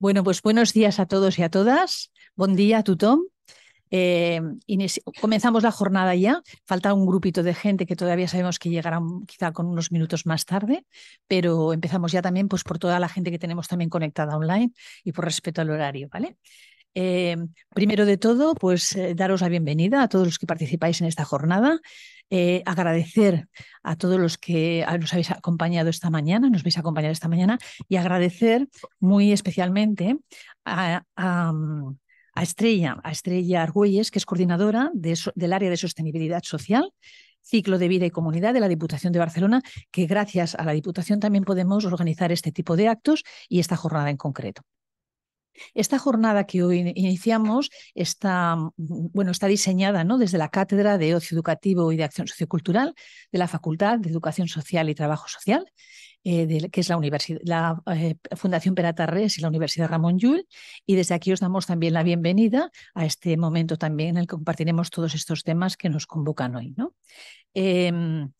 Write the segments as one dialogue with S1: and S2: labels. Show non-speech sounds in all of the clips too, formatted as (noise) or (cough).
S1: Bueno, pues buenos días a todos y a todas. Buen día a tu Tom. Eh, comenzamos la jornada ya. Falta un grupito de gente que todavía sabemos que llegará quizá con unos minutos más tarde, pero empezamos ya también pues, por toda la gente que tenemos también conectada online y por respeto al horario, ¿vale? Eh, primero de todo, pues eh, daros la bienvenida a todos los que participáis en esta jornada. Eh, agradecer a todos los que nos habéis acompañado esta mañana, nos vais a acompañar esta mañana, y agradecer muy especialmente a, Estrella, a Estrella Argüelles, que es coordinadora del área de sostenibilidad social ciclo de vida y comunidad de la Diputación de Barcelona, que gracias a la Diputación también podemos organizar este tipo de actos y esta jornada en concreto. Esta jornada que hoy iniciamos está, mm, bueno, está diseñada ¿no? desde la Cátedra de Ocio Educativo y de Acción Sociocultural de la Facultad de Educación Social y Trabajo Social, eh, que es la, la eh, Fundación y la Universidad Ramón Llull. Y desde aquí os damos también la bienvenida a este momento también en el que compartiremos todos estos temas que nos convocan hoy. ¿no? Em,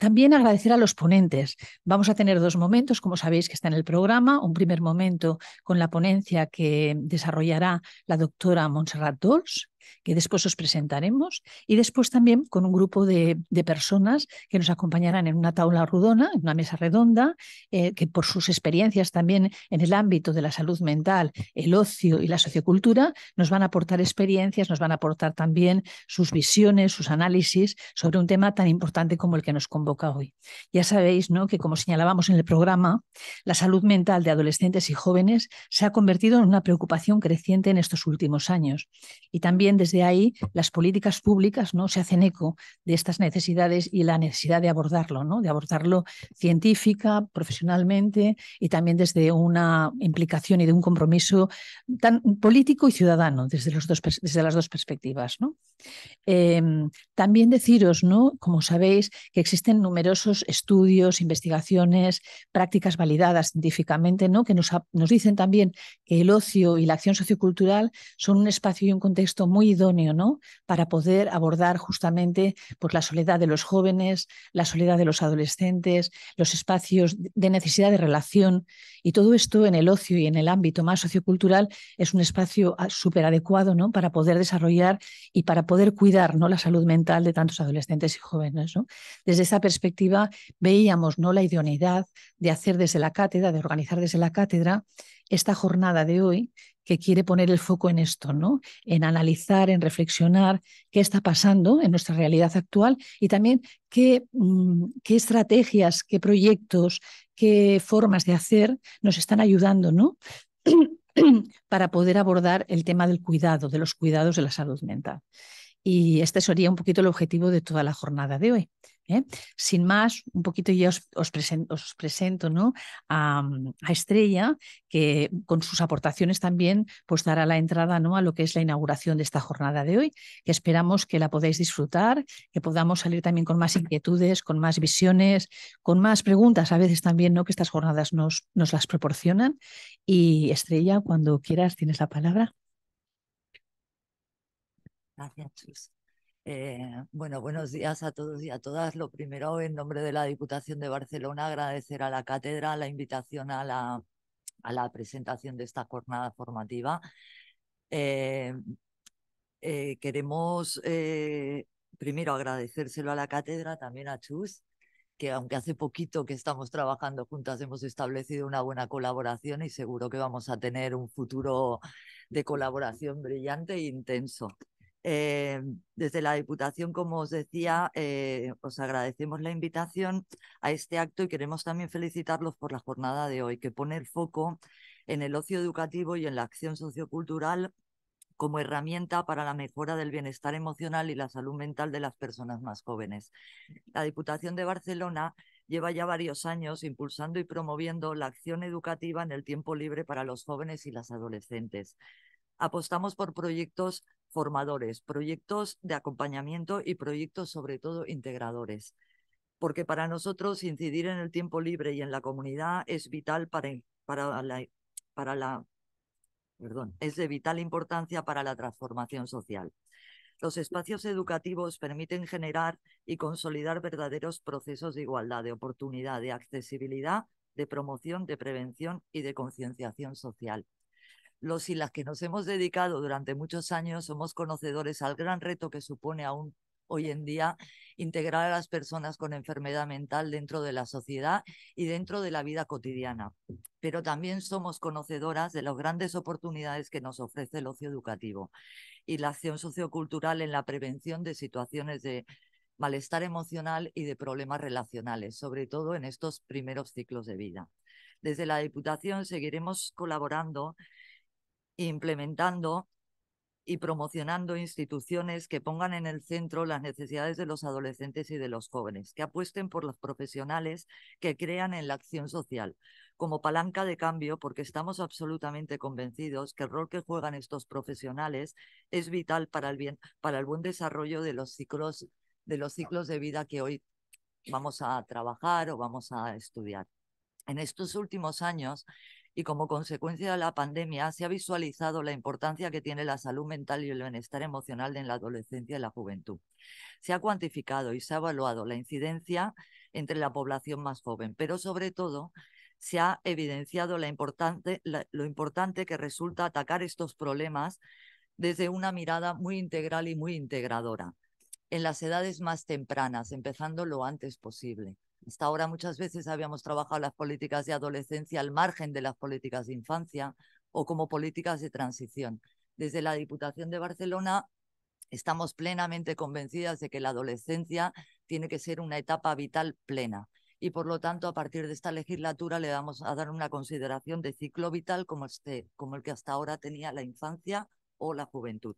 S1: también agradecer a los ponentes. Vamos a tener dos momentos, como sabéis que está en el programa. Un primer momento con la ponencia que desarrollará la doctora Montserrat Dols, que después os presentaremos, y después también con un grupo de, personas que nos acompañarán en una tabla rudona, en una mesa redonda, eh, que por sus experiencias también en el ámbito de la salud mental, el ocio y la sociocultura, nos van a aportar experiencias, nos van a aportar también sus visiones, sus análisis sobre un tema tan importante como el que nos convoca hoy. Ya sabéis ¿no? que, como señalábamos en el programa, la salud mental de adolescentes y jóvenes se ha convertido en una preocupación creciente en estos últimos años y también desde ahí las políticas públicas ¿no? se hacen eco de estas necesidades y la necesidad de abordarlo, ¿no? de abordarlo científica, profesionalmente y también desde una implicación y de un compromiso tan político y ciudadano desde, los dos, desde las dos perspectivas. ¿no? Em, también deciros, ¿no? Como sabéis, que existen numerosos estudios, investigaciones, prácticas validadas científicamente, ¿no? Que nos, dicen también que el ocio y la acción sociocultural son un espacio y un contexto muy idóneo, ¿no? Para poder abordar justamente pues, la soledad de los jóvenes, la soledad de los adolescentes, los espacios de necesidad de relación. Y todo esto en el ocio y en el ámbito más sociocultural es un espacio ah, súper adecuado, ¿no? Para poder desarrollar y para poder cuidar ¿no? la salud mental de tantos adolescentes y jóvenes. ¿no? Desde esa perspectiva veíamos ¿no? la idoneidad de hacer desde la cátedra, de organizar desde la cátedra esta jornada de hoy que quiere poner el foco en esto, ¿no? En analizar, en reflexionar qué está pasando en nuestra realidad actual y también qué, mm, qué estrategias, qué proyectos, qué formas de hacer nos están ayudando, ¿no? (clears throat) para poder abordar el tema del cuidado, de los cuidados de la salud mental. Y este sería un poquito el objetivo de toda la jornada de hoy. ¿eh? Sin más, un poquito ya os, presento, ¿no? a, Estrella, que con sus aportaciones también pues, dará la entrada ¿no? a lo que es la inauguración de esta jornada de hoy, que esperamos que la podáis disfrutar, que podamos salir también con más inquietudes, con más visiones, con más preguntas, a veces también ¿no? que estas jornadas nos, nos las proporcionan. Y Estrella, cuando quieras, tienes la palabra.
S2: Gracias, Chus. Eh, bueno, buenos días a todos y a todas. Lo primero, en nombre de la Diputación de Barcelona, agradecer a la cátedra la invitación a la, presentación de esta jornada formativa. Eh, eh, queremos primero agradecérselo a la cátedra, también a Chus, que aunque hace poquito que estamos trabajando juntas, hemos establecido una buena colaboración y seguro que vamos a tener un futuro de colaboración brillante e intenso. Eh, desde la Diputación, como os decía, eh, os agradecemos la invitación a este acto y queremos también felicitarlos por la jornada de hoy, que pone el foco en el ocio educativo y en la acción sociocultural como herramienta para la mejora del bienestar emocional y la salud mental de las personas más jóvenes. La Diputación de Barcelona lleva ya varios años impulsando y promoviendo la acción educativa en el tiempo libre para los jóvenes y las adolescentes apostamos por proyectos formadores, proyectos de acompañamiento y proyectos sobre todo integradores. Porque para nosotros incidir en el tiempo libre y en la comunidad es vital para, la, perdón, es de vital importancia para la transformación social. Los espacios educativos permiten generar y consolidar verdaderos procesos de igualdad, de oportunidad, de accesibilidad, de promoción, de prevención y de concienciación social los y las que nos hemos dedicado durante muchos años somos conocedores al gran reto que supone aún hoy en día integrar a las personas con enfermedad mental dentro de la sociedad y dentro de la vida cotidiana. Pero también somos conocedoras de las grandes oportunidades que nos ofrece el ocio educativo y la acción sociocultural en la prevención de situaciones de malestar emocional y de problemas relacionales, sobre todo en estos primeros ciclos de vida. Desde la Diputación seguiremos colaborando implementando y promocionando instituciones que pongan en el centro las necesidades de los adolescentes y de los jóvenes, que apuesten por los profesionales que crean en la acción social como palanca de cambio, porque estamos absolutamente convencidos que el rol que juegan estos profesionales es vital para el, bien, para el buen desarrollo de los, ciclos, de los ciclos de vida que hoy vamos a trabajar o vamos a estudiar. En estos últimos años y como consecuencia de la pandemia se ha visualizado la importancia que tiene la salud mental y el bienestar emocional en la adolescencia y la juventud. Se ha cuantificado y se ha evaluado la incidencia entre la población más joven, pero sobre todo se ha evidenciado lo importante que resulta atacar estos problemas desde una mirada muy integral y muy integradora en las edades más tempranas, empezando lo antes posible. Hasta ahora muchas veces habíamos trabajado las políticas de adolescencia al margen de las políticas de infancia o como políticas de transición. Desde la Diputación de Barcelona estamos plenamente convencidas de que la adolescencia tiene que ser una etapa vital plena y por lo tanto a partir de esta legislatura le vamos a dar una consideración de ciclo vital como, este, como el que hasta ahora tenía la infancia o la juventud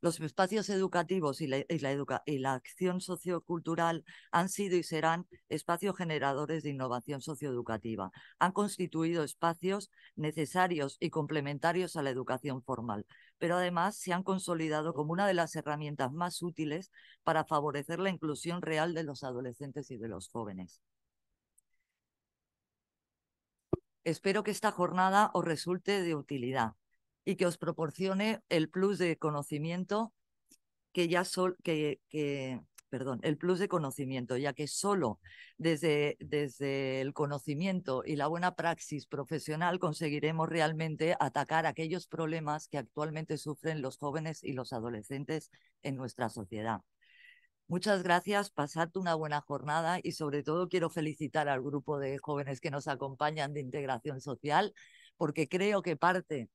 S2: los espacios educativos y la, acción sociocultural han sido y serán espacios generadores de innovación socioeducativa. Han constituido espacios necesarios y complementarios a la educación formal, pero además se han consolidado como una de las herramientas más útiles para favorecer la inclusión real de los adolescentes y de los jóvenes. Espero que esta jornada os resulte de utilidad y que os proporcione el plus de conocimiento que ya que, que, el plus de conocimiento, ya que solo desde, desde el conocimiento y la buena praxis profesional conseguiremos realmente atacar aquellos problemas que actualmente sufren los jóvenes y los adolescentes en nuestra sociedad. Muchas gracias, pasad una buena jornada y sobre todo quiero felicitar al grupo de jóvenes que nos acompañan de integración social porque creo que parte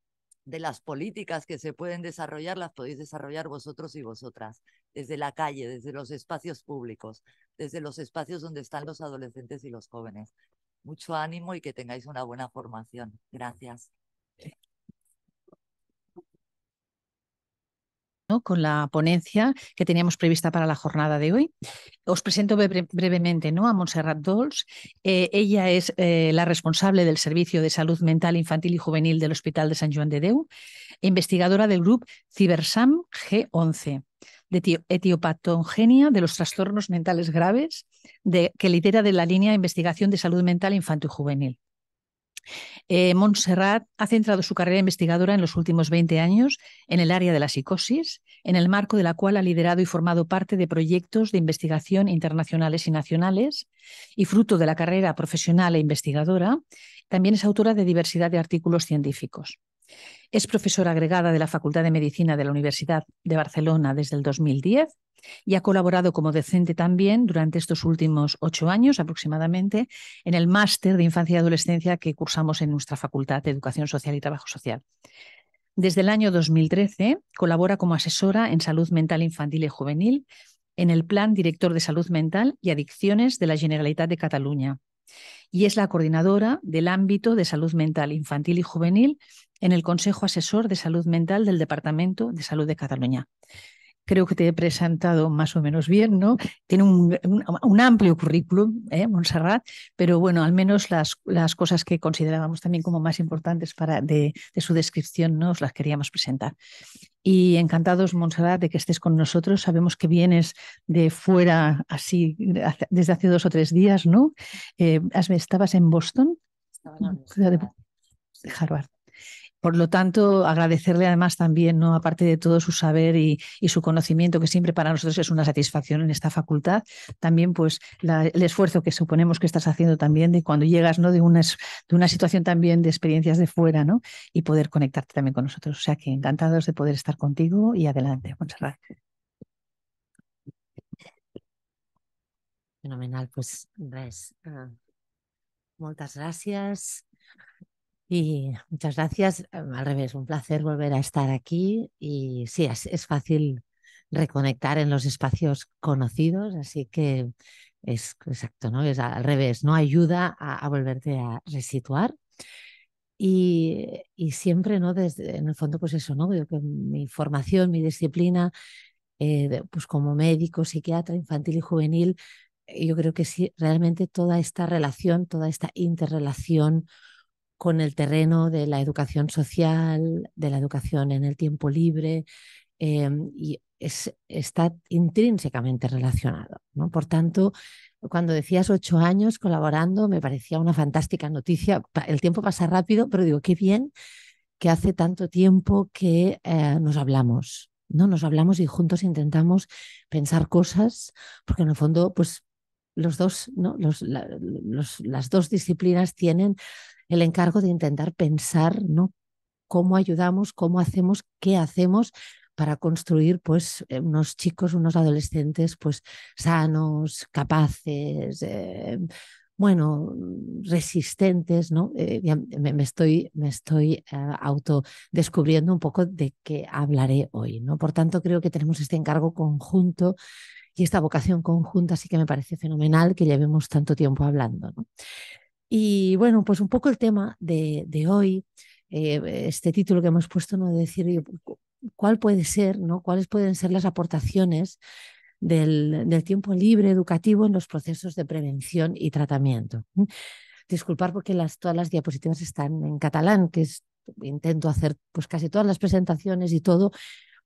S2: de las políticas que se pueden desarrollar las podéis desarrollar vosotros y vosotras, desde la calle, desde los espacios públicos, desde los espacios donde están los adolescentes y los jóvenes. Mucho ánimo y que tengáis una buena formación. Gracias. Eh,
S1: con la ponencia que teníamos prevista para la jornada de hoy. Os presento brevemente ¿no? a Montserrat Dols. Eh, ella es eh, la responsable del Servicio de Salud Mental Infantil y Juvenil del Hospital de San Juan de Deu, investigadora del grupo Cibersam G11 de etiopatogenia de los trastornos mentales graves que lidera de la línea de investigación de salud mental infantil y juvenil. Eh, Montserrat ha centrado su carrera investigadora en los últimos 20 años en el área de la psicosis, en el marco de la cual ha liderado y formado parte de proyectos de investigación internacionales y nacionales, y fruto de la carrera profesional e investigadora, también es autora de diversidad de artículos científicos. Es profesora agregada de la Facultad de Medicina de la Universidad de Barcelona desde el 2010 y ha colaborado como docente también durante estos últimos ocho años aproximadamente en el máster de infancia y adolescencia que cursamos en nuestra Facultad de Educación Social y Trabajo Social. Desde el año 2013 colabora como asesora en salud mental infantil y juvenil en el Plan Director de Salud Mental y Adicciones de la Generalitat de Cataluña y es la coordinadora del ámbito de salud mental infantil y juvenil en el Consejo Asesor de Salud Mental del Departamento de Salud de Cataluña. Creo que te he presentado más o menos bien, ¿no? Tiene un, amplio currículum, ¿eh? Montserrat, pero bueno, al menos las, cosas que considerábamos también como más importantes para de, su descripción ¿no? ¿no? las queríamos presentar. Y encantados, Montserrat, de que estés con nosotros. Sabemos que vienes de fuera así desde hace dos o tres días, ¿no? Eh, ¿Estabas en Boston?
S3: Estaba en
S1: Harvard. Por lo tanto, agradecerle además también, ¿no? aparte de todo su saber y, su conocimiento, que siempre para nosotros es una satisfacción en esta facultad, también pues el esfuerzo que suponemos que estás haciendo también de cuando llegas ¿no? de, una, de una situación también de experiencias de fuera ¿no? y poder conectarte también con nosotros. O sea que encantados de poder estar contigo y adelante, Montserrat.
S4: Fenomenal, pues res. Ah, Muchas gracias. Y muchas gracias. Eh, al revés, un placer volver a estar aquí. Y sí, es, fácil reconectar en los espacios conocidos, así que es exacto, ¿no? Es al revés, no ayuda a, a volverte a resituar. Y, siempre, ¿no? Desde, en el fondo, pues eso, ¿no? Yo, que mi formación, mi disciplina, eh, pues como médico, psiquiatra infantil y juvenil, yo creo que sí, realmente toda esta relación, toda esta interrelación con el terreno de la educación social, de la educación en el tiempo libre, eh, y es, está intrínsecamente relacionado. ¿no? Por tanto, cuando decías ocho años colaborando, me parecía una fantástica noticia. El tiempo pasa rápido, pero digo, qué bien que hace tanto tiempo que eh, nos hablamos, ¿no? Nos hablamos y juntos intentamos pensar cosas, porque en el fondo, pues los dos, ¿no? los, las dos disciplinas tienen el encargo de intentar pensar ¿no? cómo ayudamos, cómo hacemos, qué hacemos para construir pues eh, unos chicos, unos adolescentes pues sanos, capaces, eh, bueno, resistentes, ¿no? Eh, me, estoy, me estoy autodescubriendo un poco de qué hablaré hoy, ¿no? Por tanto, creo que tenemos este encargo conjunto y esta vocación conjunta sí que me parece fenomenal que llevemos tanto tiempo hablando. Y bueno, pues un poco el tema de, hoy, eh, este título que hemos puesto, ¿no? De decir cuál puede ser, ¿no? Cuáles pueden ser las aportaciones del, tiempo libre educativo en los procesos de prevención y tratamiento. Disculpar porque todas las diapositivas están en catalán, que intento hacer pues casi todas las presentaciones y todo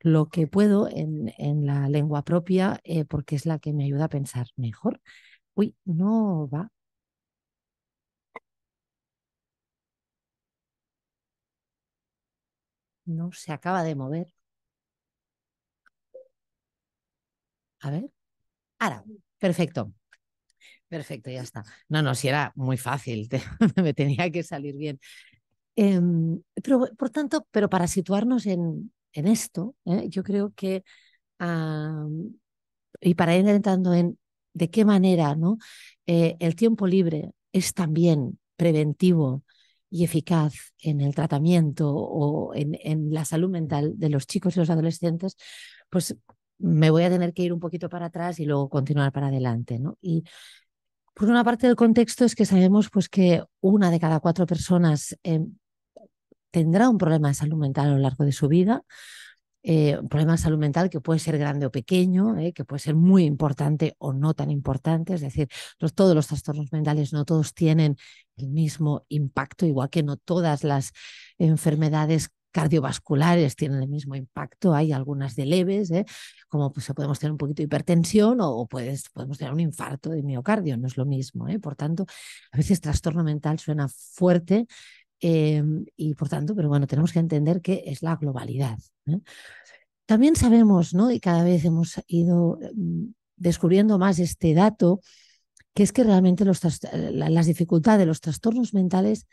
S4: lo que puedo en, la lengua propia eh, porque es la que me ayuda a pensar mejor. Uy, no va. No se acaba de mover. A ver. Ahora, perfecto. Perfecto, ya está. No, no, si era muy fácil, (laughs) me tenía que salir bien. Em, pero, por tanto, pero para situarnos en, en esto, ¿eh? yo creo que, ah, y para ir entrando en de qué manera ¿no? Eh, el tiempo libre es también preventivo y eficaz en el tratamiento o en, la salud mental de los chicos y los adolescentes, pues me voy a tener que ir un poquito para atrás y luego continuar para adelante. ¿no? Y por una parte del contexto es que sabemos pues, que una de cada cuatro personas em, tendrá un problema de salud mental a lo largo de su vida, eh, un problema de salud mental que puede ser grande o pequeño, eh, que puede ser muy importante o no tan importante, es decir, todos los trastornos mentales no todos tienen el mismo impacto, igual que no todas las enfermedades cardiovasculares tienen el mismo impacto, hay algunas de leves, eh, como pues, podemos tener un poquito de hipertensión o, podemos tener un infarto de miocardio, no es lo mismo. Por tanto, a veces trastorno mental suena fuerte Em, y por tanto, pero bueno, tenemos que entender que es la globalidad. ¿eh? También sabemos, ¿no? Y cada vez hemos ido em, descubriendo más este dato, que es que realmente eh, las dificultades, de los trastornos mentales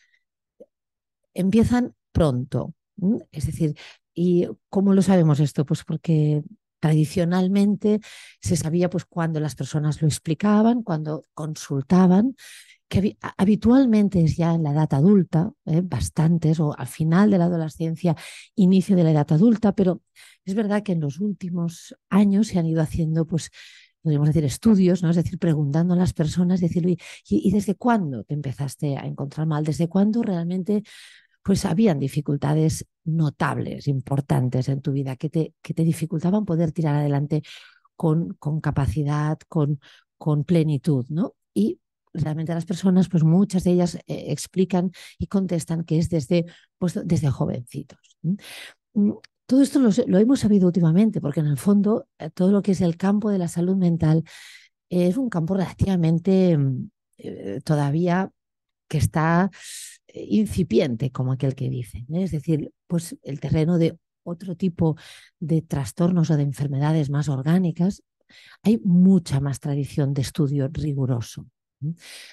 S4: empiezan pronto. Es decir, ¿y cómo lo sabemos esto? Pues porque tradicionalmente se sabía pues cuando las personas lo explicaban, cuando consultaban, que habitualmente es ya en la edad adulta, ¿eh? bastantes, o al final de la adolescencia, inicio de la edad adulta, pero es verdad que en los últimos años se han ido haciendo, pues, podríamos decir, estudios, ¿no? Es decir, preguntando a las personas, decir, ¿y, desde cuándo te empezaste a encontrar mal? ¿Desde cuándo realmente pues habían dificultades notables, importantes en tu vida, que te, que te dificultaban poder tirar adelante con, con capacidad, con, con plenitud, ¿no? Y realmente las personas, pues muchas de ellas eh, explican y contestan que es desde, pues, desde jovencitos. Mm, todo esto lo, hemos sabido últimamente, porque en el fondo eh, todo lo que es el campo de la salud mental es un campo relativamente mm, eh, todavía que está incipiente, como aquel que dice. Es decir, pues el terreno de otro tipo de trastornos o de enfermedades más orgánicas, hay mucha más tradición de estudio riguroso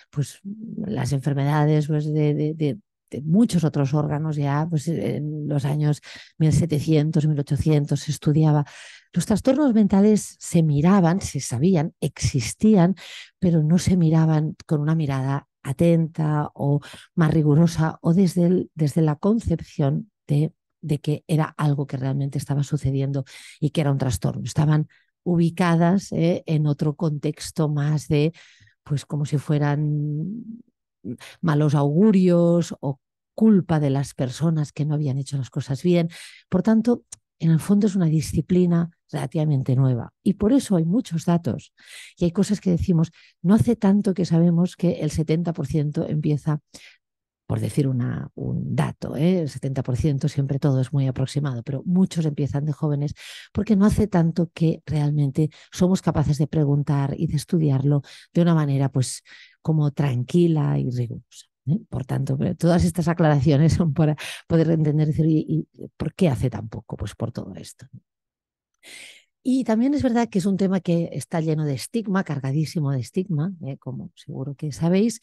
S4: pues mm, las enfermedades pues, de, muchos otros órganos ya, pues eh, en los años 1700, 1800 se estudiaba. Los trastornos mentales se miraban, se sabían, existían, pero no se miraban con una mirada atenta o más rigurosa o desde, desde la concepción de, de que era algo que realmente estaba sucediendo y que era un trastorno. Estaban ubicadas eh, en otro contexto más de pues como si fueran malos augurios o culpa de las personas que no habían hecho las cosas bien. Por tanto, en el fondo es una disciplina relativamente nueva. Y por eso hay muchos datos y hay cosas que decimos, no hace tanto que sabemos que el 70% empieza por decir una, un dato, ¿eh? el 70% siempre todo es muy aproximado, pero muchos empiezan de jóvenes porque no hace tanto que realmente somos capaces de preguntar y de estudiarlo de una manera pues como tranquila y rigurosa. ¿eh? Por tanto, todas estas aclaraciones son para poder entender ¿y, por qué hace tan poco? Pues por todo esto. Y también es verdad que es un tema que está lleno de estigma, cargadísimo de estigma, ¿eh? como seguro que sabéis,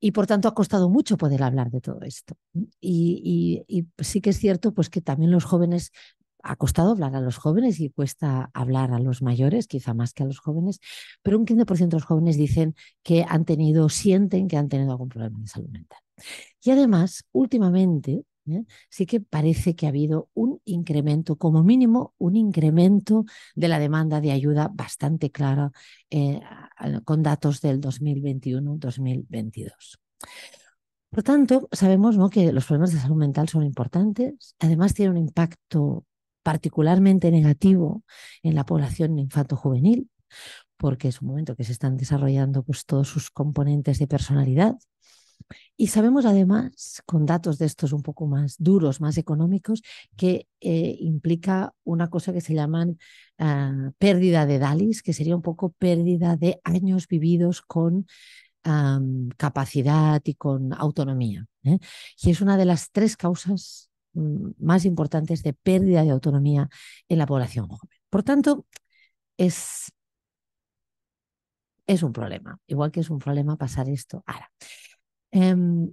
S4: y por tanto ha costado mucho poder hablar de todo esto. Y, pues sí que es cierto pues que también los jóvenes, ha costado hablar a los jóvenes y cuesta hablar a los mayores, quizá más que a los jóvenes, pero un 15% de los jóvenes dicen que han tenido, sienten que han tenido algún problema de salud mental. Y además, últimamente, ¿eh? Sí que parece que ha habido un incremento, como mínimo un incremento de la demanda de ayuda bastante clara eh, con datos del 2021-2022. Por tanto, sabemos que los problemas de salud mental son importantes, además tienen un impacto particularmente negativo en la población infanto-juvenil, porque es un momento que se están desarrollando pues, todos sus componentes de personalidad, y sabemos además, con datos de estos un poco más duros, más económicos, que eh, implica una cosa que se llaman ah, pérdida de DALIS, que sería un poco pérdida de años vividos con ah, capacidad y con autonomía. ¿eh? Y es una de las tres causas mm, más importantes de pérdida de autonomía en la población joven. Por tanto, es es un problema, igual que es un problema pasar esto. Ahora, Em,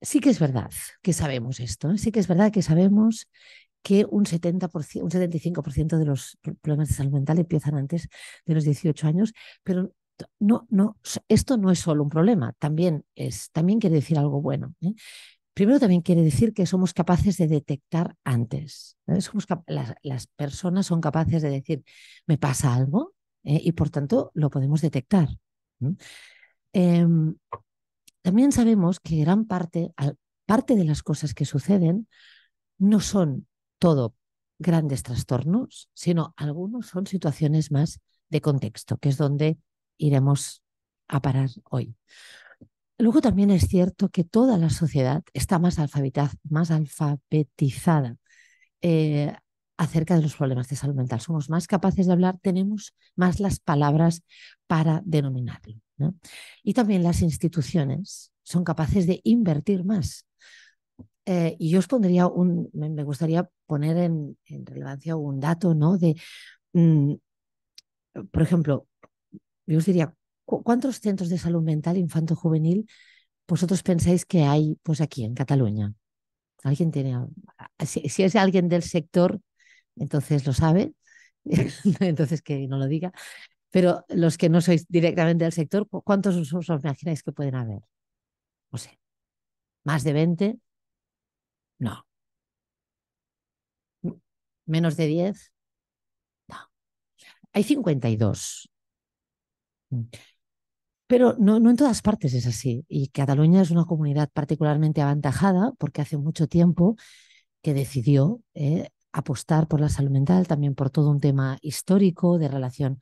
S4: sí que es verdad que sabemos esto, ¿eh? sí que es verdad que sabemos que un, 70%, un 75% de los problemas de salud mental empiezan antes de los 18 años, pero no, no, esto no es solo un problema, también, es, también quiere decir algo bueno. ¿eh? Primero también quiere decir que somos capaces de detectar antes. ¿eh? las, personas son capaces de decir, me pasa algo, y por tanto lo podemos detectar. Em, también sabemos que gran parte, parte de las cosas que suceden no son todo grandes trastornos, sino algunos son situaciones más de contexto, que es donde iremos a parar hoy. Luego también es cierto que toda la sociedad está más, más alfabetizada eh, acerca de los problemas de salud mental. Somos más capaces de hablar, tenemos más las palabras para denominarlo. Y también las instituciones son capaces de invertir más. Eh, y yo os pondría un, me gustaría poner en, relevancia un dato, ¿no? De, mm, por ejemplo, yo os diría, ¿cuántos centros de salud mental infanto-juvenil vosotros pensáis que hay pues aquí en Cataluña? ¿Alguien tiene? si es alguien del sector, entonces lo sabe, (laughs) entonces que no lo diga. Pero los que no sois directamente del sector, ¿cuántos usos os imagináis que pueden haber? No sé. ¿Más de 20? No. ¿Menos de 10? No. Hay 52. Mm. Pero no, no, en todas partes es así. Y Cataluña es una comunidad particularmente avantajada porque hace mucho tiempo que decidió eh, apostar por la salud mental, también por todo un tema histórico de relación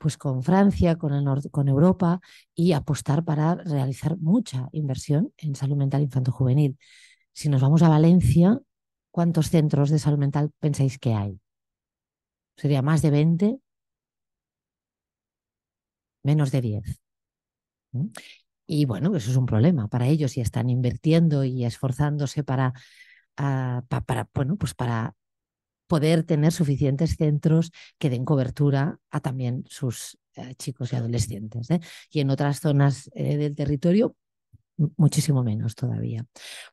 S4: pues con Francia, con, Europa y apostar para realizar mucha inversión en salud mental infanto-juvenil. Si nos vamos a Valencia, ¿cuántos centros de salud mental pensáis que hay? ¿Sería más de 20? Menos de 10. Y bueno, eso es un problema para ellos y están invirtiendo y esforzándose para, ah, para, bueno, pues para poder tener suficientes centros que den cobertura a también sus eh, chicos y adolescentes. ¿eh? Y en otras zonas eh, del territorio, muchísimo menos todavía.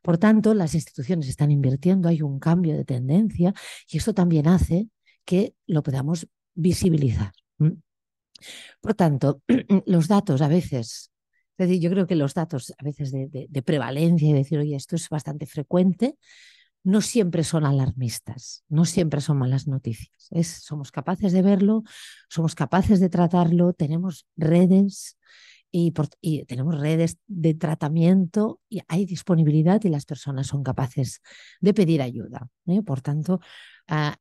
S4: Por tanto, las instituciones están invirtiendo, hay un cambio de tendencia y esto también hace que lo podamos visibilizar. Por tanto, (clears throat) los datos a veces, es decir, yo creo que los datos a veces de, prevalencia y decir, oye, esto es bastante frecuente, no siempre son alarmistas, no siempre son malas noticias. somos capaces de verlo, somos capaces de tratarlo, tenemos redes y, tenemos redes de tratamiento y hay disponibilidad y las personas son capaces de pedir ayuda. ¿eh? Por tanto, ah,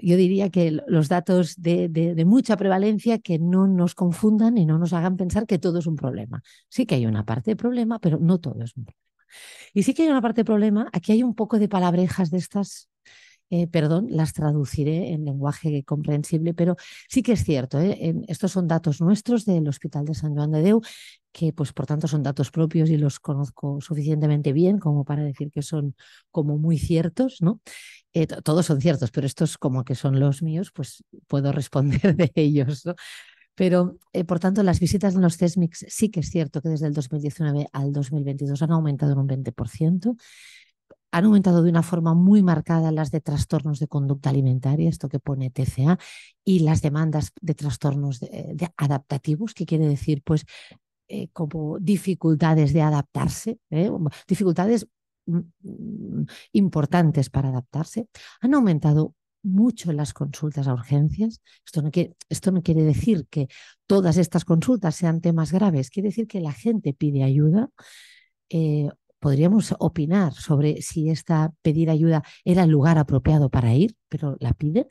S4: yo diría que los datos de, de, mucha prevalencia que no nos confundan y no nos hagan pensar que todo es un problema. Sí que hay una parte de problema, pero no todo es un problema. Y sí que hay una parte de problema, aquí hay un poco de palabrejas de estas eh, perdón, las traduciré en lenguaje comprensible, pero sí que es cierto, eh, estos son datos nuestros del Hospital de San Juan de Deu, que pues por tanto son datos propios y los conozco suficientemente bien como para decir que son como muy ciertos, ¿no? Eh, todos son ciertos, pero estos como que son los míos, pues puedo (laughs) responder de ellos, ¿no? Pero, eh, por tanto, las visitas en los CESMIC sí que es cierto que desde el 2019 al 2022 han aumentado en un 20%. Han aumentado de una forma muy marcada las de trastornos de conducta alimentaria, esto que pone TCA, y las demandas de trastornos eh, adaptativos, que quiere decir, pues, eh, como dificultades de adaptarse, dificultades mm, mm, importantes para adaptarse, han aumentado mucho en las consultas a urgencias. Esto no, quiere, decir que todas estas consultas sean temas graves, quiere decir que la gente pide ayuda. Eh, podríamos opinar sobre si esta pedir ayuda era el lugar apropiado para ir, pero la pide.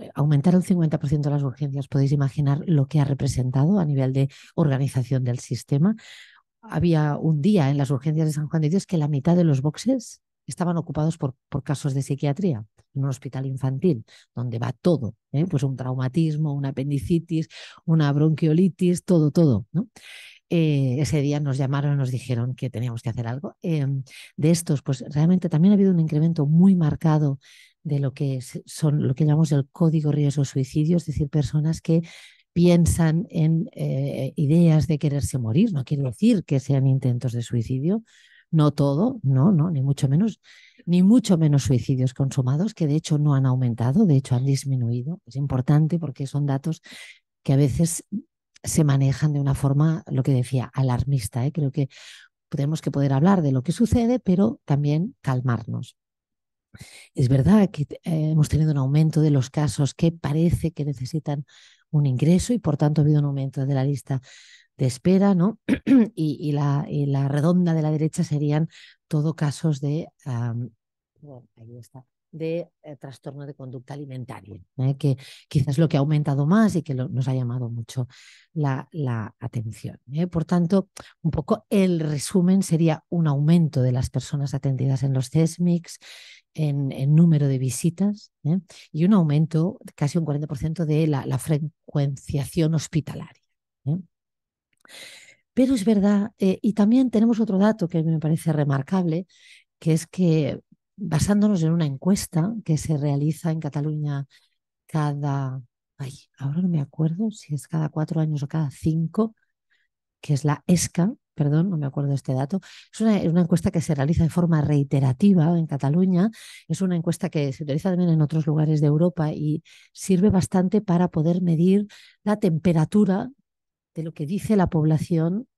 S4: Eh, aumentar el 50% de las urgencias, podéis imaginar lo que ha representado a nivel de organización del sistema. Ah, Había un día en las urgencias de San Juan de Dios que la mitad de los boxes estaban ocupados por, por casos de psiquiatría, en un hospital infantil, donde va todo, ¿eh? pues un traumatismo, una apendicitis, una bronquiolitis, todo, todo. ¿no? Eh, ese día nos llamaron y nos dijeron que teníamos que hacer algo. Em, de estos, pues realmente también ha habido un incremento muy marcado de lo que son lo que llamamos el código riesgo-suicidio, es decir, personas que piensan en eh, ideas de quererse morir. No quiere decir que sean intentos de suicidio, no todo, no, no, ni mucho menos, ni mucho menos suicidios consumados, que de hecho no han aumentado, de hecho han disminuido. Es importante porque son datos que a veces se manejan de una forma, lo que decía, alarmista. ¿eh? Creo que tenemos que poder hablar de lo que sucede, pero también calmarnos. Es verdad que eh, hemos tenido un aumento de los casos que parece que necesitan un ingreso y por tanto ha habido un aumento de la lista de espera, ¿no? (clears throat) y, la, redonda de la derecha serían todo casos de, de eh, trastorno de conducta alimentaria, ¿eh? que quizás lo que ha aumentado más y que nos ha llamado mucho la, atención. ¿eh? Por tanto, un poco el resumen sería un aumento de las personas atendidas en los CESMICs, en, número de visitas y un aumento casi un 40% de la, la frecuenciación hospitalaria. Pero es verdad, eh, y también tenemos otro dato que me parece remarcable, que es que basándonos en una encuesta que se realiza en Cataluña cada, ay, ahora no me acuerdo si es cada cuatro años o cada cinco, que es la ESCA, perdón, no me acuerdo de este dato, es una, una, encuesta que se realiza de forma reiterativa en Cataluña, es una encuesta que se utiliza también en otros lugares de Europa y sirve bastante para poder medir la temperatura de lo que dice la población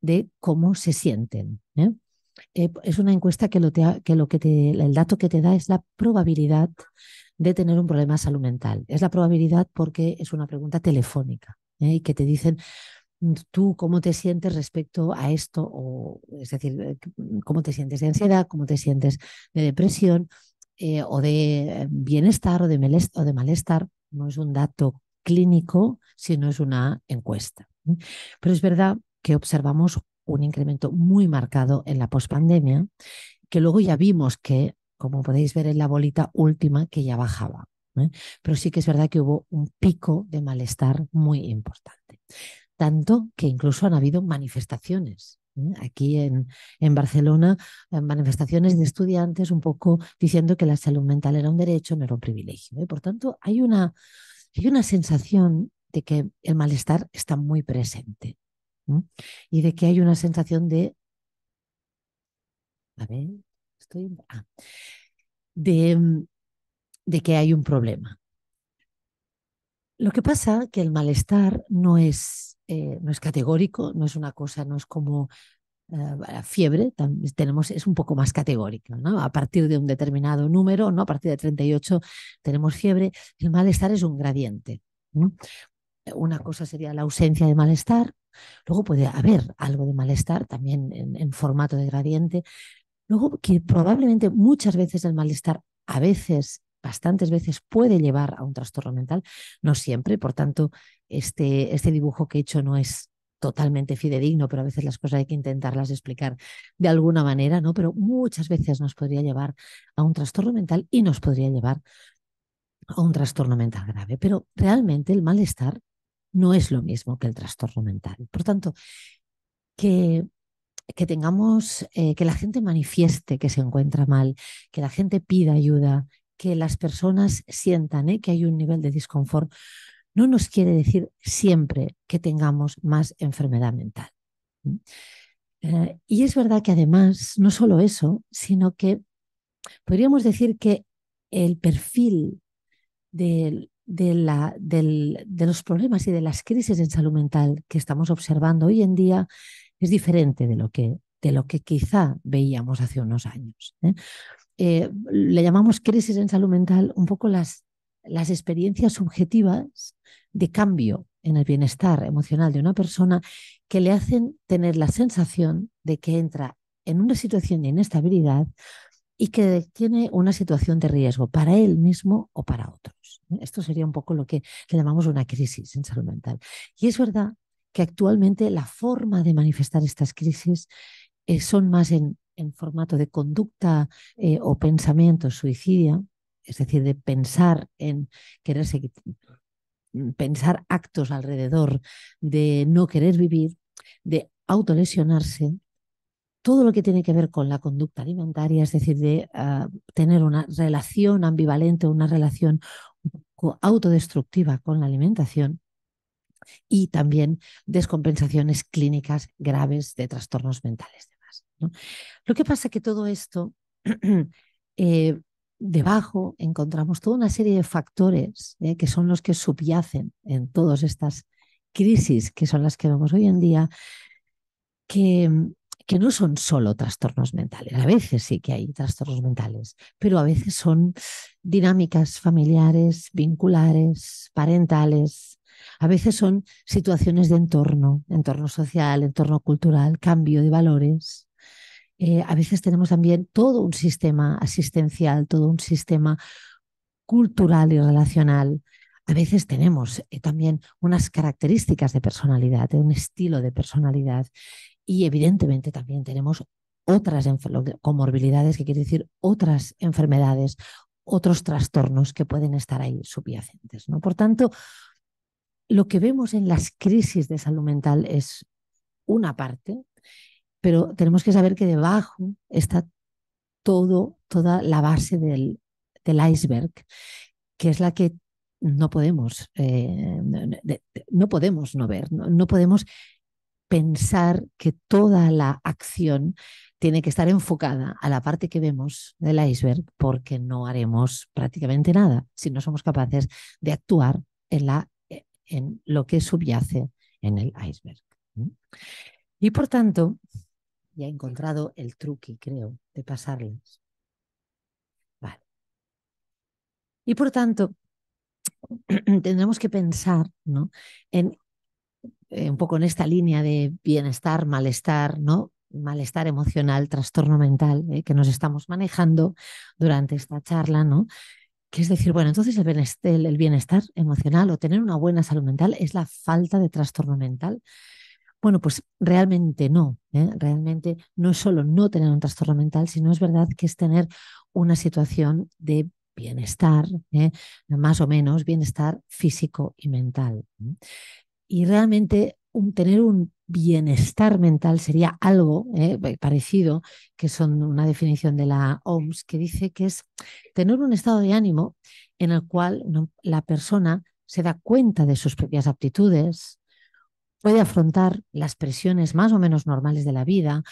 S4: de cómo se sienten. ¿eh? Eh, es una encuesta que, lo que, el dato que te da es la probabilidad de tener un problema salud mental. Es la probabilidad porque es una pregunta telefónica ¿eh? y que te dicen mm, tú cómo te sientes respecto a esto, o, es decir, cómo te sientes de ansiedad, cómo te sientes de depresión o de bienestar o de malestar. No es un dato clínico, sino es una encuesta. Pero es verdad que observamos un incremento muy marcado en la pospandemia, que luego ya vimos que, como podéis ver en la bolita última, que ya bajaba. ¿eh? Pero sí que es verdad que hubo un pico de malestar muy importante. Tanto que incluso han habido manifestaciones ¿eh? aquí en, en, Barcelona, eh, manifestaciones de estudiantes un poco diciendo que la salud mental era un derecho, no era un privilegio. Y por tanto, hay una, hay una sensación de que el malestar está muy presente y de que hay una sensación de... ver, estoy... Ah, de, que hay un problema. Lo que pasa es que el malestar no es, eh, no es categórico, no es una cosa, no es como eh, fiebre, tenemos, es un poco más categórico. ¿no? A partir de un determinado número, ¿no? a partir de 38 tenemos fiebre, el malestar es un gradiente. ¿no? Una cosa sería la ausencia de malestar, luego puede haber algo de malestar también en, formato de gradiente, luego que probablemente muchas veces el malestar, a veces, bastantes veces, puede llevar a un trastorno mental, no siempre, por tanto, este, este dibujo que he hecho no es totalmente fidedigno, pero a veces las cosas hay que intentarlas explicar de alguna manera, ¿no? Pero muchas veces nos podría llevar a un trastorno mental y nos podría llevar a un trastorno mental grave. Pero realmente el malestar no es lo mismo que el trastorno mental. Por tanto, que, que tengamos, eh, que la gente manifieste que se encuentra mal, que la gente pida ayuda, que las personas sientan eh, que hay un nivel de disconfort, no nos quiere decir siempre que tengamos más enfermedad mental. Eh, y es verdad que además, no solo eso, sino que podríamos decir que el perfil del de, la, de los problemas y de las crisis en salud mental que estamos observando hoy en día es diferente de lo que, de lo que quizá veíamos hace unos años. ¿eh? Eh, le llamamos crisis en salud mental un poco las, las experiencias subjetivas de cambio en el bienestar emocional de una persona que le hacen tener la sensación de que entra en una situación de inestabilidad y que tiene una situación de riesgo para él mismo o para otros. ¿eh? Esto sería un poco lo que llamamos una crisis en salud mental. Y es verdad que actualmente la forma de manifestar estas crisis eh, son más en, formato de conducta eh, o pensamiento suicidio, es decir, de pensar en quererse mm, pensar actos alrededor de no querer vivir, de autolesionarse todo lo que tiene que ver con la conducta alimentaria, es decir, de ah, tener una relación ambivalente, una relación autodestructiva con la alimentación y también descompensaciones clínicas graves de trastornos mentales. Demás, Lo que pasa es que todo esto, (clears throat) eh, debajo encontramos toda una serie de factores ¿eh? que son los que subyacen en todas estas crisis que son las que vemos hoy en día, que que no son solo trastornos mentales. A veces sí que hay trastornos mentales, pero a veces son dinámicas familiares, vinculares, parentales. A veces son situaciones de entorno, entorno social, entorno cultural, cambio de valores. Eh, a veces tenemos también todo un sistema asistencial, todo un sistema cultural y relacional. A veces tenemos eh, también unas características de personalidad, de un estilo de personalidad y evidentemente también tenemos otras comorbilidades, que quiere decir otras enfermedades, otros trastornos que pueden estar ahí subyacentes. ¿no? Por tanto, lo que vemos en las crisis de salud mental es una parte, pero tenemos que saber que debajo está todo, toda la base del, iceberg, que es la que no podemos, eh, no podemos no ver, no, no podemos pensar que toda la acción tiene que estar enfocada a la parte que vemos del iceberg porque no haremos prácticamente nada si no somos capaces de actuar en, la, eh, en lo que subyace en el iceberg. Y por tanto, ya he encontrado el truque, creo, de pasarles. Vale. Y por tanto, (clears throat) tendremos que pensar ¿no? en eh, un poco en esta línea de bienestar, malestar, ¿no? malestar emocional, trastorno mental eh, que nos estamos manejando durante esta charla, ¿no? Que es decir, bueno, entonces el bienestar, el bienestar emocional o tener una buena salud mental es la falta de trastorno mental. Bueno, pues realmente no, ¿eh? realmente no es solo no tener un trastorno mental, sino es verdad que es tener una situación de bienestar, más o menos bienestar físico y mental y realmente un, tener un bienestar mental sería algo eh, parecido, que son una definición de la OMS, que dice que es tener un estado de ánimo en el cual la persona se da cuenta de sus propias aptitudes, puede afrontar las presiones más o menos normales de la vida,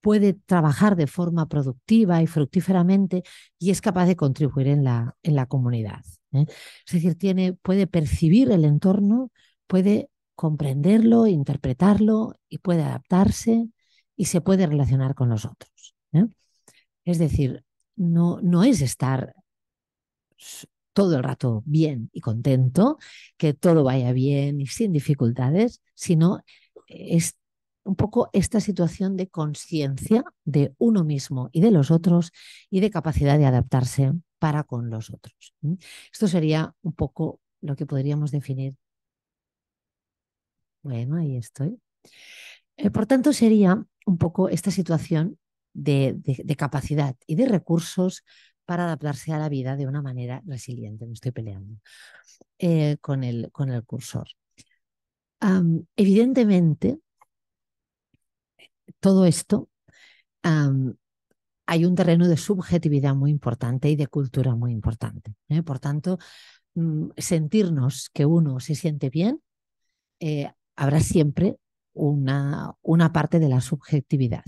S4: puede trabajar de forma productiva y fructíferamente y es capaz de contribuir en la, en la comunidad. ¿eh? Es decir, tiene, puede percibir el entorno puede comprenderlo, interpretarlo y puede adaptarse y se puede relacionar con los otros. ¿eh? Es decir, no, no es estar todo el rato bien y contento, que todo vaya bien y sin dificultades, sino es un poco esta situación de conciencia de uno mismo y de los otros y de capacidad de adaptarse para con los otros. Esto sería un poco lo que podríamos definir bueno, ahí estoy. Eh, por tanto, sería un poco esta situación de, capacidad y de recursos para adaptarse a la vida de una manera resiliente. Me estoy peleando eh, con, el, cursor. evidentemente, todo esto hay un terreno de subjetividad muy importante y de cultura muy importante. ¿eh? Por tanto, mm, sentirnos que uno se siente bien habrá siempre una, una parte de la subjetividad.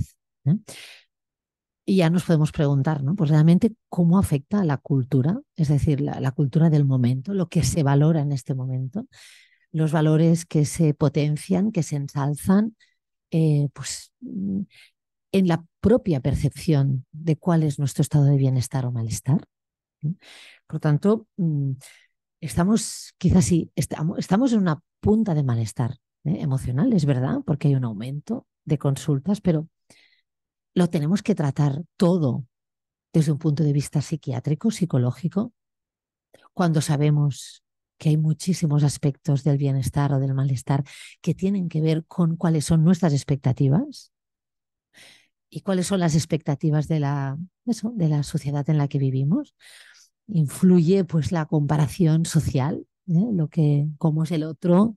S4: Y ya nos podemos preguntar, ¿no? Pues realmente, ¿cómo afecta la cultura? Es decir, la, cultura del momento, lo que se valora en este momento, los valores que se potencian, que se ensalzan, eh, pues mm, en la propia percepción de cuál es nuestro estado de bienestar o malestar. Por tanto, mm, estamos, quizás sí, estamos en una punta de malestar, ¿eh? emocional, es verdad, porque hay un aumento de consultas, pero lo tenemos que tratar todo desde un punto de vista psiquiátrico, psicológico, cuando sabemos que hay muchísimos aspectos del bienestar o del malestar que tienen que ver con cuáles son nuestras expectativas y cuáles son las expectativas de la, eso, de la sociedad en la que vivimos. Influye pues la comparación social, ¿eh? lo que, cómo es el otro,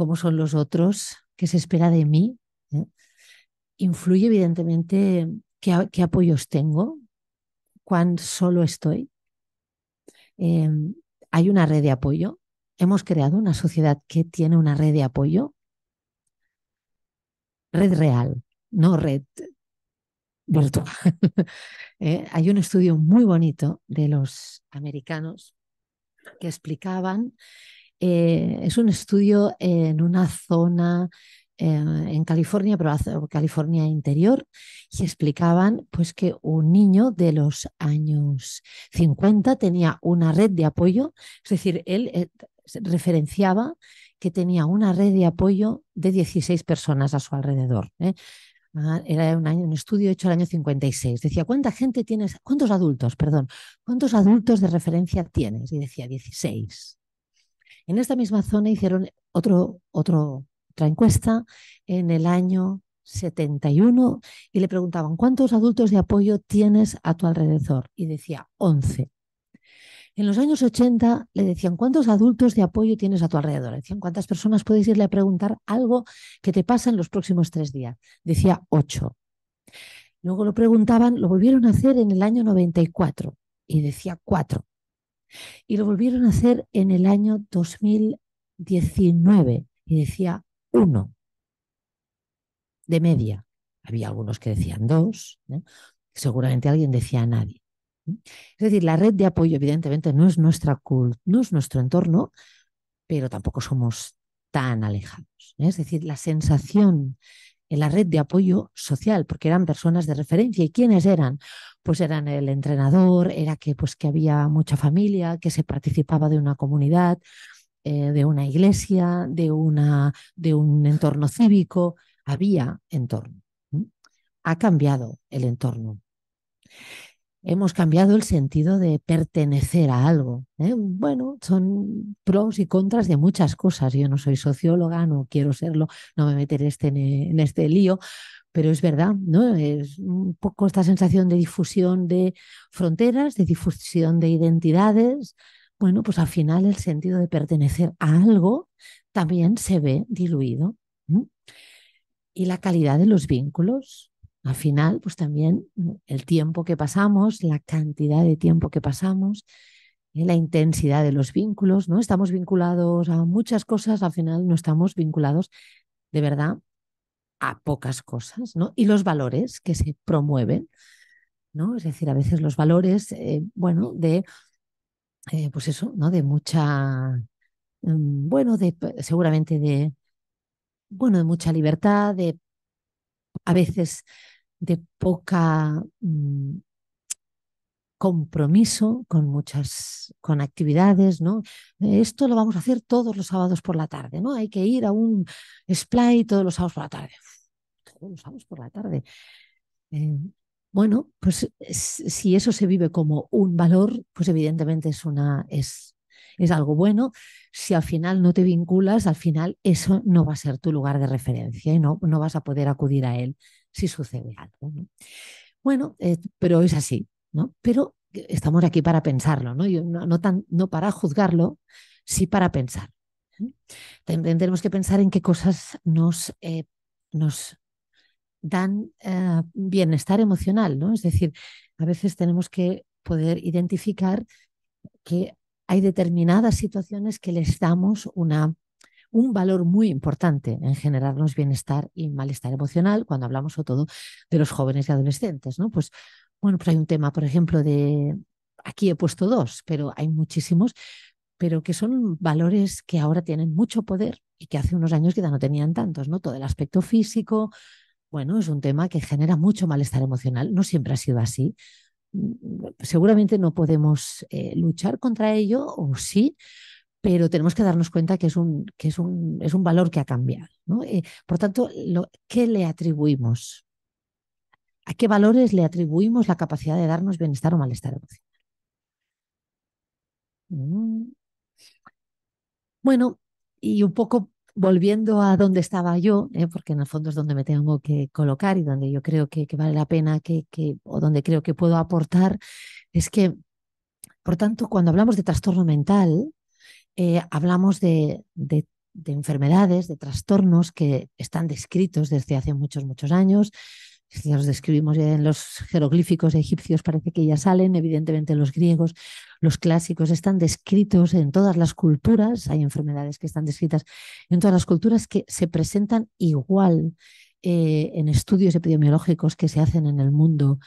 S4: cómo son los otros, qué se espera de mí, ¿eh? influye evidentemente qué, apoyos tengo, cuán solo estoy. Em, hay una red de apoyo. Hemos creado una sociedad que tiene una red de apoyo. Red real, no red virtual. (laughs) ¿eh? hay un estudio muy bonito de los americanos que explicaban eh, es un estudio en una zona eh, en California, pero California interior, y explicaban pues, que un niño de los años 50 tenía una red de apoyo, es decir, él eh, referenciaba que tenía una red de apoyo de 16 personas a su alrededor. Ah, era un, estudio hecho el año 56. Decía, ¿cuánta gente tienes? ¿Cuántos adultos, perdón? ¿Cuántos adultos de referencia tienes? Y decía, 16. En esta misma zona hicieron otro, otra encuesta en el año 71 y le preguntaban, ¿cuántos adultos de apoyo tienes a tu alrededor? Y decía, 11. En los años 80 le decían, ¿cuántos adultos de apoyo tienes a tu alrededor? decían, ¿cuántas personas puedes irle a preguntar algo que te pasa en los próximos tres días? Decía, 8. Luego lo preguntaban, lo volvieron a hacer en el año 94 y decía, 4. Y lo volvieron a hacer en el año 2019 y decía uno de media. Había algunos que decían dos, seguramente alguien decía nadie. Es decir, la red de apoyo evidentemente no es, nuestra no es nuestro entorno, pero tampoco somos tan alejados. ¿eh? Es decir, la sensación en la red de apoyo social, porque eran personas de referencia. ¿Y quiénes eran? Pues eran el entrenador, era que, pues, que había mucha familia, que se participaba de una comunidad, eh, de una iglesia, de, una, de un entorno cívico. Había entorno. Ha cambiado el entorno hemos cambiado el sentido de pertenecer a algo. ¿eh? Bueno, son pros y contras de muchas cosas. Yo no soy socióloga, no quiero serlo, no me meteré este en este lío, pero es verdad, ¿no? Es un poco esta sensación de difusión de fronteras, de difusión de identidades. Bueno, pues al final el sentido de pertenecer a algo también se ve diluido. Y la calidad de los vínculos, al final, pues también el tiempo que pasamos, la cantidad de tiempo que pasamos, eh, la intensidad de los vínculos, ¿no? Estamos vinculados a muchas cosas, al final no estamos vinculados de verdad a pocas cosas, ¿no? Y los valores que se promueven, ¿no? Es decir, a veces los valores, eh, bueno, de, eh, pues eso, ¿no? De mucha, mm, bueno, de, seguramente de, bueno, de mucha libertad, de a veces de poca mm, compromiso con muchas con actividades, ¿no? Esto lo vamos a hacer todos los sábados por la tarde, ¿no? Hay que ir a un splay todos los sábados por la tarde. todos los sábados por la tarde. Eh, bueno, pues si eso se vive como un valor, pues evidentemente es una es es algo bueno. Si al final no te vinculas, al final eso no va a ser tu lugar de referencia y no, no vas a poder acudir a él si sucede algo. Bueno, eh, pero es así, ¿no? Pero estamos aquí para pensarlo, ¿no? no, tan, no para juzgarlo, sí para pensar. ¿eh? También tenemos que pensar en qué cosas nos, eh, nos dan bienestar emocional, ¿no? Es decir, a veces tenemos que poder identificar que hay determinadas situaciones que les damos una un valor muy importante en generarnos bienestar y malestar emocional cuando hablamos sobre todo de los jóvenes y adolescentes, ¿no? Pues bueno, pues hay un tema, por ejemplo, de aquí he puesto dos, pero hay muchísimos, pero que son valores que ahora tienen mucho poder y que hace unos años ya no tenían tantos, ¿no? Todo el aspecto físico, bueno, es un tema que genera mucho malestar emocional, no siempre ha sido así. Mm, seguramente no podemos eh, luchar contra ello, o sí, pero tenemos que darnos cuenta que es un, que es un, es un valor que ha cambiado. ¿no? Eh, por tanto, ¿qué le atribuimos? ¿A qué valores le atribuimos la capacidad de darnos bienestar o malestar emocional? Mm. Bueno, y un poco volviendo a donde estaba yo, ¿eh? porque en el fondo es donde me tengo que colocar y donde yo creo que, vale la pena que, o donde creo que puedo aportar, es que, por tanto, cuando hablamos de trastorno mental, eh, hablamos de, enfermedades, de trastornos que están descritos desde hace muchos, muchos años. los describimos en los jeroglíficos egipcios, parece que ya salen, evidentemente los griegos, los clásicos están descritos en todas las culturas, hay enfermedades que están descritas en todas las culturas que se presentan igual eh, en estudios epidemiológicos que se hacen en el mundo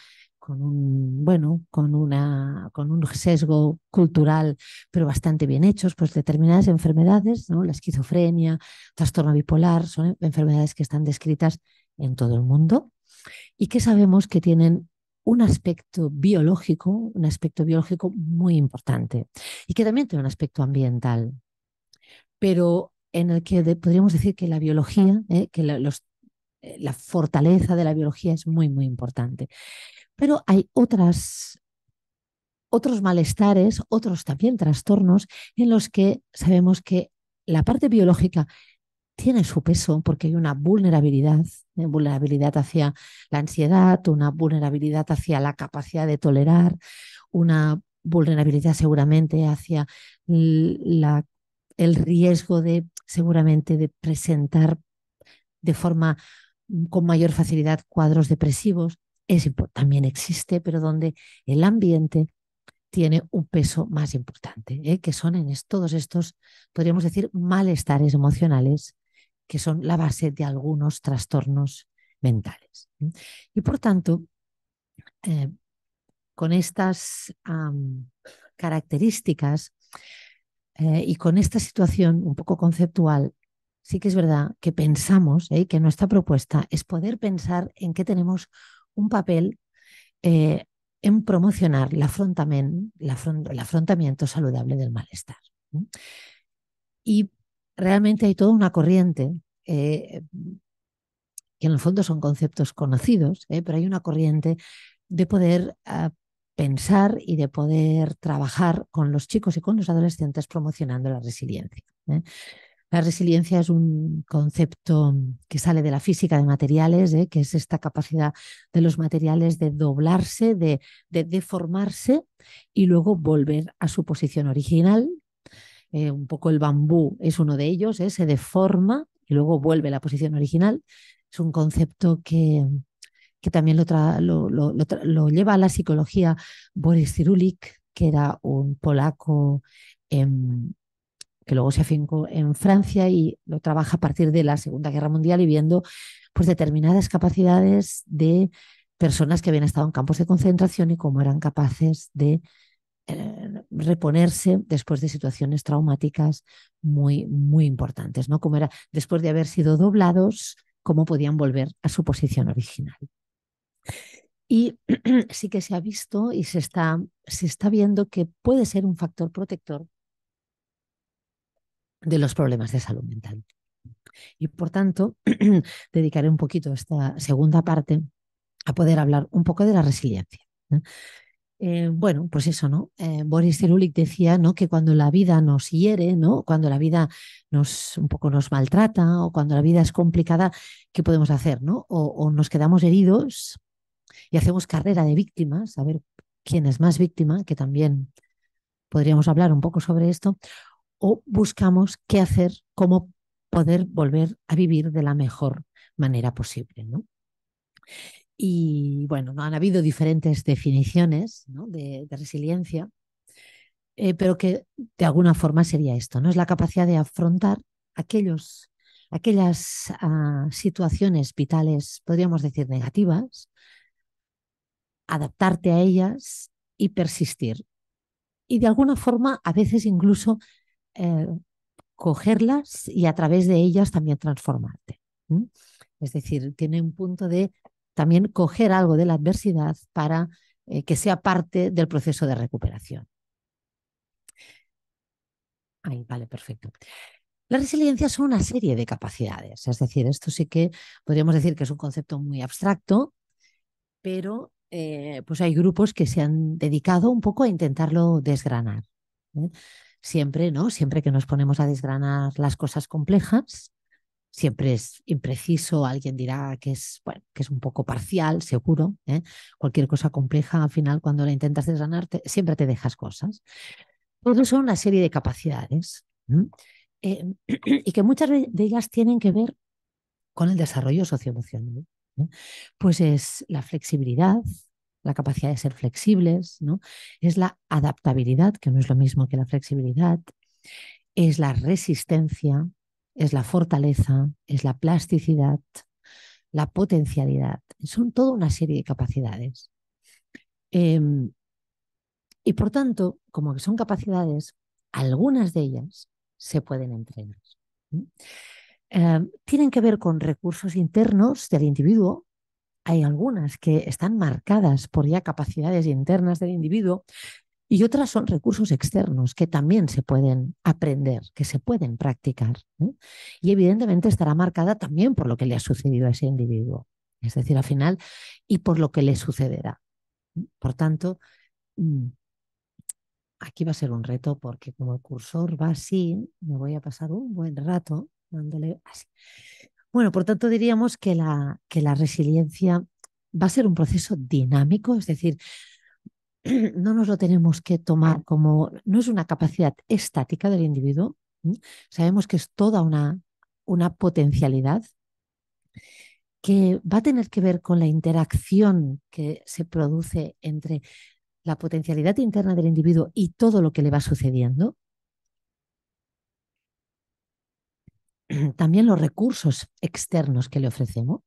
S4: con un, bueno, con una, con un sesgo cultural, pero bastante bien hechos, pues determinadas enfermedades, ¿no? La esquizofrenia, trastorno bipolar, son enfermedades que están descritas en todo el mundo y que sabemos que tienen un aspecto biológico, un aspecto biológico muy importante y que también tiene un aspecto ambiental, pero en el que podríamos decir que la biología, ¿eh? que los, eh, la fortaleza de la biología es muy, muy importante. Pero hay otras, otros malestares, otros también trastornos en los que sabemos que la parte biológica tiene su peso porque hay una vulnerabilidad, una eh, vulnerabilidad hacia la ansiedad, una vulnerabilidad hacia la capacidad de tolerar, una vulnerabilidad seguramente hacia el riesgo de seguramente de presentar de forma con mayor facilidad cuadros depresivos también existe, pero donde el ambiente tiene un peso más importante, ¿eh? que son en todos estos, podríamos decir, malestares emocionales, que son la base de algunos trastornos mentales. ¿eh? Y por tanto, eh, con estas características y con esta situación un poco conceptual, sí que es verdad que pensamos que nuestra propuesta es poder pensar en qué tenemos un papel eh, en promocionar el afrontamiento saludable del malestar. Y realmente hay toda una corriente, eh, que en el fondo son conceptos conocidos, ¿eh? pero hay una corriente de poder ah, pensar y de poder trabajar con los chicos y con los adolescentes promocionando la resiliencia. La resiliencia es un concepto que sale de la física de materiales, ¿eh? que es esta capacidad de los materiales de doblarse, de, deformarse y luego volver a su posición original. Eh, un poco el bambú es uno de ellos, ¿eh? se deforma y luego vuelve a la posición original. Es un concepto que, también lo, lo, lleva a la psicología Boris Cirulik, que era un polaco em, que luego se afincó en Francia y lo trabaja a partir de la Segunda Guerra Mundial y viendo pues, determinadas capacidades de personas que habían estado en campos de concentración y cómo eran capaces de eh, reponerse después de situaciones traumáticas muy, muy importantes, ¿no? Como era después de haber sido doblados, cómo podían volver a su posición original.
S3: Y (clears throat)
S4: sí que se ha visto y se está, se está viendo que puede ser un factor protector de los problemas de salud mental. Y por tanto, (clears throat) dedicaré un poquito esta segunda parte a poder hablar un poco de la resiliencia. Eh, bueno, pues eso, ¿no? Eh, Boris Cirulik decía, ¿no? Que cuando la vida nos hiere, ¿no? Cuando la vida nos un poco nos maltrata o cuando la vida es complicada, ¿qué podemos hacer, no? O, o nos quedamos heridos y hacemos carrera de víctimas, a ver quién es más víctima, que también podríamos hablar un poco sobre esto, o buscamos qué hacer, cómo poder volver a vivir de la mejor manera posible. Y bueno, han habido diferentes definiciones de, resiliencia, eh, pero que de alguna forma sería esto, ¿no? Es la capacidad de afrontar aquellos, aquellas ah, situaciones vitales, podríamos decir, negativas, adaptarte a ellas y persistir. Y de alguna forma, a veces incluso eh, cogerlas y a través de ellas también transformarte. Es decir, tiene un punto de también coger algo de la adversidad para eh, que sea parte del proceso de recuperación. Ahí, vale, perfecto. La resiliencia son una serie de capacidades, es decir, esto sí que podríamos decir que es un concepto muy abstracto, pero eh, pues hay grupos que se han dedicado un poco a intentarlo desgranar siempre, ¿no? Siempre que nos ponemos a desgranar las cosas complejas, siempre es impreciso, alguien dirá que es, bueno, que es un poco parcial, seguro. ¿eh? Cualquier cosa compleja, al final, cuando la intentas desgranar, siempre te dejas cosas. Todo son una serie de capacidades eh, (clears throat) y que muchas de ellas tienen que ver con el desarrollo socioemocional. ¿eh? Pues es la flexibilidad, la capacidad de ser flexibles, ¿no? es la adaptabilidad, que no es lo mismo que la flexibilidad, es la resistencia, es la fortaleza, es la plasticidad, la potencialidad. Son toda una serie de capacidades. Em, y por tanto, como que son capacidades, algunas de ellas se pueden entrenar. Em, tienen que ver con recursos internos del individuo hay algunas que están marcadas por ya capacidades internas del individuo y otras son recursos externos que también se pueden aprender, que se pueden practicar. Y evidentemente estará marcada también por lo que le ha sucedido a ese individuo, es decir, al final, y por lo que le sucederá. Por tanto, mm, aquí va a ser un reto porque como el cursor va así, me voy a pasar un buen rato dándole así. Bueno, por tanto diríamos que la, que la resiliencia va a ser un proceso dinámico, es decir, (clears throat) no nos lo tenemos que tomar como, no es una capacidad estática del individuo, sabemos que es toda una, una potencialidad que va a tener que ver con la interacción que se produce entre la potencialidad interna del individuo y todo lo que le va sucediendo. también los recursos externos que le ofrecemos.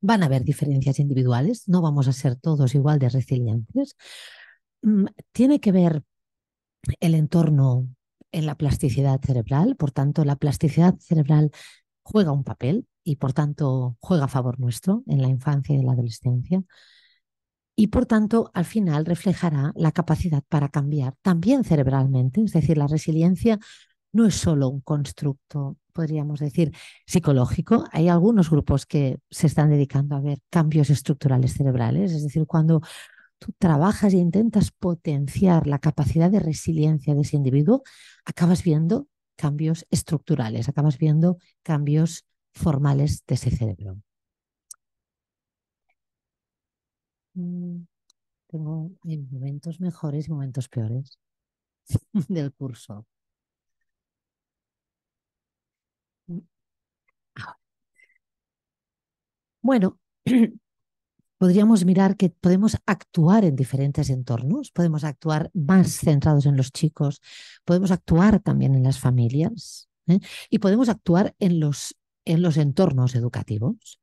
S4: Van a haber diferencias individuales, no vamos a ser todos igual de resilientes. Mm, tiene que ver el entorno en la plasticidad cerebral, por tanto, la plasticidad cerebral juega un papel y por tanto juega a favor nuestro en la infancia y en la adolescencia. Y por tanto, al final reflejará la capacidad para cambiar también cerebralmente, es decir, la resiliencia no es solo un constructo, podríamos decir, psicológico. Hay algunos grupos que se están dedicando a ver cambios estructurales cerebrales, es decir, cuando tú trabajas e intentas potenciar la capacidad de resiliencia de ese individuo, acabas viendo cambios estructurales, acabas viendo cambios formales de ese cerebro. Mm, tengo momentos mejores y momentos peores (laughs) del curso. Bueno, (clears throat) podríamos mirar que podemos actuar en diferentes entornos, podemos actuar más centrados en los chicos, podemos actuar también en las familias ¿eh? y podemos actuar en los, en los entornos educativos.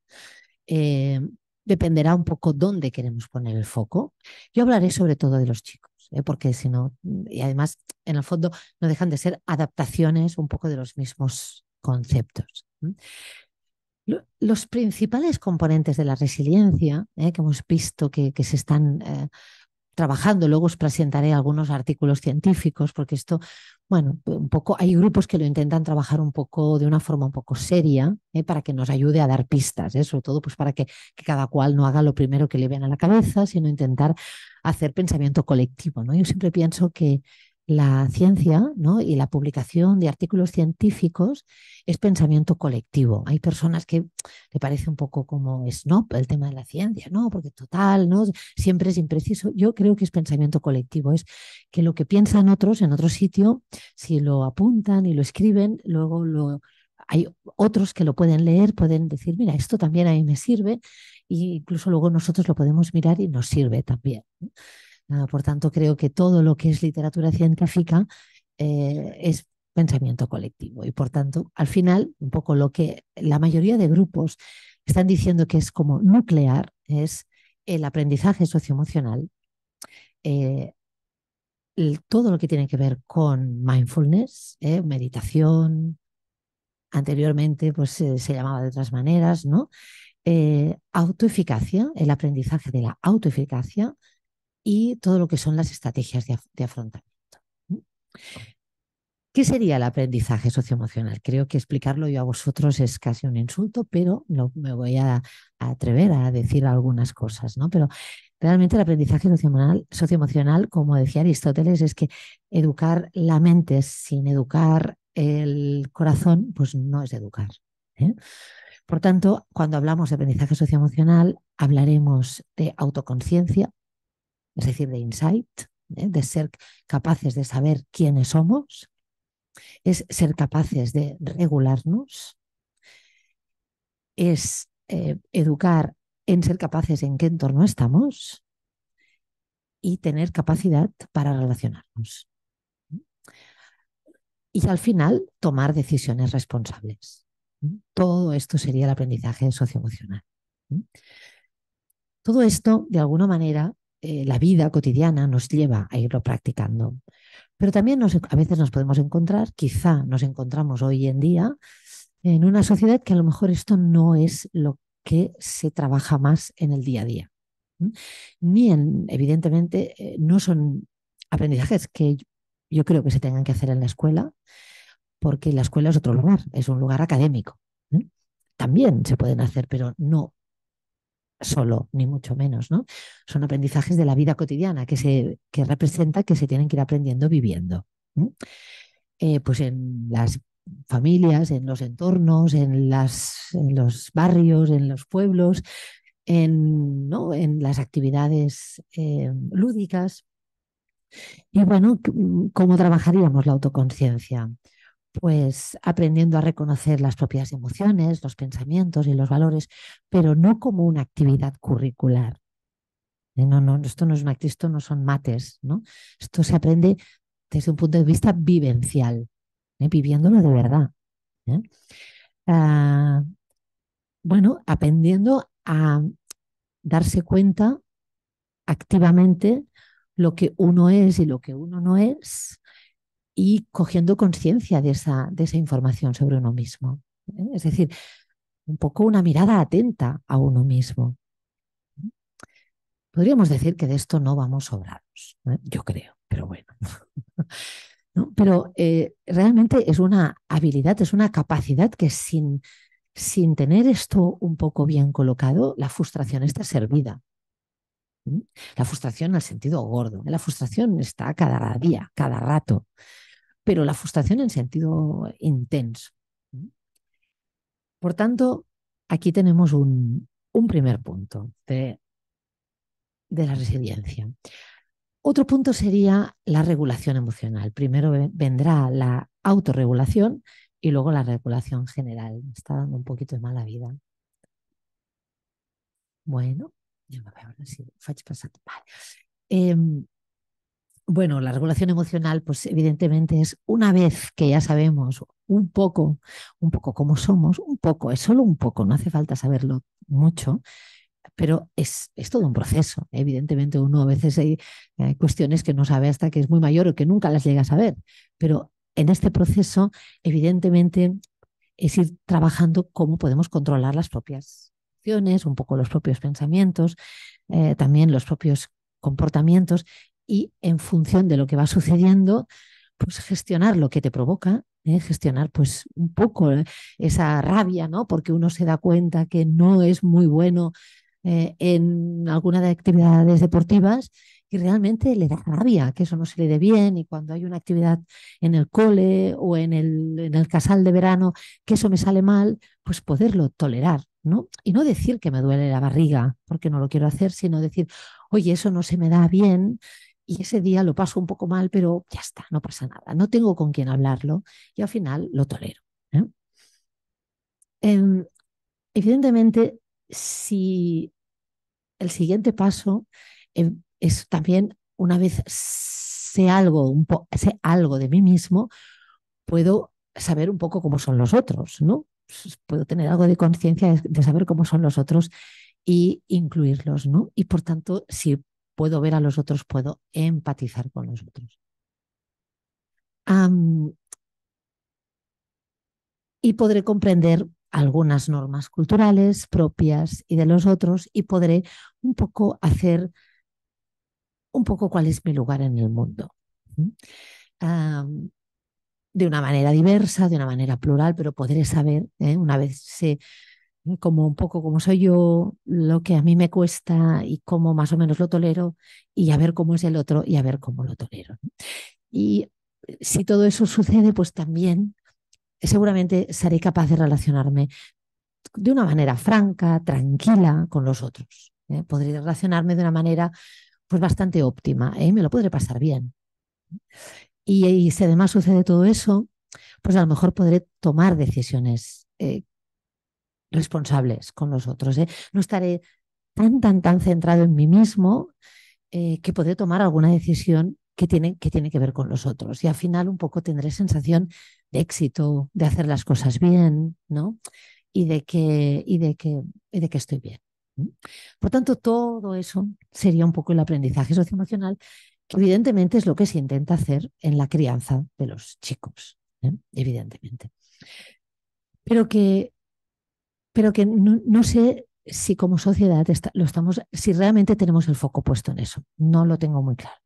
S4: Eh, dependerá un poco dónde queremos poner el foco. Yo hablaré sobre todo de los chicos, ¿eh? porque si no, y además, en el fondo, no dejan de ser adaptaciones un poco de los mismos conceptos. Los principales componentes de la resiliencia ¿eh? que hemos visto que, se están eh, trabajando, luego os presentaré algunos artículos científicos, porque esto, bueno, un poco, hay grupos que lo intentan trabajar un poco de una forma un poco seria, ¿eh? para que nos ayude a dar pistas, sobre todo pues para que, cada cual no haga lo primero que le ven a la cabeza, sino intentar hacer pensamiento colectivo. ¿no? Yo siempre pienso que, la ciencia ¿no? y la publicación de artículos científicos es pensamiento colectivo. Hay personas que le parece un poco como snob el tema de la ciencia, ¿no? Porque total, ¿no? Siempre es impreciso. Yo creo que es pensamiento colectivo, es que lo que piensan otros en otro sitio, si lo apuntan y lo escriben, luego lo, hay otros que lo pueden leer, pueden decir, mira, esto también a mí me sirve, e incluso luego nosotros lo podemos mirar y nos sirve también por tanto, creo que todo lo que es literatura científica eh, es pensamiento colectivo y, por tanto, al final, un poco lo que la mayoría de grupos están diciendo que es como nuclear es el aprendizaje socioemocional, eh, todo lo que tiene que ver con mindfulness, eh, meditación, anteriormente pues, se llamaba de otras maneras, ¿no? autoeficacia, el aprendizaje de la autoeficacia, y todo lo que son las estrategias de, afrontamiento. ¿Qué sería el aprendizaje socioemocional? Creo que explicarlo yo a vosotros es casi un insulto, pero me voy a, atrever a decir algunas cosas, ¿no? Pero realmente el aprendizaje socioemocional, socioemocional, como decía Aristóteles, es que educar la mente sin educar el corazón, pues no es educar. ¿eh? Por tanto, cuando hablamos de aprendizaje socioemocional, hablaremos de autoconciencia, es decir, de insight, ¿eh? de ser capaces de saber quiénes somos, es ser capaces de regularnos, es eh, educar en ser capaces en qué entorno estamos y tener capacidad para relacionarnos. Y al final, tomar decisiones responsables. Todo esto sería el aprendizaje socioemocional. Todo esto, de alguna manera, eh, la vida cotidiana nos lleva a irlo practicando. Pero también a veces nos podemos encontrar, quizá nos encontramos hoy en día, en una sociedad que a lo mejor esto no es lo que se trabaja más en el día a día. Ni en, evidentemente, eh, no son aprendizajes que yo creo que se tengan que hacer en la escuela, porque la escuela es otro lugar, es un lugar académico. También se pueden hacer, pero no solo, ni mucho menos, ¿no? Son aprendizajes de la vida cotidiana que, se, que representa que se tienen que ir aprendiendo viviendo. Eh, pues en las familias, en los entornos, en, las, los barrios, en los pueblos, en, ¿no? en las actividades eh, lúdicas. Y bueno, ¿cómo trabajaríamos la autoconciencia? pues aprendiendo a reconocer las propias emociones, los pensamientos y los valores, pero no como una actividad curricular. Eh, no, no, esto no es una esto no son mates, ¿no? Esto se aprende desde un punto de vista vivencial, ¿eh? viviéndolo de verdad. ¿eh? Ah, bueno, aprendiendo a darse cuenta activamente lo que uno es y lo que uno no es, y cogiendo conciencia de esa, de esa información sobre uno mismo. ¿eh? Es decir, un poco una mirada atenta a uno mismo. Podríamos decir que de esto no vamos sobrados, ¿eh? yo creo, pero bueno. (laughs) Pero eh, realmente es una habilidad, es una capacidad que sin, sin tener esto un poco bien colocado, la frustración está servida. ¿Mm? La frustración al sentido gordo. La frustración está cada día, cada rato pero la frustración en sentido intenso. Por tanto, aquí tenemos un, primer punto de, de la resiliencia. Otro punto sería la regulación emocional. Primero vendrá la autorregulación y luego la regulación general. Me está dando un poquito de mala vida. Bueno, yo me veo bueno, la regulación emocional, pues evidentemente es una vez que ya sabemos un poco, un poco cómo somos, un poco, es solo un poco, no hace falta saberlo mucho, pero es, todo un proceso. Evidentemente, uno a veces hay, cuestiones que no sabe hasta que es muy mayor o que nunca las llega a saber, pero en este proceso, evidentemente, es ir trabajando cómo podemos controlar las propias acciones, un poco los propios pensamientos, eh, también los propios comportamientos y en función de lo que va sucediendo, pues gestionar lo que te provoca, ¿eh? gestionar pues un poco eh, esa rabia, ¿no? Porque uno se da cuenta que no es muy bueno eh, en alguna de actividades deportivas y realmente le da rabia que eso no se le dé bien y cuando hay una actividad en el cole o en el, en el casal de verano que eso me sale mal, pues poderlo tolerar, ¿no? Y no decir que me duele la barriga porque no lo quiero hacer, sino decir, oye, eso no se me da bien y ese día lo paso un poco mal, pero ya está, no pasa nada, no tengo con quién hablarlo y al final lo tolero. ¿eh? Em, evidentemente, si el siguiente paso em, es también una vez sé algo, sé algo de mí mismo, puedo saber un poco cómo son los otros, ¿no? Puedo tener algo de conciencia de, saber cómo son los otros y incluirlos, ¿no? Y por tanto, si puedo ver a los otros, puedo empatizar con los otros. y podré comprender algunas normas culturales propias y de los otros y podré un poco hacer un poco cuál es mi lugar en el mundo. de una manera diversa, de una manera plural, pero podré saber, ¿eh? una vez se ¿eh? como un poco como soy yo, lo que a mí me cuesta y cómo más o menos lo tolero, y a ver cómo es el otro y a ver cómo lo tolero. Y eh, si todo eso sucede, pues también seguramente seré capaz de relacionarme de una manera franca, tranquila con los otros. ¿eh? Podré relacionarme de una manera pues bastante óptima, ¿eh? me lo podré pasar bien. Y, si además sucede todo eso, pues a lo mejor podré tomar decisiones eh, responsables con los otros. ¿eh? No estaré tan, tan, tan centrado en mí mismo eh, que podré tomar alguna decisión que tiene, que tiene que ver con los otros. Y al final un poco tendré sensación de éxito, de hacer las cosas bien, ¿no? Y de que, y de que, de que estoy bien. Por tanto, todo eso sería un poco el aprendizaje socioemocional, que evidentemente es lo que se intenta hacer en la crianza de los chicos, ¿eh? evidentemente. Pero que pero que no, sé si como sociedad lo estamos, si realmente tenemos el foco puesto en eso. No lo tengo muy claro.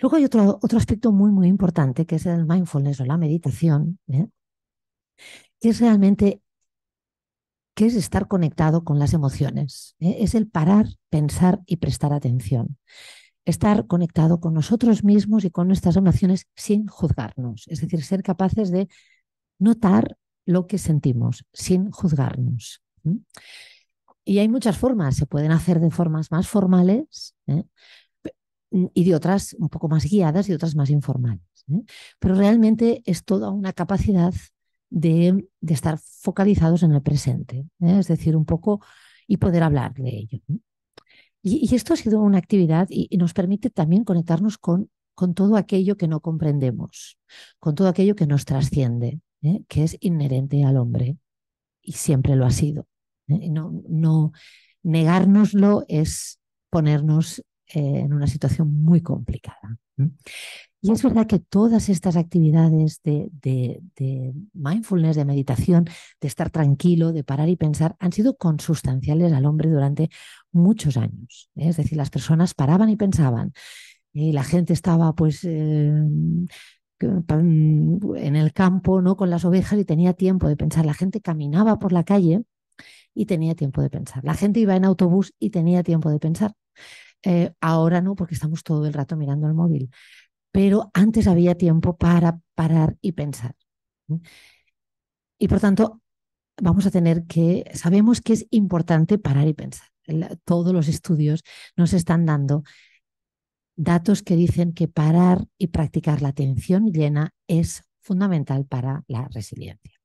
S4: Luego hay otro, otro aspecto muy, muy importante que es el mindfulness o la meditación, ¿eh? que es realmente que es estar conectado con las emociones. ¿eh? Es el parar, pensar y prestar atención. Estar conectado con nosotros mismos y con nuestras emociones sin juzgarnos. Es decir, ser capaces de notar lo que sentimos sin juzgarnos. Y hay muchas formas, se pueden hacer de formas más formales ¿eh? y de otras un poco más guiadas y otras más informales. ¿eh? Pero realmente es toda una capacidad de, estar focalizados en el presente, ¿eh? es decir, un poco y poder hablar de ello. Y, esto ha sido una actividad y, y, nos permite también conectarnos con, con todo aquello que no comprendemos, con todo aquello que nos trasciende. ¿eh? que es inherente al hombre y siempre lo ha sido. ¿eh? No, no negárnoslo es ponernos eh, en una situación muy complicada. Y es verdad que todas estas actividades de, mindfulness, de meditación, de estar tranquilo, de parar y pensar, han sido consustanciales al hombre durante muchos años. Es decir, las personas paraban y pensaban. Y la gente estaba pues en el campo, ¿no? Con las ovejas y tenía tiempo de pensar. La gente caminaba por la calle y tenía tiempo de pensar. La gente iba en autobús y tenía tiempo de pensar. Eh, ahora no, porque estamos todo el rato mirando el móvil. Pero antes había tiempo para parar y pensar. Y por tanto, vamos a tener que, sabemos que es importante parar y pensar. Todos los estudios nos están dando datos que dicen que parar y practicar la atención llena es fundamental para la resiliencia.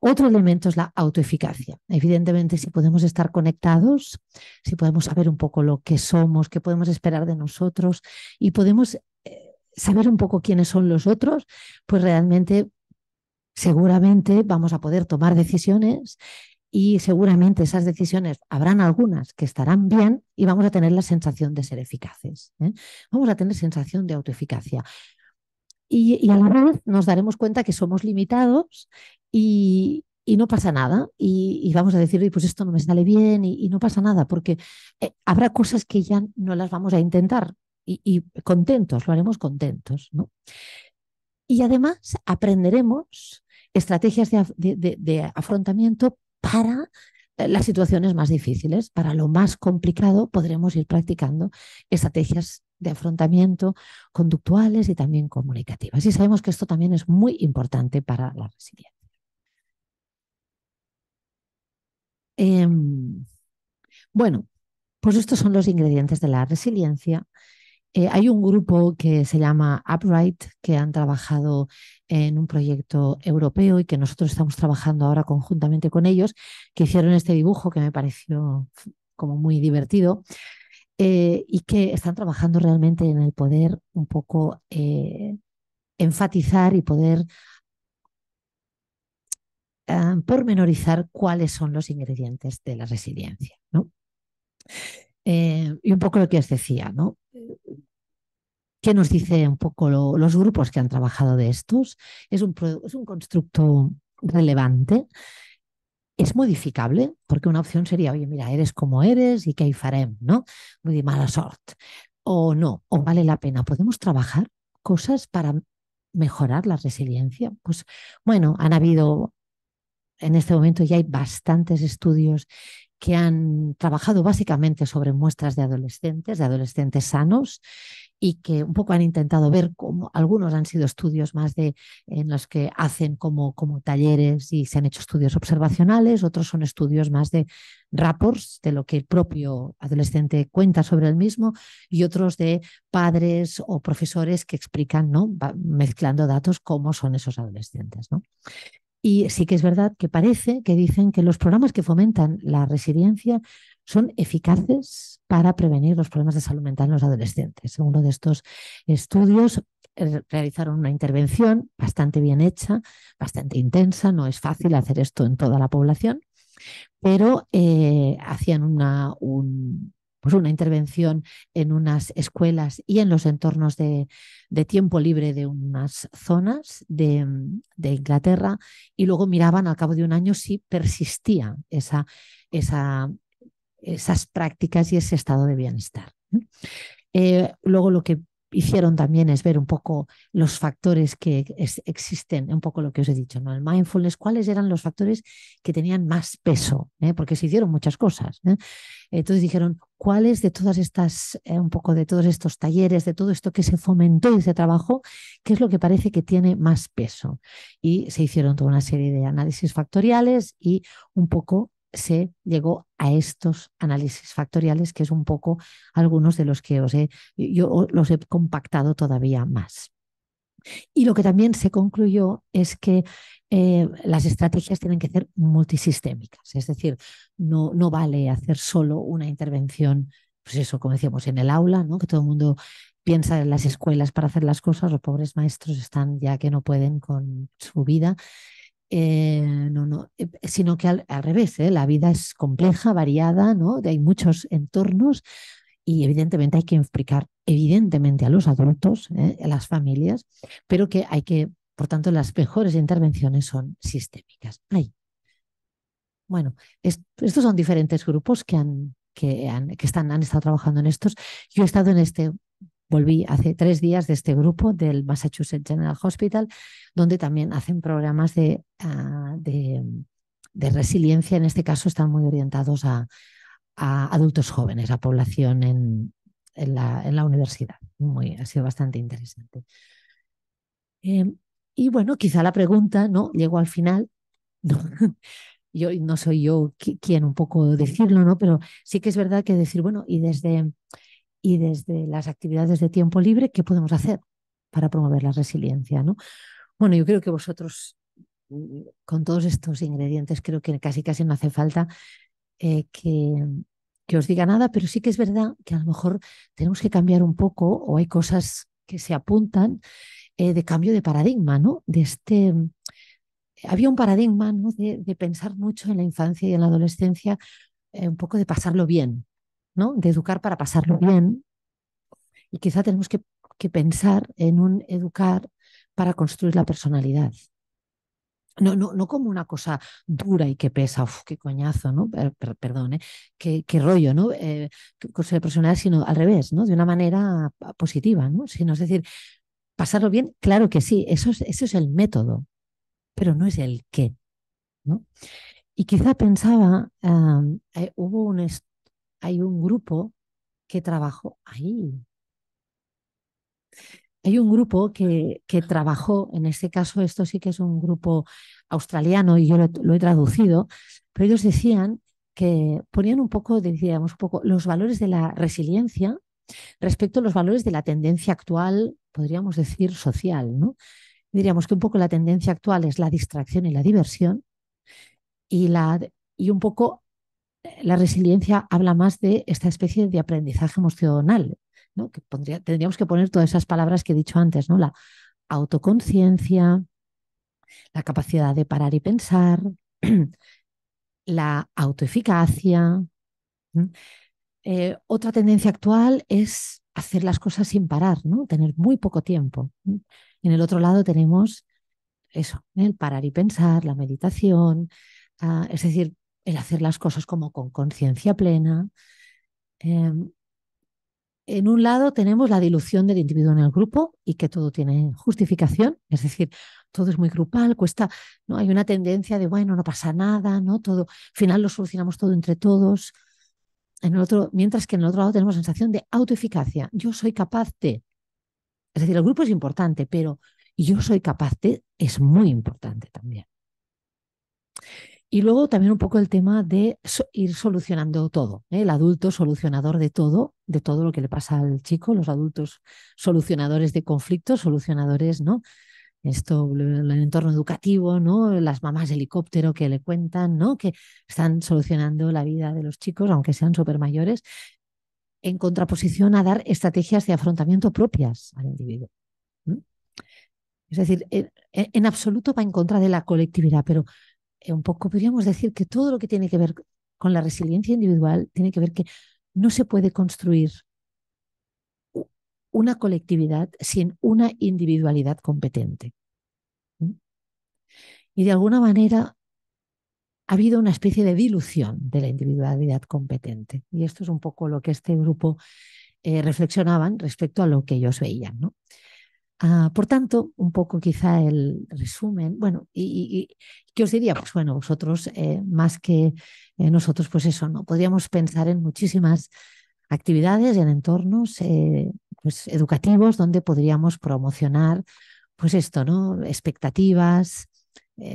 S4: Otro elemento es la autoeficacia. Evidentemente, si podemos estar conectados, si podemos saber un poco lo que somos, qué podemos esperar de nosotros y podemos eh, saber un poco quiénes son los otros, pues realmente seguramente vamos a poder tomar decisiones y seguramente esas decisiones habrán algunas que estarán bien y vamos a tener la sensación de ser eficaces. ¿eh? Vamos a tener sensación de autoeficacia. Y, y, a la vez nos daremos cuenta que somos limitados y, no pasa nada. Y, vamos a decir, pues esto no me sale bien y, no pasa nada, porque eh, habrá cosas que ya no las vamos a intentar y, contentos, lo haremos contentos. ¿no? Y además aprenderemos estrategias de, de, afrontamiento para eh, las situaciones más difíciles, para lo más complicado, podremos ir practicando estrategias de afrontamiento conductuales y también comunicativas. Y sabemos que esto también es muy importante para la resiliencia. Em, bueno, pues estos son los ingredientes de la resiliencia eh, hay un grupo que se llama Upright, que han trabajado en un proyecto europeo y que nosotros estamos trabajando ahora conjuntamente con ellos, que hicieron este dibujo que me pareció como muy divertido. Eh, y que están trabajando realmente en el poder un poco eh, enfatizar y poder ah, pormenorizar cuáles son los ingredientes de la resiliencia. ¿no? y un poco lo que os decía, ¿no? ¿Qué nos dice un poco los grupos que han trabajado de estos? Es un, es un constructo relevante. Es modificable, porque una opción sería, oye, mira, eres como eres y qué hay farem, ¿no? Muy mala suerte. O no, o vale la pena. Podemos trabajar cosas para mejorar la resiliencia. Pues bueno, han habido, en este momento ya hay bastantes estudios que han trabajado básicamente sobre muestras de adolescentes, de adolescentes sanos, y que un poco han intentado ver cómo algunos han sido estudios más de en los que hacen como, como talleres y se han hecho estudios observacionales, otros son estudios más de rapports de lo que el propio adolescente cuenta sobre el mismo y otros de padres o profesores que explican, ¿no? mezclando datos cómo son esos adolescentes, ¿no? Y sí que es verdad que parece que dicen que los programas que fomentan la resiliencia son eficaces para prevenir los problemas de salud mental en los adolescentes. En uno de estos estudios eh, realizaron una intervención bastante bien hecha, bastante intensa, no es fácil hacer esto en toda la población, pero eh, hacían una, un, pues una intervención en unas escuelas y en los entornos de, tiempo libre de unas zonas de, Inglaterra y luego miraban al cabo de un año si persistía esa, esa, esas prácticas y ese estado de bienestar. Eh, luego lo que hicieron también es ver un poco los factores que existen, un poco lo que os he dicho, ¿no? El mindfulness, cuáles eran los factores que tenían más peso, ¿eh? porque se hicieron muchas cosas. ¿eh? Entonces dijeron, cuáles de todas estas, eh, un poco de todos estos talleres, de todo esto que se fomentó y se trabajó, qué es lo que parece que tiene más peso. Y se hicieron toda una serie de análisis factoriales y un poco se llegó a estos análisis factoriales, que es un poco algunos de los que os he, yo los he compactado todavía más. Y lo que también se concluyó es que eh, las estrategias tienen que ser multisistémicas, es decir, no, vale hacer solo una intervención, pues eso, como decíamos, en el aula, ¿no? que todo el mundo piensa en las escuelas para hacer las cosas, los pobres maestros están ya que no pueden con su vida. Eh, no, eh, sino que al, revés, la vida es compleja, variada, hay muchos entornos y evidentemente hay que implicar evidentemente a los adultos, ¿eh? a las familias, pero que hay que, por tanto, las mejores intervenciones son sistémicas. Bueno, estos son diferentes grupos que han, que que están, han estado trabajando en estos. Yo he estado en este, volví hace tres días de este grupo del Massachusetts General Hospital, donde también hacen programas de, ah, de, resiliencia. En este caso están muy orientados a adultos jóvenes, a población en, en la, universidad. Muy, ha sido bastante interesante. Em, y bueno, quizá la pregunta, ¿no? Llego al final. No, (laughs) yo no soy yo quien un poco decirlo, ¿no? Pero sí que es verdad que decir, bueno, y desde, y desde las actividades de tiempo libre, ¿qué podemos hacer para promover la resiliencia? ¿no? Bueno, yo creo que vosotros, mm, con todos estos ingredientes, creo que casi casi no hace falta eh, que, que os diga nada, pero sí que es verdad que a lo mejor tenemos que cambiar un poco o hay cosas que se apuntan eh, de cambio de paradigma, ¿no? De este, había un paradigma ¿no? de, pensar mucho en la infancia y en la adolescencia, eh, un poco de pasarlo bien, ¿no? De educar para pasarlo bien. Y quizá tenemos que, que pensar en un educar para construir la personalidad, no, como una cosa dura y que pesa, uf, qué coñazo, ¿no? perdón, ¿eh? qué, rollo, ¿no? Eh, cosa de personal, sino al revés, ¿no? De una manera ah, positiva, ¿no? Sino, es decir, pasarlo bien, claro que sí, eso es, eso es el método, pero no es el qué, ¿no? Y quizá pensaba, eh, hubo un, hay un grupo que trabajó ahí hay un grupo que, trabajó, en este caso esto sí que es un grupo australiano y yo lo, he traducido, pero ellos decían que ponían un poco, decíamos un poco, los valores de la resiliencia respecto a los valores de la tendencia actual, podríamos decir, social, ¿no? Diríamos que un poco la tendencia actual es la distracción y la diversión y, la, y un poco eh, la resiliencia habla más de esta especie de aprendizaje emocional, que tendríamos que poner todas esas palabras que he dicho antes, ¿no? La autoconciencia, la capacidad de parar y pensar, (clears throat) la autoeficacia. Eh, otra tendencia actual es hacer las cosas sin parar, ¿no? Tener muy poco tiempo.
S3: En
S4: el otro lado tenemos eso, el parar y pensar, la meditación, ah, es decir, el hacer las cosas como con conciencia plena. Em, en un lado tenemos la dilución del individuo en el grupo y que todo tiene justificación, es decir, todo es muy grupal, cuesta, no hay una tendencia de bueno, no pasa nada, no todo, al final lo solucionamos todo entre todos. En otro, mientras que en el otro lado tenemos la sensación de autoeficacia, yo soy capaz de. Es decir, el grupo es importante, pero yo soy capaz de es muy importante también. Y luego también un poco el tema de ir solucionando todo, ¿eh? el adulto solucionador de todo, de todo lo que le pasa al chico, los adultos solucionadores de conflictos, solucionadores, ¿no? Esto, el entorno educativo, ¿no? Las mamás helicóptero que le cuentan, ¿no? Que están solucionando la vida de los chicos, aunque sean súper mayores, en contraposición a dar estrategias de afrontamiento propias al individuo. Es decir, en, absoluto va en contra de la colectividad, pero eh, un poco podríamos decir que todo lo que tiene que ver con la resiliencia individual tiene que ver que no se puede construir una colectividad sin una individualidad competente. Y de alguna manera ha habido una especie de dilución de la individualidad competente. Y esto es un poco lo que este grupo reflexionaba eh, reflexionaban respecto a lo que ellos veían. ¿no? Ah, por tanto, un poco quizá el resumen, bueno, y, y ¿qué os diría? Pues bueno, vosotros eh, más que eh, nosotros, pues eso, ¿no? Podríamos pensar en muchísimas actividades y en entornos eh, pues, educativos donde podríamos promocionar, pues esto, ¿no? Expectativas,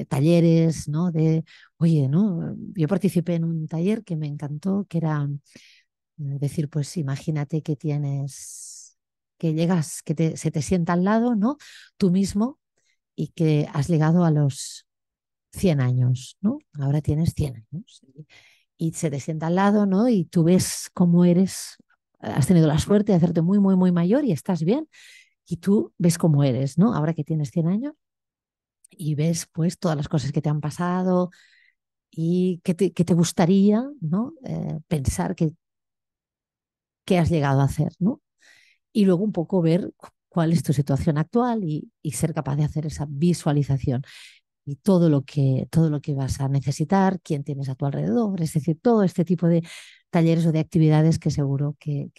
S4: talleres, ¿no? De, oye, ¿no? Yo participé en un taller que me encantó, que era decir, pues imagínate que tienes que llegas, que se te sienta al lado, ¿no? Tú mismo y que has llegado a los 100 años, ¿no? Ahora tienes 100 años y se te sienta al lado, ¿no? Y tú ves cómo eres, has tenido la suerte de hacerte muy, muy, muy mayor y estás bien y tú ves cómo eres, ¿no? Ahora que tienes 100 años y ves pues todas las cosas que te han pasado y que te, que te gustaría, ¿no? Eh, pensar que, que has llegado a hacer, ¿no? y luego un poco ver cuál es tu situación actual y, ser capaz de hacer esa visualización y todo lo que todo lo que vas a necesitar, quién tienes a tu alrededor, es decir, todo este tipo de talleres o de actividades que seguro que,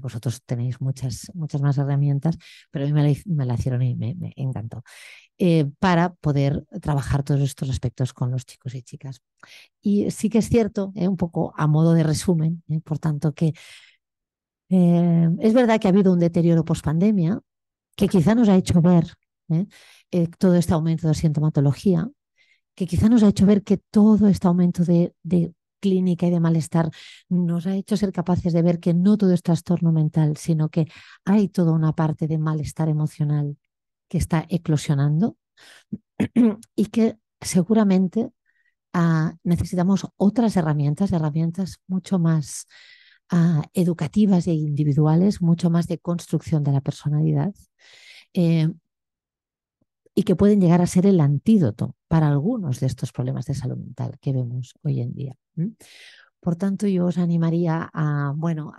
S4: vosotros tenéis muchas, muchas más herramientas, pero a mí me la, hicieron y me, encantó, eh, para poder trabajar todos estos aspectos con los chicos y chicas. Y sí que es cierto, eh, un poco a modo de resumen, eh, por tanto, que eh, es verdad que ha habido un deterioro post-pandemia que quizá nos ha hecho ver ¿eh? Eh, todo este aumento de sintomatología, que quizá nos ha hecho ver que todo este aumento de, clínica y de malestar nos ha hecho ser capaces de ver que no todo es trastorno mental, sino que hay toda una parte de malestar emocional que está eclosionando (clears throat) y que seguramente ah, necesitamos otras herramientas, herramientas mucho más Ah, educativas e individuales, mucho más de construcción de la personalidad, eh, y que pueden llegar a ser el antídoto para algunos de estos problemas de salud mental que vemos hoy en día. Por tanto, yo os animaría a, bueno,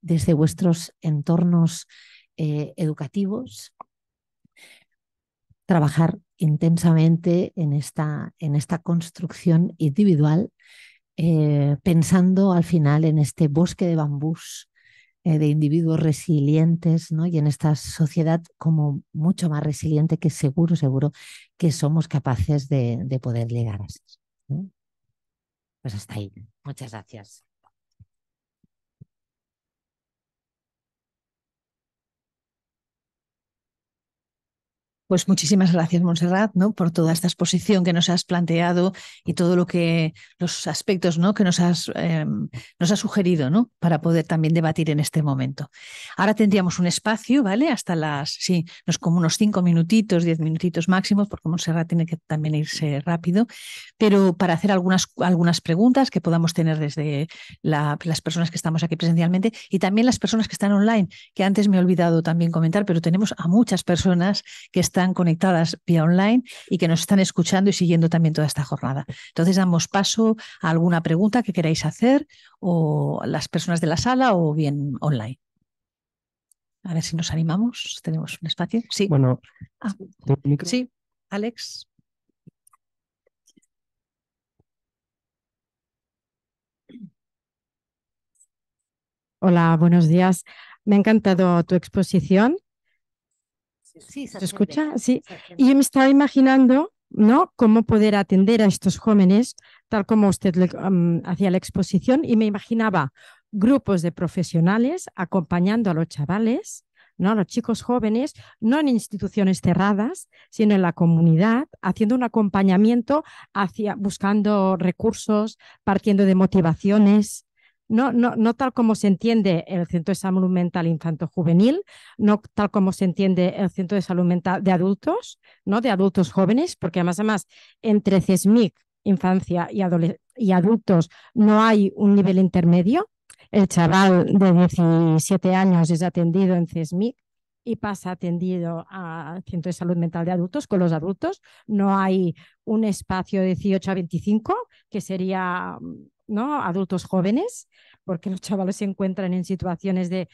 S4: desde vuestros entornos eh, educativos, trabajar intensamente en esta, en esta construcción individual eh, pensando al final en este bosque de bambús eh, de individuos resilientes ¿no? y en esta sociedad como mucho más resiliente que seguro, seguro que somos capaces de, poder llegar a ser. Pues hasta ahí. Muchas gracias.
S1: Pues muchísimas gracias, Montserrat, ¿no? por toda esta exposición que nos has planteado y todo lo que los aspectos ¿no? que nos has, em, nos has sugerido ¿no? para poder también debatir en este momento. Ahora tendríamos un espacio, ¿vale? Hasta las, sí, nos como unos cinco minutitos, diez minutitos máximos, porque Montserrat tiene que también irse rápido, pero para hacer algunas, algunas preguntas que podamos tener desde las personas que estamos aquí presencialmente y también las personas que están online, que antes me he olvidado también comentar, pero tenemos a muchas personas que están están conectadas vía online y que nos están escuchando y siguiendo también toda esta jornada. Entonces, damos paso a alguna pregunta que queráis hacer o las personas de la sala o bien online. A ver si nos animamos. Tenemos un espacio. Sí. Bueno. Ah. Sí, Alex.
S5: Hola, buenos días. Me ha encantado tu exposición
S4: se, escucha, sí.
S5: Y yo me estaba imaginando, ¿no? Cómo poder atender a estos jóvenes, tal como usted hacía la exposición, y me imaginaba grupos de profesionales acompañando a los chavales, ¿no? los chicos jóvenes, no en instituciones cerradas, sino en la comunidad, haciendo un acompañamiento hacia, buscando recursos, partiendo de motivaciones, no, tal como se entiende el centro de salud mental infanto-juvenil, no tal como se entiende el centro de salud mental de adultos, ¿no? de adultos jóvenes, porque además, además entre CESMIC, infancia y, adultos no hay un nivel intermedio. El chaval de 17 años es atendido en CESMIC y pasa atendido a centro de salud mental de adultos con los adultos. No hay un espacio de 18 a 25, que sería ¿no? adultos jóvenes, porque los chavales se encuentran en situaciones de,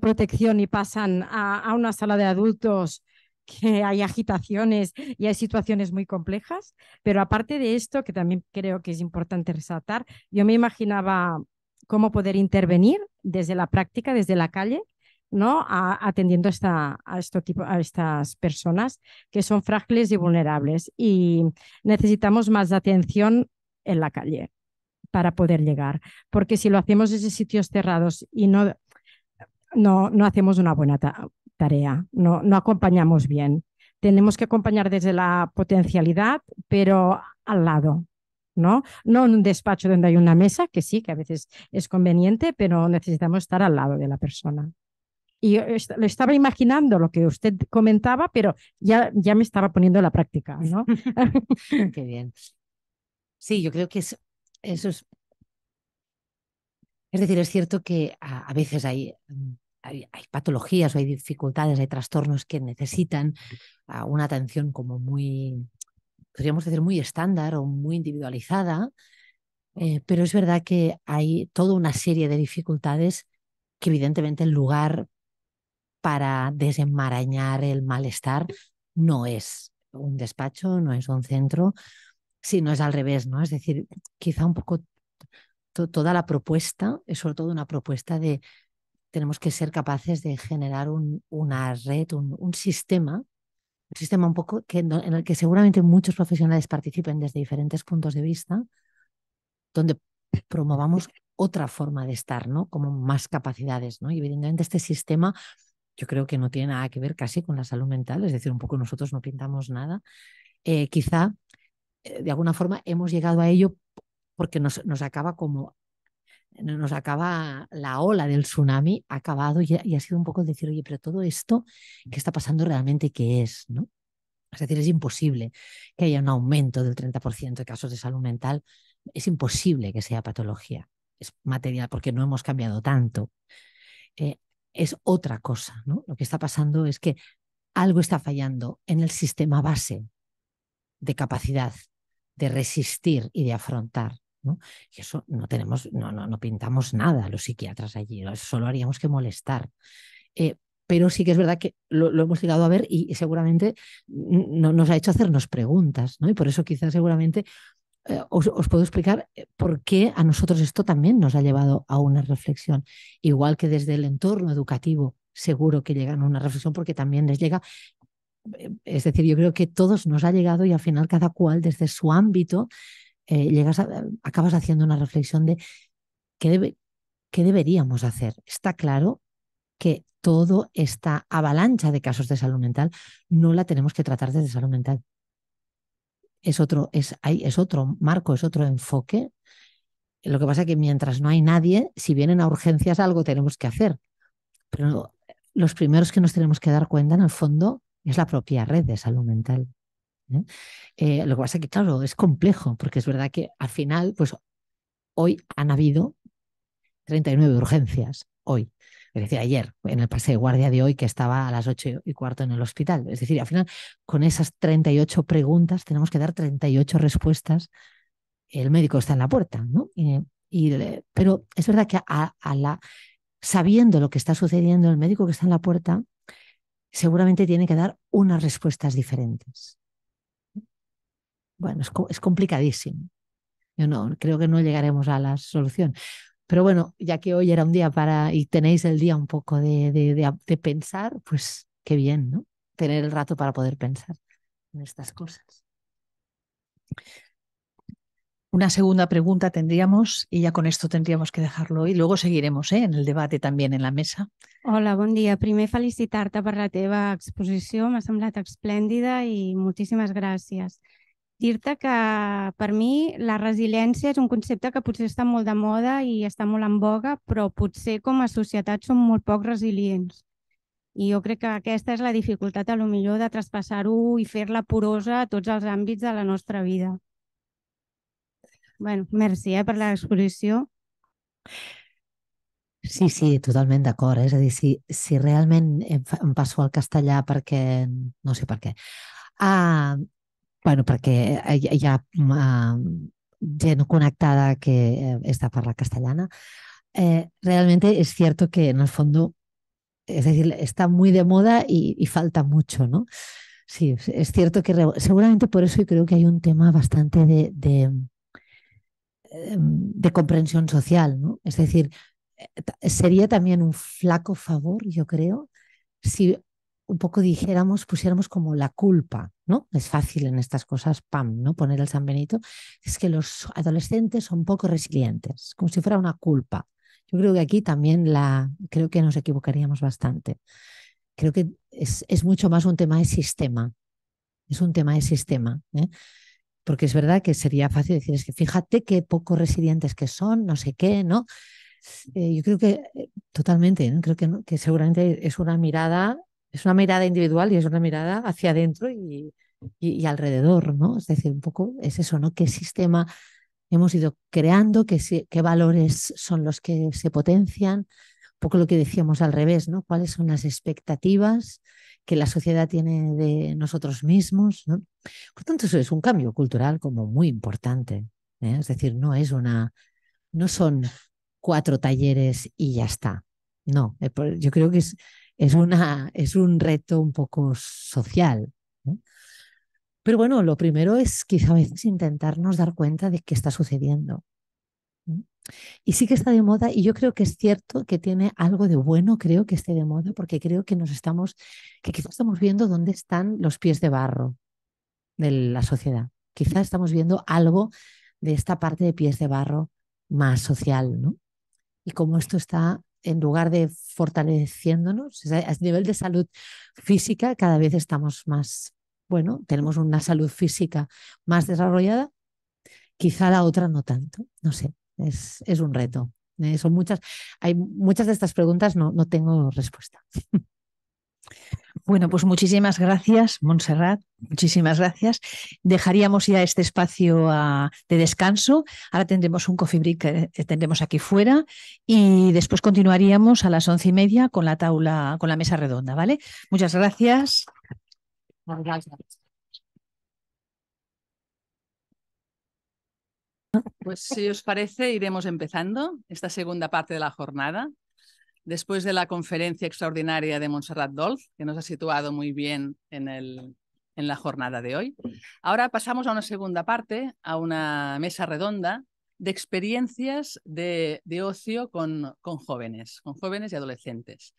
S5: protección y pasan a, una sala de adultos que hay agitaciones y hay situaciones muy complejas. Pero aparte de esto, que también creo que es importante resaltar, yo me imaginaba cómo poder intervenir desde la práctica, desde la calle, ¿no? atendiendo a, tipo, a estas personas que son frágiles y vulnerables y necesitamos más atención en la calle para poder llegar. Porque si lo hacemos desde sitios cerrados y no, no, no hacemos una buena tarea, no, no acompañamos bien. Tenemos que acompañar desde la potencialidad, pero al lado, ¿no? No en un despacho donde hay una mesa, que sí, que a veces es conveniente, pero necesitamos estar al lado de la persona. Y lo estaba imaginando lo que usted comentaba, pero ya, ya me estaba poniendo la práctica, ¿no?
S4: (laughs) Qué bien. Sí, yo creo que es eso es. decir, es cierto que a, veces mm, hay, hay, patologías o hay dificultades, hay trastornos que necesitan ah, una atención como muy, podríamos decir, muy estándar o muy individualizada, eh, pero es verdad que hay toda una serie de dificultades que evidentemente el lugar para desenmarañar el malestar no es un despacho, no es un centro, Sí, no es al revés, ¿no? Es decir, quizá un poco toda la propuesta, es sobre todo una propuesta de tenemos que ser capaces de generar un, una red, un, sistema, un sistema un poco que, en el que seguramente muchos profesionales participen desde diferentes puntos de vista, donde promovamos otra forma de estar, ¿no? Como más capacidades, ¿no? Y evidentemente este sistema yo creo que no tiene nada que ver casi con la salud mental, es decir, un poco nosotros no pintamos nada. Eh, quizá eh, de alguna forma hemos llegado a ello porque nos, acaba como nos acaba la ola del tsunami, ha acabado y ha, sido un poco decir, oye, pero todo esto que está pasando realmente, ¿qué es? ¿no? Es decir, es imposible que haya un aumento del 30% de casos de salud mental, es imposible que sea patología, es material, porque no hemos cambiado tanto. Eh, es otra cosa, ¿no? Lo que está pasando es que algo está fallando en el sistema base de capacidad de resistir y de afrontar. ¿no? Y eso no tenemos, no, no, no pintamos nada los psiquiatras allí, solo haríamos que molestar. Eh, pero sí que es verdad que lo, hemos llegado a ver y seguramente no, nos ha hecho hacernos preguntas, ¿no? Y por eso quizás seguramente eh, os, puedo explicar eh, por qué a nosotros esto también nos ha llevado a una reflexión, igual que desde el entorno educativo seguro que llegan a una reflexión porque también les llega eh, es decir, yo creo que todos nos ha llegado y al final cada cual desde su ámbito eh, llegas acabas haciendo una reflexión de qué, debe, qué deberíamos hacer. Está claro que toda esta avalancha de casos de salud mental no la tenemos que tratar desde salud mental. Es otro, es, hay, es otro marco, es otro enfoque. Lo que pasa es que mientras no hay nadie, si vienen a urgencias algo tenemos que hacer. Pero los primeros que nos tenemos que dar cuenta, en el fondo, es la propia red de salud mental. Eh, lo que pasa es que, claro, es complejo, porque es verdad que al final, pues hoy han habido 39 urgencias, hoy. Es decir, ayer, en el pase de guardia de hoy, que estaba a las 8 y cuarto en el hospital. Es decir, al final, con esas 38 preguntas, tenemos que dar 38 respuestas. El médico está en la puerta, ¿no? Y, pero es verdad que a la, sabiendo lo que está sucediendo, el médico que está en la puerta seguramente tiene que dar unas respuestas diferentes. Bueno, es, complicadísimo. Yo no, creo que no llegaremos a la solución. Pero bueno, ya que hoy era un día para y tenéis el día un poco de, pensar, pues qué bien, ¿no? Tener el rato para poder pensar en estas cosas.
S1: Una segunda pregunta tendríamos, y ya con esto tendríamos que dejarlo, y luego seguiremos ¿eh? en el debate también en la mesa.
S5: Hola,
S6: bon dia. Primer felicitar-te per la teva exposició, m'ha semblat esplèndida i moltíssimes gràcies. Dir-te que per mi la resiliència és un concepte que potser està molt de moda i està molt en boga, però potser com a societat som molt poc resilients. I jo crec que aquesta és la dificultat a lo millor de traspassar-ho i fer-la porosa a tots
S7: els àmbits de la nostra vida. Bé, bueno, merci eh, per l'exposició.
S4: Sí, sí, totalmente de acuerdo. ¿eh? Es decir, si, si realmente em, al castellà porque... No sé por qué. Ah, bueno, porque que ya ha ah, conectada gent que eh, esta parla castellana. Eh, realmente es cierto que en el fondo, es decir, está muy de moda y, falta mucho, ¿no? Sí, es cierto que seguramente por eso yo creo que hay un tema bastante de, de em, de comprensión social, ¿no? Es decir, eh, sería también un flaco favor, yo creo, si un poco dijéramos, pusiéramos como la culpa, ¿no? Es fácil en estas cosas, pam, ¿no? Poner el San Benito. Es que los adolescentes son poco resilientes, como si fuera una culpa. Yo creo que aquí también la, creo que nos equivocaríamos bastante. Creo que es, es mucho más un tema de sistema. Es un tema de sistema. ¿eh? Porque es verdad que sería fácil decir, es que fíjate qué poco resilientes que son, no sé qué, ¿no? Eh, yo creo que eh, totalmente, creo que, que, seguramente es una mirada, es una mirada individual y es una mirada hacia adentro y, alrededor, ¿no? Es decir, un poco es eso, ¿no? ¿Qué sistema hemos ido creando? ¿Qué, qué valores son los que se potencian? Un poco lo que decíamos al revés, ¿no? ¿Cuáles son las expectativas? que la sociedad tiene de nosotros mismos. ¿no? Por tanto, eso es un cambio cultural como muy importante. ¿eh? Es decir, no es una, no son cuatro talleres y ya está. No, eh, yo creo que es, es, una, es un reto un poco social. Pero bueno, lo primero es quizá a veces intentarnos dar cuenta de qué está sucediendo. Y sí que está de moda, y yo creo que es cierto que tiene algo de bueno, creo que esté de moda, porque creo que nos estamos, que quizás estamos viendo dónde están los pies de barro de la sociedad. Quizás estamos viendo algo de esta parte de pies de barro más social, ¿no? y como esto está, en lugar de fortaleciéndonos, a nivel de salud física, cada vez estamos más, bueno, tenemos una salud física más desarrollada, quizá la otra no tanto, no sé, es, es un reto. ¿eh? son muchas, hay muchas de estas preguntas no, no tengo respuesta.
S1: Bueno, pues muchísimas gracias, Montserrat. Muchísimas gracias. Dejaríamos ya este espacio ah, de descanso. Ahora tendremos un coffee break que eh, tendremos aquí fuera y después continuaríamos a las once y media con la taula, con la mesa redonda, ¿vale? Muchas gracias. Gracias.
S8: Pues si os parece, iremos empezando esta segunda parte de la jornada después de la conferencia extraordinaria de Montserrat Dolz, que nos ha situado muy bien en, la jornada de hoy. Ahora pasamos a una segunda parte, a una mesa redonda de experiencias de, ocio con, jóvenes, con jóvenes y adolescentes.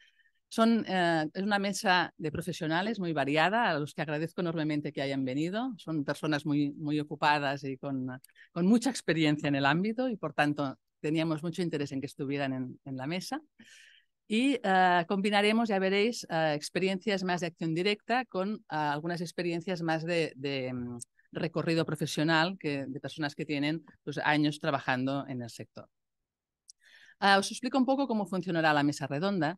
S8: Eh, es una mesa de profesionales muy variada, a los que agradezco enormemente que hayan venido. Son personas muy, ocupadas y con, mucha experiencia en el ámbito y, por tanto, teníamos mucho interés en que estuvieran en la mesa. Y eh, combinaremos, ya veréis, eh, experiencias más de acción directa con eh, algunas experiencias más de, mm, recorrido profesional que, de personas que tienen pues, años trabajando en el sector. os explico un poco cómo funcionará la mesa redonda.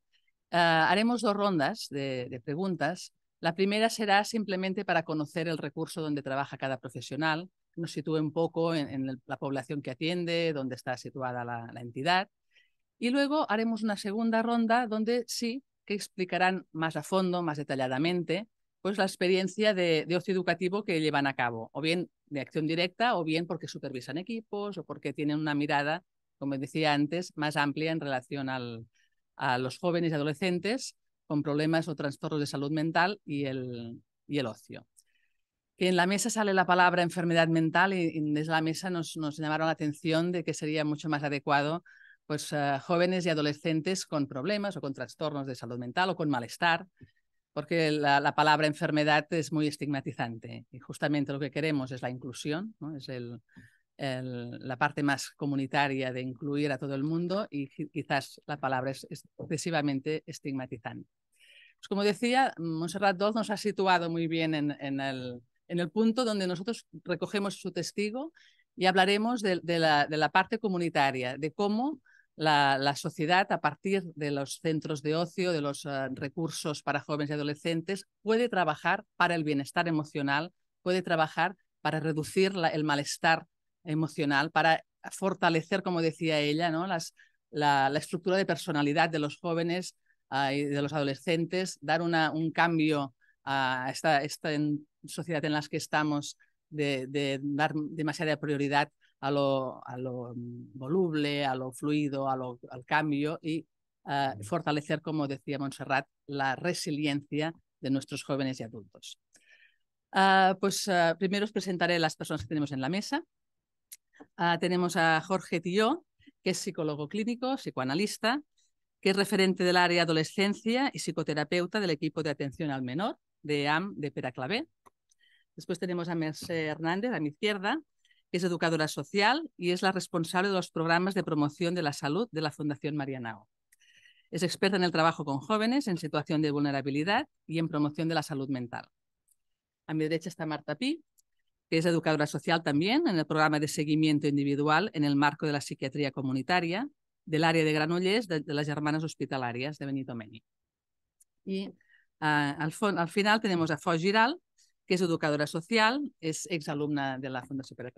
S8: haremos dos rondas de, preguntas. La primera será simplemente para conocer el recurso donde trabaja cada profesional, nos sitúe un poco en, la población que atiende, dónde está situada la entidad. Y luego haremos una segunda ronda donde sí que explicarán más a fondo, más detalladamente, pues la experiencia de, de ocio educativo que llevan a cabo, o bien de acción directa, o bien porque supervisan equipos, o porque tienen una mirada, como decía antes, más amplia en relación al, a los jóvenes y adolescentes con problemas o trastornos de salud mental y el, y el ocio. Que en la mesa sale la palabra enfermedad mental y, desde la mesa nos, nos llamaron la atención de que sería mucho más adecuado pues, eh, jóvenes y adolescentes con problemas o con trastornos de salud mental o con malestar, porque la, palabra enfermedad es muy estigmatizante y justamente lo que queremos es la inclusión, ¿no? es el, la parte más comunitaria de incluir a todo el mundo y quizás la palabra es excesivamente estigmatizante. Pues como decía, Monserrat 2 nos ha situado muy bien en, en, el, en, el, punto donde nosotros recogemos su testigo y hablaremos de, de, la, de la, parte comunitaria, de cómo la, sociedad a partir de los centros de ocio, de los ah, recursos para jóvenes y adolescentes, puede trabajar para el bienestar emocional, puede trabajar para reducir el malestar emocional, para fortalecer, como decía ella, ¿no? Las, la, estructura de personalidad de los jóvenes ah, y de los adolescentes, dar una, un cambio a esta, esta sociedad en la que estamos de, de dar demasiada prioridad a lo, a lo voluble, a lo fluido, a lo, al cambio y eh, fortalecer, como decía Montserrat, la resiliencia de nuestros jóvenes y adultos. Eh, pues eh, primero os presentaré las personas que tenemos en la mesa. tenemos a Jorge Tilló, que es psicólogo clínico, psicoanalista, que es referente del área adolescencia y psicoterapeuta del equipo de atención al menor de AM de Peraclavé. Después tenemos a Merce Hernández, a mi izquierda, es educadora social y es la responsable de los programas de promoción de la salud de la Fundación Marianao. Es experta en el trabajo con jóvenes en situación de vulnerabilidad y en promoción de la salud mental. A mi derecha está Marta Pi, que es educadora social también en el programa de seguimiento individual en el marco de la psiquiatría comunitaria del área de Granollers de, las Hermanas Hospitalarias de Benito Meni. Y eh, al, final tenemos a Foz Giral, que es educadora social, es exalumna de la Fundación Pere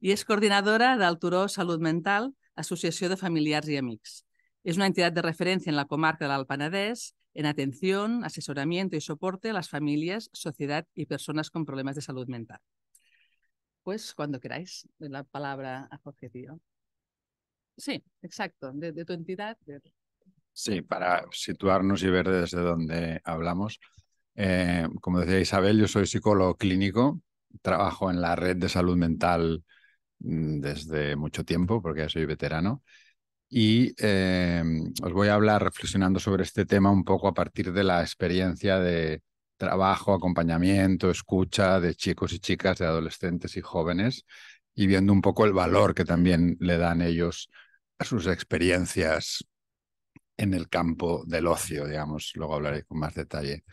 S8: y es coordinadora del Turó Salud Mental, Asociación de Familiares y Amics. Es una entidad de referencia en la comarca de Alpanades en atención, asesoramiento y soporte a las familias, sociedad y personas con problemas de salud mental. Pues cuando queráis, la palabra a Jorge Sí, exacto, de, tu entidad.
S9: Sí, para situarnos y ver desde dónde hablamos. Eh, como decía Isabel, yo soy psicólogo clínico, trabajo en la red de salud mental mm, desde mucho tiempo, porque ya soy veterano, y em, os voy a hablar reflexionando sobre este tema un poco a partir de la experiencia de trabajo, acompañamiento, escucha de chicos y chicas, de adolescentes y jóvenes, y viendo un poco el valor que también le dan ellos a sus experiencias en el campo del ocio, digamos, luego hablaré con más detalle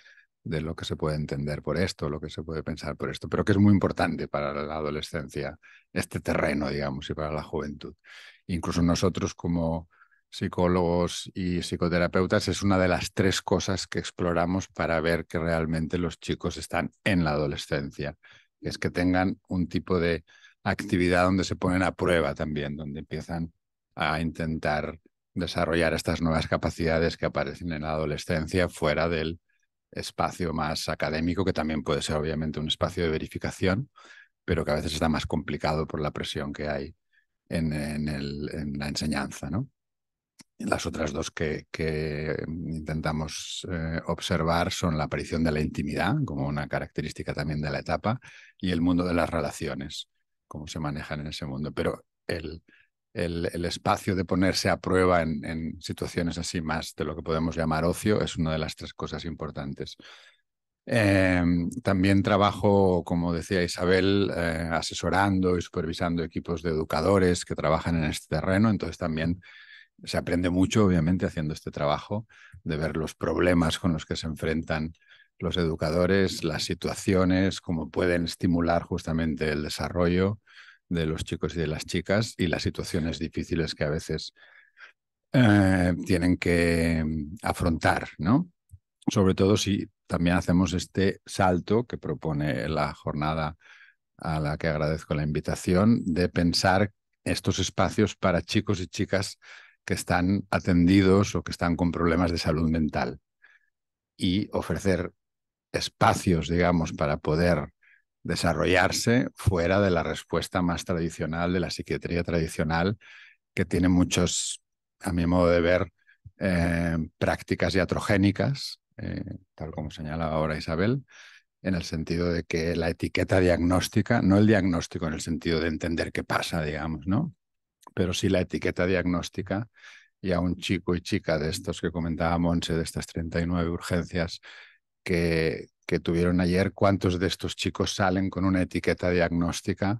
S9: de lo que se puede entender por esto, lo que se puede pensar por esto, pero que es muy importante para la adolescencia, este terreno, digamos, y para la juventud. Incluso nosotros como psicólogos y psicoterapeutas es una de las tres cosas que exploramos para ver que realmente los chicos están en la adolescencia, es que tengan un tipo de actividad donde se ponen a prueba también, donde empiezan a intentar desarrollar estas nuevas capacidades que aparecen en la adolescencia fuera del espacio más académico, que también puede ser obviamente un espacio de verificación, pero que a veces está más complicado por la presión que hay en, en, la enseñanza. ¿no? Las otras dos que, intentamos eh, observar son la aparición de la intimidad, como una característica también de la etapa, y el mundo de las relaciones, cómo se manejan en ese mundo. Pero el, el, espacio de ponerse a prueba en, situaciones así más de lo que podemos llamar ocio es una de las tres cosas importantes. Em, también trabajo, como decía Isabel, eh, asesorando y supervisando equipos de educadores que trabajan en este terreno, entonces también se aprende mucho, obviamente, haciendo este trabajo, de ver los problemas con los que se enfrentan los educadores, las situaciones, cómo pueden estimular justamente el desarrollo de los chicos y de las chicas y las situaciones difíciles que a veces eh, tienen que mm, afrontar, ¿no? Sobre todo si también hacemos este salto que propone la jornada a la que agradezco la invitación, de pensar estos espacios para chicos y chicas que están atendidos o que están con problemas de salud mental y ofrecer espacios, digamos, para poder desarrollarse fuera de la respuesta más tradicional, de la psiquiatría tradicional, que tiene muchos, a mi modo de ver, eh, prácticas iatrogénicas, eh, tal como señala ahora Isabel, en el sentido de que la etiqueta diagnóstica, no el diagnóstico en el sentido de entender qué pasa, digamos, ¿no? Pero sí la etiqueta diagnóstica y a un chico y chica de estos que comentaba Monse, de estas 39 urgencias que, que tuvieron ayer, cuántos de estos chicos salen con una etiqueta diagnóstica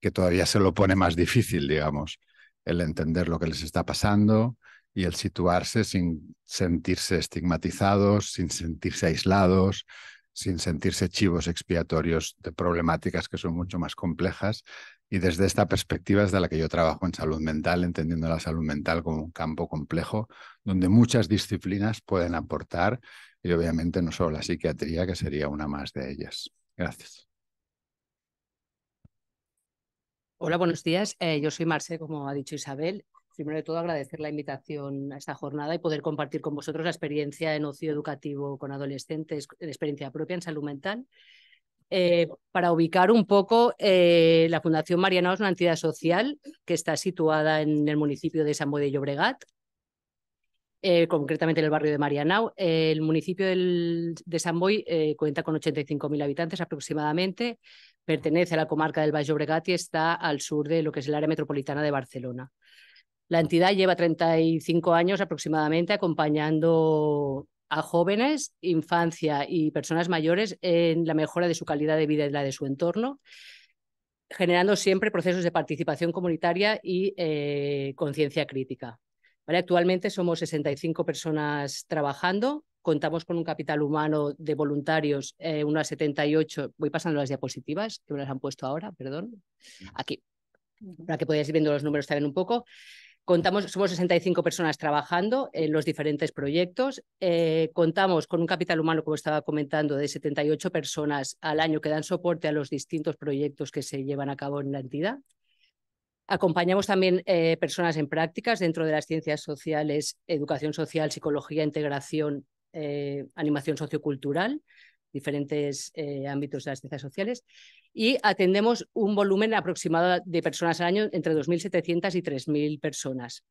S9: que todavía se lo pone más difícil, digamos, el entender lo que les está pasando y el situarse sin sentirse estigmatizados, sin sentirse aislados, sin sentirse chivos expiatorios de problemáticas que son mucho más complejas. Y desde esta perspectiva es de la que yo trabajo en salud mental, entendiendo la salud mental como un campo complejo donde muchas disciplinas pueden aportar y obviamente no solo la psiquiatría, que sería una más de ellas. Gracias.
S10: Hola, buenos días. Eh, yo soy Marce, como ha dicho Isabel. Primero de todo, agradecer la invitación a esta jornada y poder compartir con vosotros la experiencia en ocio educativo con adolescentes, la experiencia propia en salud mental. Eh, para ubicar un poco, eh, la Fundación Mariana es una entidad social que está situada en el municipio de San Boy de Llobregat, eh, concretamente en el barrio de Marianau eh, el municipio de San Boy eh, cuenta con 85.000 habitantes aproximadamente, pertenece a la comarca del Valle Obregat y está al sur de lo que es el área metropolitana de Barcelona. La entidad lleva 35 años aproximadamente acompañando a jóvenes, infancia y personas mayores en la mejora de su calidad de vida y la de su entorno, generando siempre procesos de participación comunitaria y conciencia crítica. Actualmente somos 65 personas trabajando, contamos con un capital humano de voluntarios, eh, unas 78, voy pasando las diapositivas, que me las han puesto ahora, perdón, aquí, para que podáis ir viendo los números también un poco. Contamos, somos 65 personas trabajando en los diferentes proyectos. Eh, contamos con un capital humano, como estaba comentando, de 78 personas al año que dan soporte a los distintos proyectos que se llevan a cabo en la entidad. Acompañamos también eh, personas en prácticas dentro de las ciencias sociales, educación social, psicología, integración, eh, animación sociocultural, diferentes eh, ámbitos de las ciencias sociales. Y atendemos un volumen aproximado de personas al año entre 2.700 y 3.000 personas.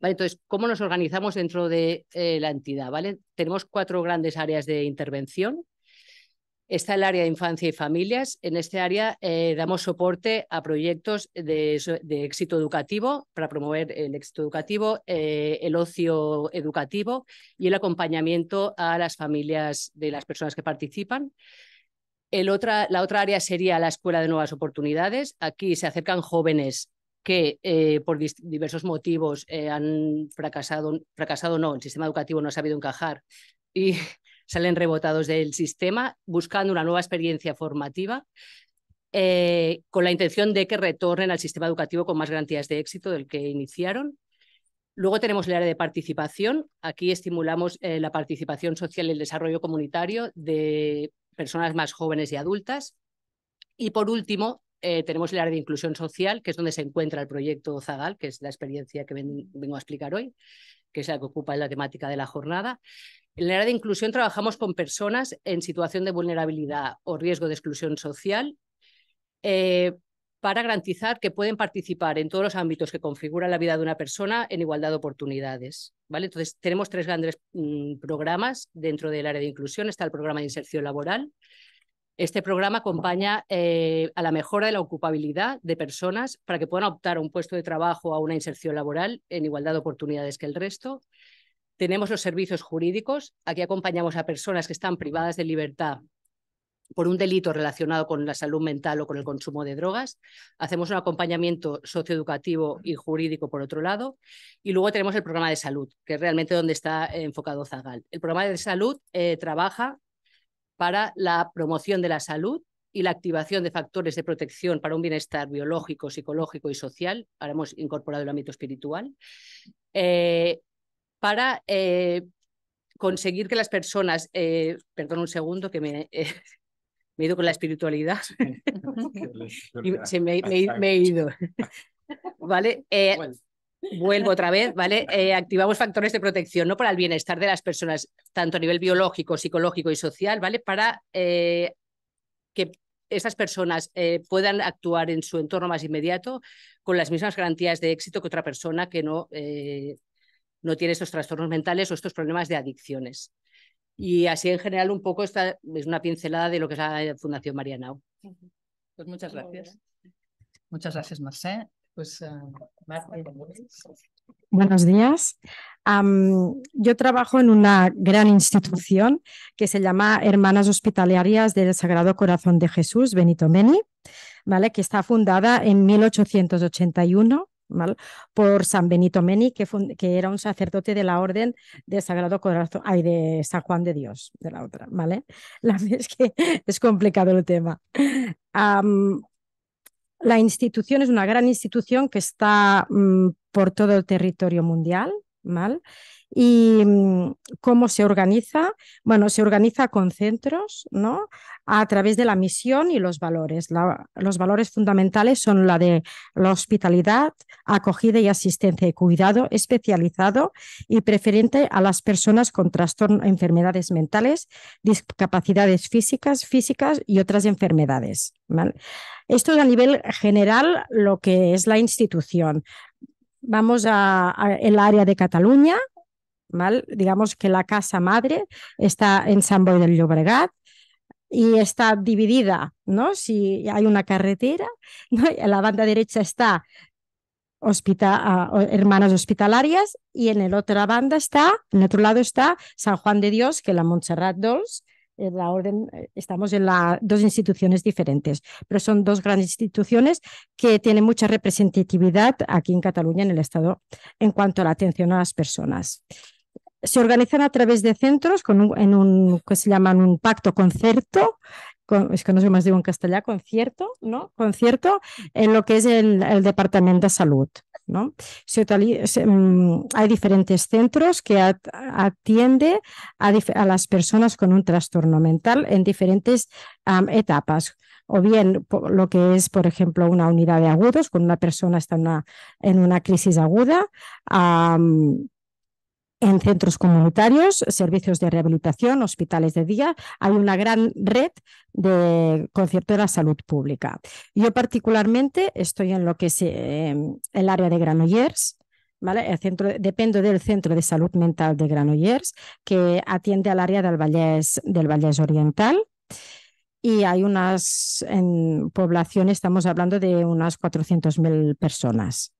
S10: entonces, ¿cómo nos organizamos dentro de la entidad? ¿vale? Tenemos cuatro grandes áreas de intervención, Está el área de infancia y familias. En este área eh, damos soporte a proyectos de, éxito educativo para promover el éxito educativo, eh, el ocio educativo y el acompañamiento a las familias de las personas que participan. El otra, la otra área sería la escuela de nuevas oportunidades. Aquí se acercan jóvenes que eh, por diversos motivos han fracasado, fracasado no, el sistema educativo no ha sabido encajar y salen rebotados del sistema buscando una nueva experiencia formativa eh, con la intención de que retornen al sistema educativo con más garantías de éxito del que iniciaron. Luego tenemos el área de participación. Aquí estimulamos eh, la participación social y el desarrollo comunitario de personas más jóvenes y adultas. Y por último, eh, tenemos el área de inclusión social, que es donde se encuentra el proyecto Zagal, que es la experiencia que vengo a explicar hoy, que es la que ocupa la temática de la jornada. En el área de inclusión trabajamos con personas en situación de vulnerabilidad o riesgo de exclusión social eh, para garantizar que pueden participar en todos los ámbitos que configuran la vida de una persona en igualdad de oportunidades. ¿vale? Entonces, tenemos tres grandes mm, programas dentro del área de inclusión. Está el programa de inserción laboral. Este programa acompaña eh, a la mejora de la ocupabilidad de personas para que puedan optar a un puesto de trabajo o a una inserción laboral en igualdad de oportunidades que el resto. Tenemos los servicios jurídicos. Aquí acompañamos a personas que están privadas de libertad por un delito relacionado con la salud mental o con el consumo de drogas. Hacemos un acompañamiento socioeducativo y jurídico por otro lado. Y luego tenemos el programa de salud, que es realmente donde está eh, enfocado Zagal. El programa de salud eh, trabaja para la promoción de la salud y la activación de factores de protección para un bienestar biológico, psicológico y social. Ahora hemos incorporado el ámbito espiritual. Eh, para eh, conseguir que las personas, eh, perdón un segundo que eh, (laughs) me, he ido con la espiritualidad,
S3: me, he ido,
S10: (laughs) ¿vale? Vuelvo otra vez, ¿vale? activamos factores de protección, ¿no? Para el bienestar de las personas, tanto a nivel biológico, psicológico y social, ¿vale? Para que esas personas puedan actuar en su entorno más inmediato con las mismas garantías de éxito que otra persona que no no tiene estos trastornos mentales o estos problemas de adicciones. Y así en general un poco esta es una pincelada de lo que es la Fundación Marianao.
S8: Pues muchas gracias. Muchas gracias, Mercé. Pues, eh,
S5: Buenos días. yo trabajo en una gran institución que se llama Hermanas Hospitalarias del Sagrado Corazón de Jesús, Benito Meni, ¿vale? que está fundada en 1881 por San Benito Meni, que, que, era un sacerdote de la Orden de Sagrado Corazón, ay, de San Juan de Dios, de la otra, ¿vale? (laughs) La, es que es complicado el tema. la institución es una gran institución que está mm, por todo el territorio mundial, ¿vale? ¿Y mm, cómo se organiza? Bueno, se organiza con centros, ¿no? A través de la misión y los valores. los valores fundamentales son la de la hospitalidad, acogida y asistencia y cuidado especializado y preferente a las personas con trastornos, enfermedades mentales, discapacidades físicas, físicas y otras enfermedades. Esto es a nivel general lo que es la institución vamos a, el área de Cataluña, Digamos que la casa madre está en San Boi del Llobregat, y está dividida, ¿no? Si hay una carretera, en (laughs) la banda derecha está ah, hermanas hospitalarias y en el otra banda está, en otro lado está San Juan de Dios, que la Montserrat dos eh, la orden, eh, estamos en la, dos instituciones diferentes, pero son dos grandes instituciones que tienen mucha representatividad aquí en Cataluña, en el Estado, en cuanto a la atención a las personas se organizan a través de centros con en un que se llaman un pacto concierto es que no sé más digo en castellano, concierto, ¿no? Concierto en lo que es el, Departamento de Salud. ¿no? Mm, hay diferentes centros que atienden atiende a, las personas con un trastorno mental en diferentes etapas o bien lo que es, por ejemplo, una unidad de agudos, cuando una persona está en una, en una crisis aguda, en centros comunitarios, servicios de rehabilitación, hospitales de día. Hay una gran red de concierto de la salud pública. Yo particularmente estoy en lo que es em, el área de Granollers, ¿Vale? El centro, dependo del Centro de Salud Mental de Granollers, que atiende al área del Vallés, del Oriental. Y hay unas, en estamos hablando de unas 400.000 personas.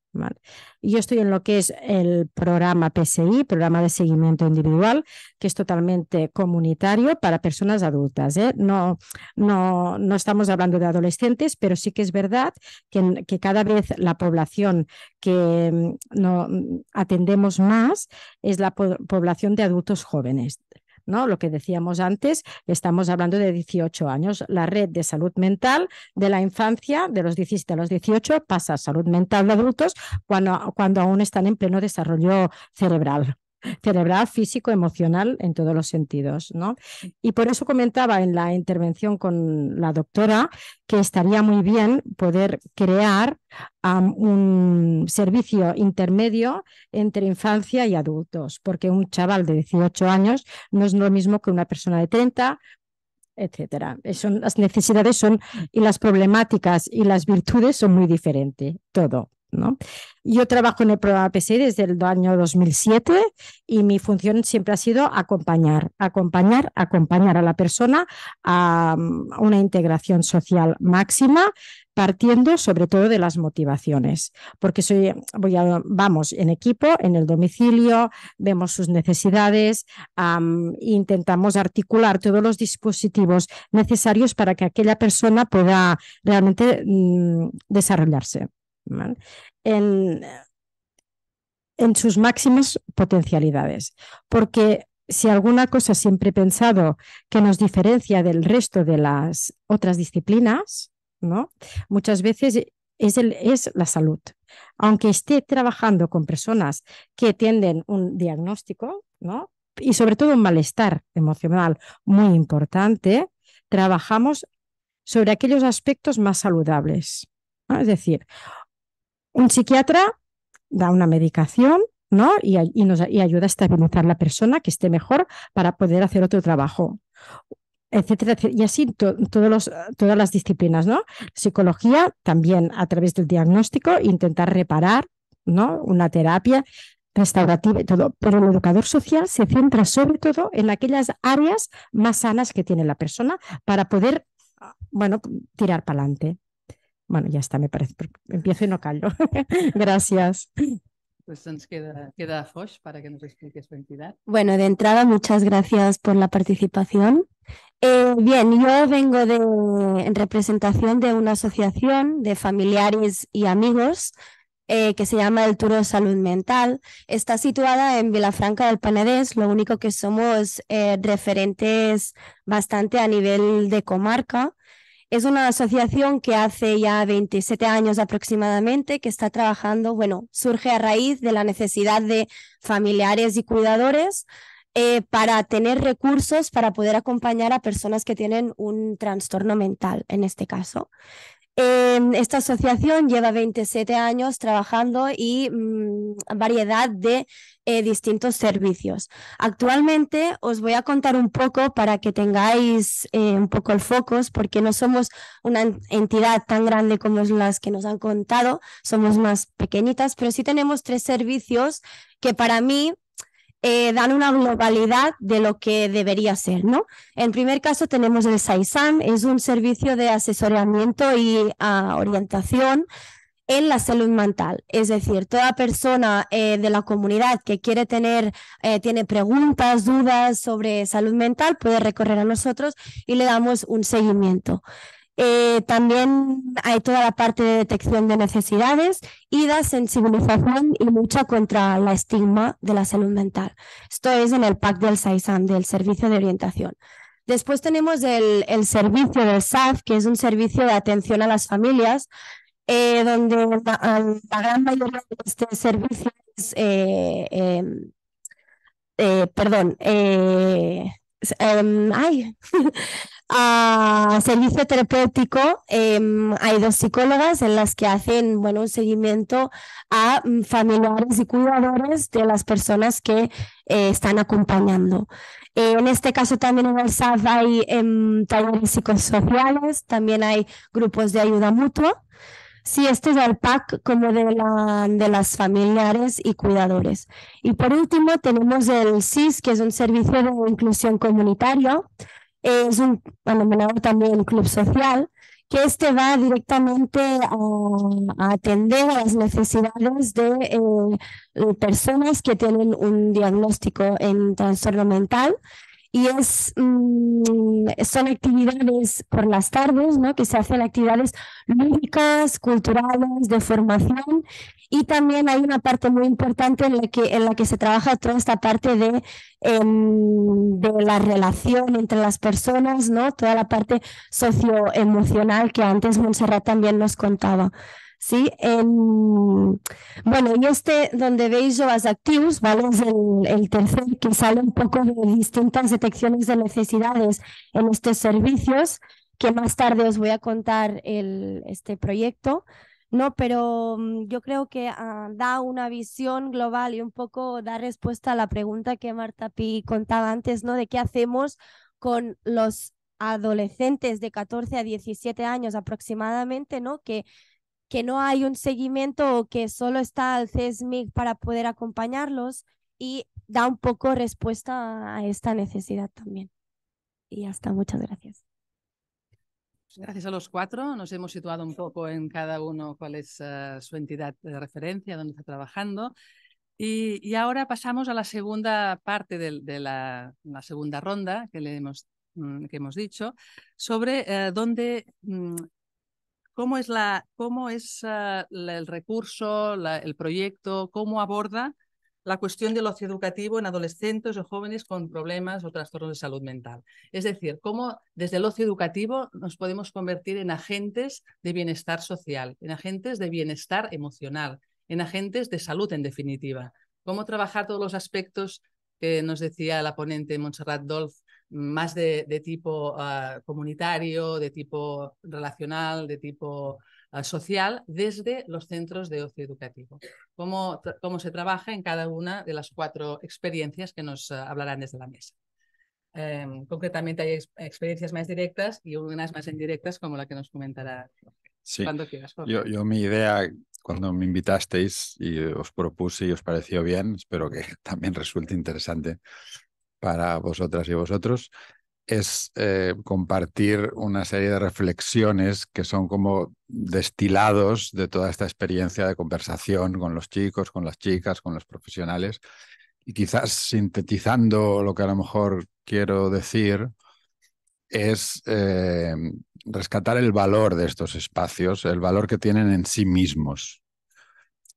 S5: Yo estoy en lo que es el programa PSI, programa de seguimiento individual, que es totalmente comunitario para personas adultas. ¿eh? No, no, no estamos hablando de adolescentes, pero sí que es verdad que, cada vez la población que mm, no, mm, atendemos más es la población de adultos jóvenes. ¿no? Lo que decíamos antes, estamos hablando de 18 años. La red de salud mental de la infancia, de los 17 a los 18, pasa a salud mental de adultos cuando aún están en pleno desarrollo cerebral cerebral, físico, emocional, en todos los sentidos. ¿no? Y por eso comentaba en la intervención con la doctora que estaría muy bien poder crear un servicio intermedio entre infancia y adultos, porque un chaval de 18 años no es lo mismo que una persona de 30, etcétera. Son, las necesidades son y las problemáticas y las virtudes son muy diferentes, todo. Yo trabajo en el programa PC desde el año 2007 y mi función siempre ha sido acompañar, acompañar, acompañar a la persona a mm, una integración social máxima partiendo sobre todo de las motivaciones, porque soy, vamos en equipo, en el domicilio, vemos sus necesidades, intentamos articular todos los dispositivos necesarios para que aquella persona pueda realmente mm, desarrollarse en, sus máximas potencialidades. Porque si alguna cosa siempre he pensado que nos diferencia del resto de las otras disciplinas, ¿no? muchas veces es, el, es la salud. Aunque esté trabajando con personas que tienden un diagnóstico ¿no? y sobre todo un malestar emocional muy importante, trabajamos sobre aquellos aspectos más saludables. Es decir, un psiquiatra da una medicación ¿no? Y, nos, ayuda a estabilizar la persona que esté mejor para poder hacer otro trabajo, etcétera, Y así todas las disciplinas, ¿no? Psicología también a través del diagnóstico, intentar reparar, ¿no? Una terapia restaurativa y todo, pero el educador social se centra sobre todo en aquellas áreas más sanas que tiene la persona para poder, ah, bueno, tirar para adelante. Bueno, ya está, me parece. Empiezo y no callo. (laughs) Gracias.
S8: Pues nos queda, queda para que nos explique su entidad.
S5: Bueno, de entrada, muchas gracias por la
S6: participación. Eh, bien, yo vengo en representación de una asociación de familiares y amigos eh, que se llama El Turo Salud Mental. Está situada en Vilafranca del Penedés, lo único que somos eh, referentes bastante a nivel de comarca. Es una asociación que hace ya 27 años aproximadamente que está trabajando, bueno, surge a raíz de la necesidad de familiares y cuidadores eh, para tener recursos para poder acompañar a personas que tienen un trastorno mental, en este caso esta asociación lleva 27 años trabajando y mm, variedad de eh, distintos servicios. Actualmente os voy a contar un poco para que tengáis eh, un poco el foco, porque no somos una entidad tan grande como las que nos han contado, somos más pequeñitas, pero sí tenemos tres servicios que para mí eh, dan una globalidad de lo que debería ser, ¿no? En primer caso tenemos el SAISAM, es un servicio de asesoramiento y ah, orientación en la salud mental. Es decir, toda persona eh, de la comunidad que quiere tener, eh, tiene preguntas, dudas sobre salud mental, puede recorrer a nosotros y le damos un seguimiento. Eh, también hay toda la parte de detección de necesidades y de sensibilización y lucha contra la estigma de la salud mental. Esto es en el PAC del SAISAM, del Servicio de Orientación. Después tenemos el, servicio del SAF, que es un servicio de atención a las familias, eh, donde la, gran mayoría de este servicio es, eh, em, perdón, Em, (laughs) servicio terapéutico em, hay dos psicólogas en las que hacen bueno, un seguimiento a mm, familiares y cuidadores de las personas que eh, están acompañando. Eh, en este caso también en el SAF hay em, talleres psicosociales, también hay grupos de ayuda mutua. Sí, este es el PAC como de, las familiares y cuidadores. Y por último, tenemos el SIS, que es un servicio de inclusión comunitario. Es un denominado también club social, que este va directamente a, atender las necesidades de eh, personas que tienen un diagnóstico en trastorno mental y mm, son actividades por las tardes, ¿no? que se hacen actividades lúdicas, culturales, de formación y también hay una parte muy importante en la que, en la que se trabaja toda esta parte de, em, de la relación entre las personas, ¿no? toda la parte socioemocional que antes Montserrat también nos contaba. ¿sí? En, bueno, y este donde veis los activos, ¿vale? Es el, tercer que sale un poco de distintas detecciones de necesidades en estos servicios, que más tarde os voy a contar este proyecto. No, pero mm, yo creo que ah, da una visión global y un poco da respuesta a la pregunta que Marta Pi contaba antes, ¿no? De qué hacemos con los adolescentes de 14 a 17 años aproximadamente, ¿no? Que que no hay un seguimiento o que solo está el CESMIC para poder acompañarlos y da un poco respuesta a esta necesidad también. Y hasta, muchas gracias.
S8: Gracias a los cuatro nos hemos situado un poco en cada uno cuál es eh, su entidad de referencia, dónde está trabajando. Y, y ahora pasamos a la segunda parte de, la, segunda ronda que le hemos, mm, que hemos dicho sobre eh, dónde mm, cómo es, la, cómo es ah, el recurso, el proyecto, cómo aborda la cuestión del ocio educativo en adolescentes o jóvenes con problemas o trastornos de salud mental. Es decir, cómo desde el ocio educativo nos podemos convertir en agentes de bienestar social, en agentes de bienestar emocional, en agentes de salud en definitiva. Cómo trabajar todos los aspectos que nos decía la ponente Montserrat Dolph más de, tipo ah, comunitario, de tipo relacional, de tipo ah, social, desde los centros de ocio educativo. Cómo, se trabaja en cada una de las cuatro experiencias que nos ah, hablarán desde la mesa. Em, concretamente hay experiencias más directas y unas más indirectas como la que nos comentará. Cuando quieras.
S9: Yo, yo mi idea cuando me invitasteis y os propuse y os pareció bien, espero que (laughs) también resulte interesante, para vosotras y vosotros es eh, compartir una serie de reflexiones que son como destilados de toda esta experiencia de conversación con los chicos, con las chicas, con los profesionales. Y quizás sintetizando lo que a lo mejor quiero decir, es eh, rescatar el valor de estos espacios, el valor que tienen en sí mismos.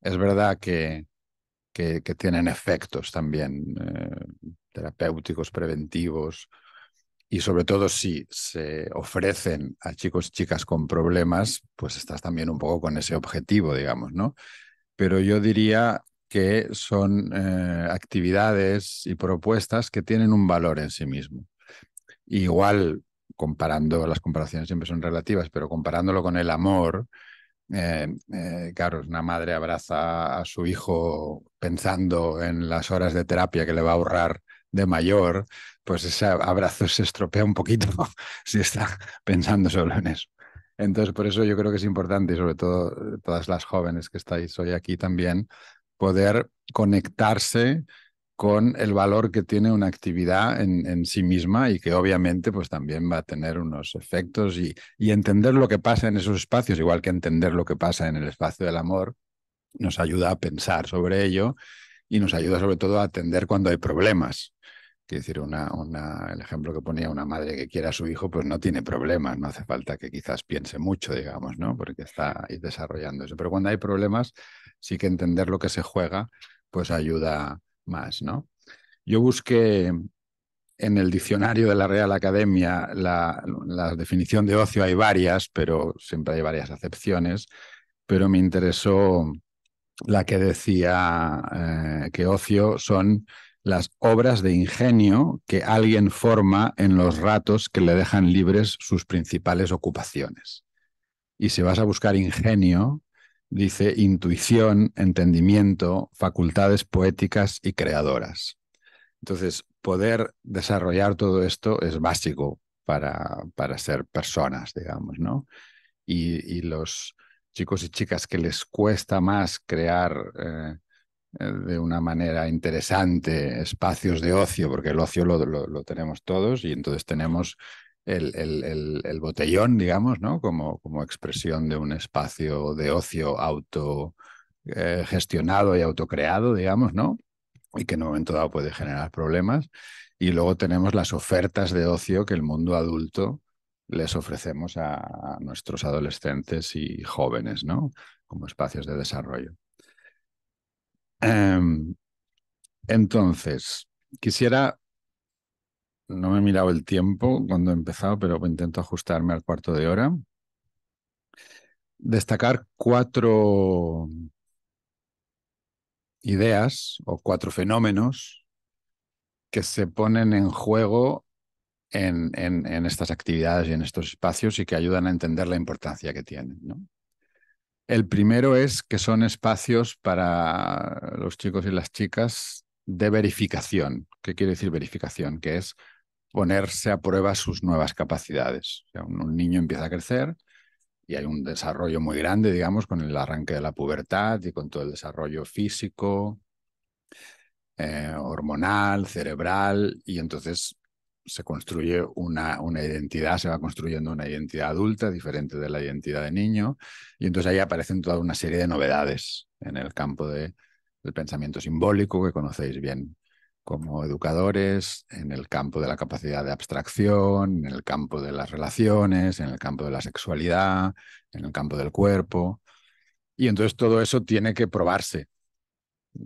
S9: Es verdad que, que, tienen efectos también. Eh, terapéuticos, preventivos, y sobre todo si se ofrecen a chicos y chicas con problemas, pues estás también un poco con ese objetivo, digamos, ¿no? Pero yo diría que son eh, actividades y propuestas que tienen un valor en sí mismo. Igual, comparando, las comparaciones siempre son relativas, pero comparándolo con el amor, eh, eh, claro, una madre abraza a su hijo pensando en las horas de terapia que le va a ahorrar de mayor, pues ese abrazo se estropea un poquito (laughs) si está pensando solo en eso. Entonces, por eso yo creo que es importante, y sobre todo eh, todas las jóvenes que estáis hoy aquí también, poder conectarse con el valor que tiene una actividad en, sí misma y que obviamente pues también va a tener unos efectos y, y, entender lo que pasa en esos espacios, igual que entender lo que pasa en el espacio del amor, nos ayuda a pensar sobre ello y nos ayuda sobre todo a atender cuando hay problemas, Quiero decir, una, el ejemplo que ponía una madre que quiere a su hijo, pues no tiene problemas, no hace falta que quizás piense mucho, digamos, ¿no? Porque está desarrollando eso. Pero cuando hay problemas, sí que entender lo que se juega, pues ayuda más, ¿no? Yo busqué en el diccionario de la Real Academia la, definición de ocio, hay varias, pero siempre hay varias acepciones, pero me interesó la que decía eh, que ocio son las obras de ingenio que alguien forma en los ratos que le dejan libres sus principales ocupaciones. Y si vas a buscar ingenio, dice intuición, entendimiento, facultades poéticas y creadoras. Entonces, poder desarrollar todo esto es básico para, para ser personas, digamos, ¿no? Y, los chicos y chicas que les cuesta más crear eh, eh, de una manera interesante espacios de ocio, porque el ocio lo, tenemos todos y entonces tenemos el, el, el, botellón, digamos, ¿no? Como, como expresión de un espacio de ocio autogestionado eh, y autocreado, digamos, ¿no? Y que en un momento dado puede generar problemas. Y luego tenemos las ofertas de ocio que el mundo adulto les ofrecemos a nuestros adolescentes y jóvenes, ¿no? Como espacios de desarrollo. Em, entonces, quisiera, no me he mirado el tiempo cuando he empezado, pero intento ajustarme al cuarto de hora. Destacar cuatro ideas o cuatro fenómenos que se ponen en juego en, en, en estas actividades y en estos espacios y que ayudan a entender la importancia que tienen. ¿no? El primero es que son espacios para los chicos y las chicas de verificación. ¿Qué quiere decir verificación? Que es ponerse a prueba sus nuevas capacidades. un, niño empieza a crecer y hay un desarrollo muy grande, digamos, con el arranque de la pubertad y con todo el desarrollo físico, eh, hormonal, cerebral, y entonces se construye una, una, identidad, se va construyendo una identidad adulta diferente de la identidad de niño, y entonces ahí aparecen toda una serie de novedades en el campo del pensamiento simbólico que conocéis bien como educadores, en el campo de la capacidad de abstracción, en el campo de las relaciones, en el campo de la sexualidad, en el campo del cuerpo. Y entonces todo eso tiene que probarse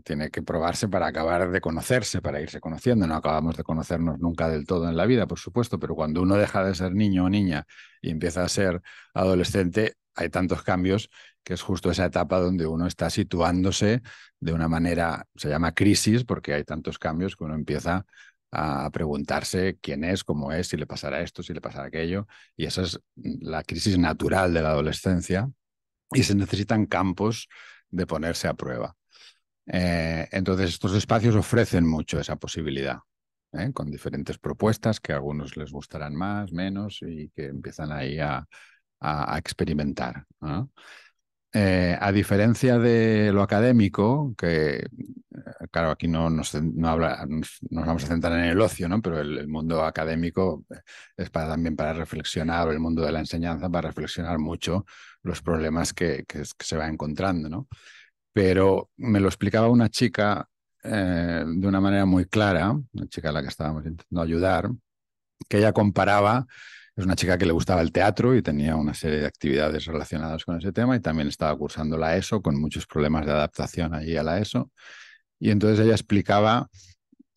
S9: tiene que probarse para acabar de conocerse, para irse conociendo. No acabamos de conocernos nunca del todo en la vida, por supuesto, pero cuando uno deja de ser niño o niña y empieza a ser adolescente, hay tantos cambios que es justo esa etapa donde uno está situándose de una manera, se llama crisis, porque hay tantos cambios que uno empieza a preguntarse quién es, cómo es, si le pasará esto, si le pasará aquello. Y esa es la crisis natural de la adolescencia. Y se necesitan campos de ponerse a prueba. Eh, entonces, estos espacios ofrecen mucho esa posibilidad, ¿eh? con diferentes propuestas que a algunos les gustarán más, menos, y que empiezan ahí a, experimentar. Eh, a diferencia de lo académico, que claro, aquí no, nos, vamos a centrar en el ocio, pero el, mundo académico es también para reflexionar, el mundo de la enseñanza para reflexionar mucho los problemas que, que se va encontrando. ¿no? Pero me lo explicaba una chica eh, de una manera muy clara, una chica a la que estábamos intentando ayudar, que ella comparaba, es una chica que le gustaba el teatro y tenía una serie de actividades relacionadas con ese tema y también estaba cursando la ESO con muchos problemas de adaptación allí a la ESO. Y entonces ella explicaba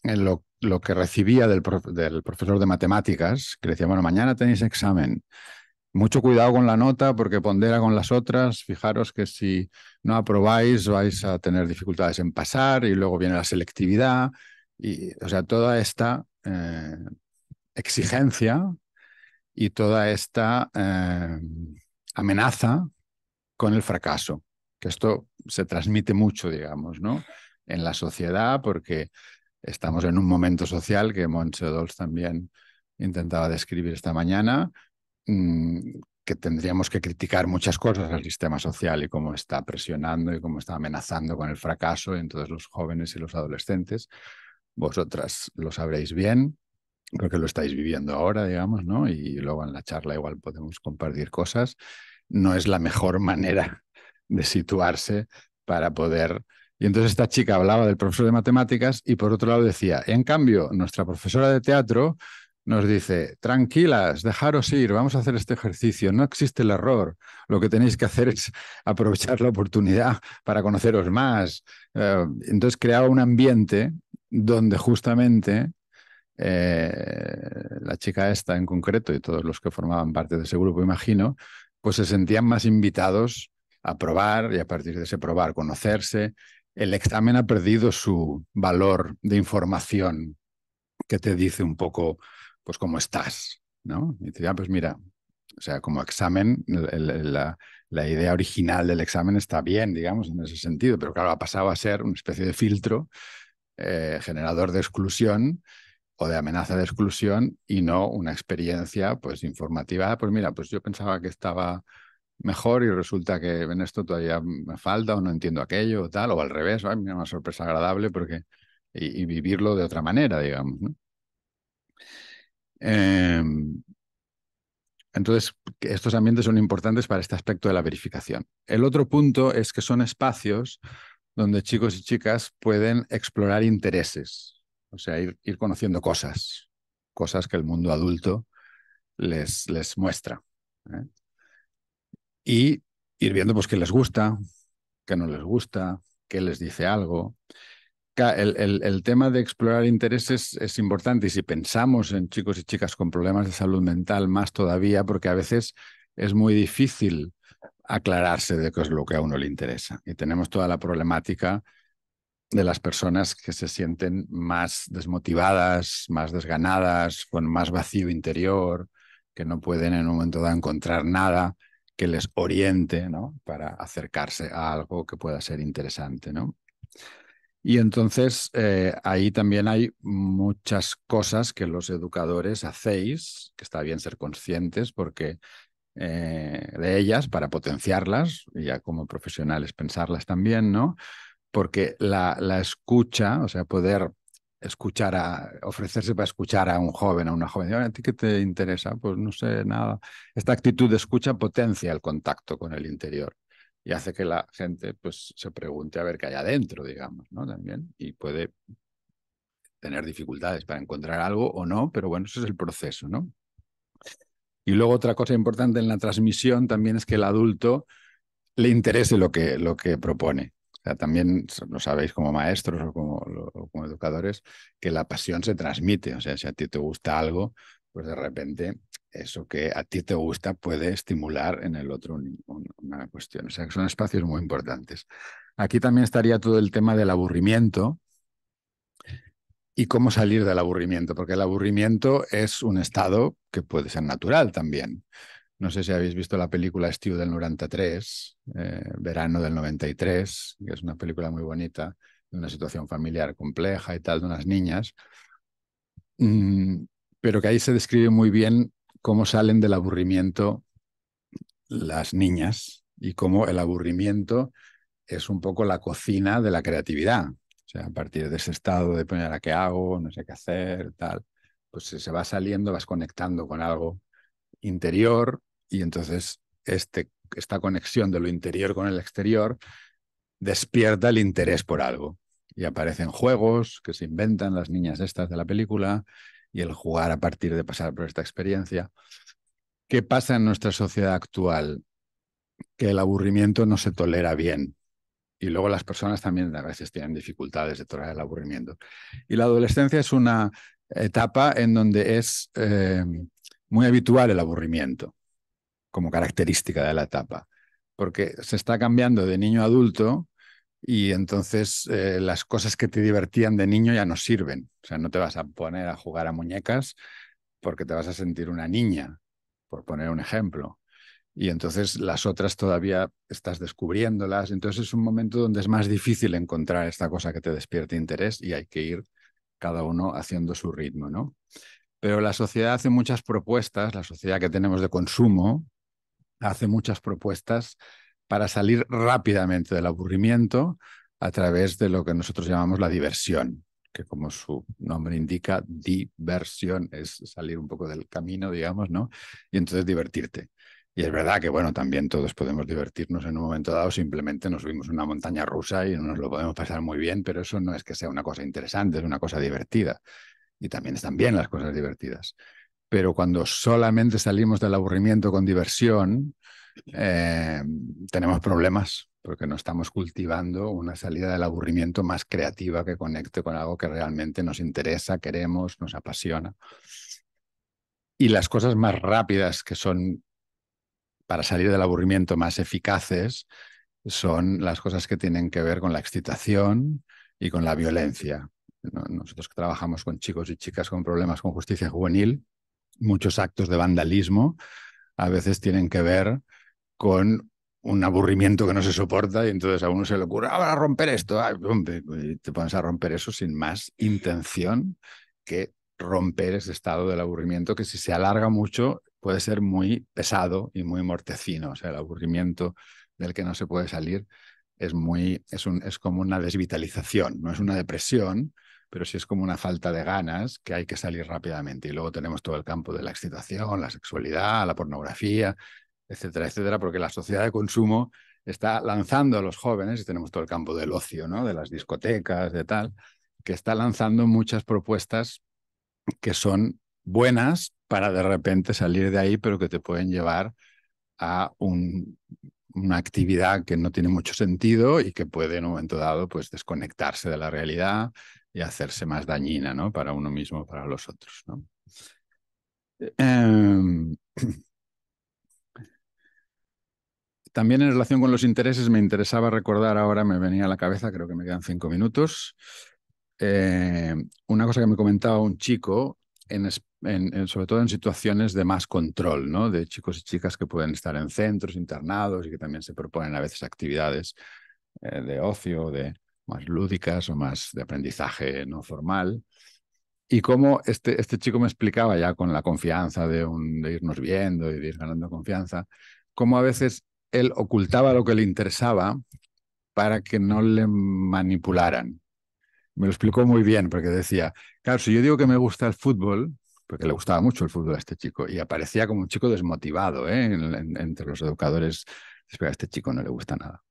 S9: eh, lo, que recibía del, del profesor de matemáticas, que le decía, bueno, mañana tenéis examen mucho cuidado con la nota porque pondera con las otras. Fijaros que si no aprobáis vais a tener dificultades en pasar y luego viene la selectividad. Y, o sea, toda esta eh, exigencia y toda esta eh, amenaza con el fracaso, que esto se transmite mucho, digamos, ¿no? En la sociedad, porque estamos en un momento social que Monse Dols también intentaba describir esta mañana, Mm, que tendríamos que criticar muchas cosas al sistema social y cómo está presionando y cómo está amenazando con el fracaso en todos los jóvenes y los adolescentes. Vosotras lo sabréis bien, porque lo estáis viviendo ahora, digamos, ¿no? Y luego en la charla igual podemos compartir cosas. No es la mejor (laughs) manera de situarse para poder... Y entonces esta chica hablaba del profesor de matemáticas y por otro lado decía, en cambio, nuestra profesora de teatro nos dice, tranquilas, dejaros ir, vamos a hacer este ejercicio, no existe el error, lo que tenéis que hacer es (laughs) aprovechar la oportunidad para conoceros más. Eh, entonces creaba un ambiente donde justamente eh, la chica esta en concreto y todos los que formaban parte de ese grupo, imagino, pues se sentían más invitados a probar y a partir de ese probar, conocerse. El examen ha perdido su valor de información que te dice un poco pues cómo estás, ¿no? Y te ah, pues mira, o sea, como examen, la, idea original del examen está bien, digamos, en ese sentido, pero claro, ha pasado a ser una especie de filtro eh, generador de exclusión o de amenaza de exclusión y no una experiencia pues informativa. Ah, pues mira, pues yo pensaba que estaba mejor y resulta que en esto todavía me falta o no entiendo aquello o tal, o al revés, Ay, una sorpresa agradable porque y, y vivirlo de otra manera, digamos, ¿no? Em, entonces, estos ambientes son importantes para este aspecto de la verificación. El otro punto es que son espacios donde chicos y chicas pueden explorar intereses, o sea, ir, conociendo cosas, cosas que el mundo adulto les, les muestra. ¿eh? Y ir viendo pues, qué les gusta, qué no les gusta, qué les dice algo. El, tema de explorar intereses es importante y si pensamos en chicos y chicas con problemas de salud mental, más todavía, porque a veces es muy difícil aclararse de qué es lo que a uno le interesa. Y tenemos toda la problemática de las personas que se sienten más desmotivadas, más desganadas, con más vacío interior, que no pueden en un momento dado encontrar nada que les oriente ¿no? para acercarse a algo que pueda ser interesante. ¿no? Y entonces eh, ahí también hay muchas cosas que los educadores hacéis, que está bien ser conscientes porque eh, de ellas para potenciarlas, y ya como profesionales pensarlas también, ¿no? Porque la, la escucha, o sea, poder escuchar a, ofrecerse para escuchar a un joven, a una joven. ¿A ti qué te interesa? Pues no sé, nada. Esta actitud de escucha potencia el contacto con el interior y hace que la gente pues, se pregunte a ver qué hay adentro, digamos, ¿no? También, y puede tener dificultades para encontrar algo o no, pero bueno, eso es el proceso, ¿no? Y luego otra cosa importante en la transmisión también es que el adulto le interese lo que, lo que propone. O sea, también lo sabéis como maestros o como, o como educadores, que la pasión se transmite. O sea, si a ti te gusta algo, pues de repente eso que a ti te gusta puede estimular en el otro una cuestión. O sea, que son espacios muy importantes. Aquí también estaría todo el tema del aburrimiento y cómo salir del aburrimiento, porque el aburrimiento es un estado que puede ser natural también. No sé si habéis visto la película Steve del 93, eh, verano del 93, que es una película muy bonita, de una situación familiar compleja y tal, de unas niñas, mm, pero que ahí se describe muy bien cómo salen del aburrimiento las niñas y cómo el aburrimiento es un poco la cocina de la creatividad. O sea, a partir de ese estado de poner pues, a qué hago, no sé qué hacer, tal, pues se va saliendo, vas conectando con algo interior y entonces este, esta conexión de lo interior con el exterior despierta el interés por algo. Y aparecen juegos que se inventan las niñas estas de la película y el jugar a partir de pasar por esta experiencia. ¿Qué pasa en nuestra sociedad actual? Que el aburrimiento no se tolera bien. Y luego las personas también a veces tienen dificultades de tolerar el aburrimiento. Y la adolescencia es una etapa en donde es eh, muy habitual el aburrimiento como característica de la etapa, porque se está cambiando de niño a adulto y entonces eh, las cosas que te divertían de niño ya no sirven. O sea, no te vas a poner a jugar a muñecas porque te vas a sentir una niña, por poner un ejemplo. Y entonces las otras todavía estás descubriéndolas. Entonces es un momento donde es más difícil encontrar esta cosa que te despierte interés y hay que ir cada uno haciendo su ritmo, ¿no? Pero la sociedad hace muchas propuestas, la sociedad que tenemos de consumo hace muchas propuestas para salir rápidamente del aburrimiento a través de lo que nosotros llamamos la diversión, que como su nombre indica, diversión es salir un poco del camino, digamos, ¿no? Y entonces divertirte. Y es verdad que, bueno, también todos podemos divertirnos en un momento dado, simplemente nos subimos una montaña rusa y no nos lo podemos pasar muy bien, pero eso no es que sea una cosa interesante, es una cosa divertida. Y también están bien las cosas divertidas. Pero cuando solamente salimos del aburrimiento con diversión, eh, tenemos problemas porque no estamos cultivando una salida del aburrimiento más creativa que conecte con algo que realmente nos interesa, queremos, nos apasiona. Y las cosas más rápidas que son para salir del aburrimiento más eficaces son las cosas que tienen que ver con la excitación y con la violencia. Nosotros que trabajamos con chicos y chicas con problemas con justicia juvenil, muchos actos de vandalismo a veces tienen que ver con un aburrimiento que no se soporta y entonces a uno se le ocurre, ahora romper esto, ah, pues, te pones a romper eso sin más intención que romper ese estado del aburrimiento que si se alarga mucho puede ser muy pesado y muy mortecino, o sea, el aburrimiento del que no se puede salir es muy es un es como una desvitalización, no es una depresión, pero sí es como una falta de ganas que hay que salir rápidamente y luego tenemos todo el campo de la excitación, la sexualidad, la pornografía, etcétera, etcétera, porque la sociedad de consumo está lanzando a los jóvenes, y tenemos todo el campo del ocio, ¿no? de las discotecas, de tal, que está lanzando muchas propuestas que son buenas para de repente salir de ahí, pero que te pueden llevar a un, una actividad que no tiene mucho sentido y que puede en un momento dado pues, desconectarse de la realidad y hacerse más dañina ¿no? para uno mismo, para los otros. ¿no? Em, (clears throat) También en relación con los intereses, me interesaba recordar ahora, me venía a la cabeza, creo que me quedan cinco minutos, eh, una cosa que me comentaba un chico, en, sobre todo en situaciones de más control, ¿no? De chicos y chicas que pueden estar en centros, internados y que también se proponen a veces actividades eh, de ocio, de más lúdicas o más de aprendizaje no formal. Y cómo este, este chico me explicaba ya con la confianza de, de irnos viendo y de ir ganando confianza, cómo a veces él ocultaba lo que le interesaba para que no le manipularan. Me lo explicó muy bien, porque decía, claro, si yo digo que me gusta el fútbol, porque le gustaba mucho el fútbol a este chico, y aparecía como un chico desmotivado ¿eh? entre los educadores, a este chico no le gusta nada.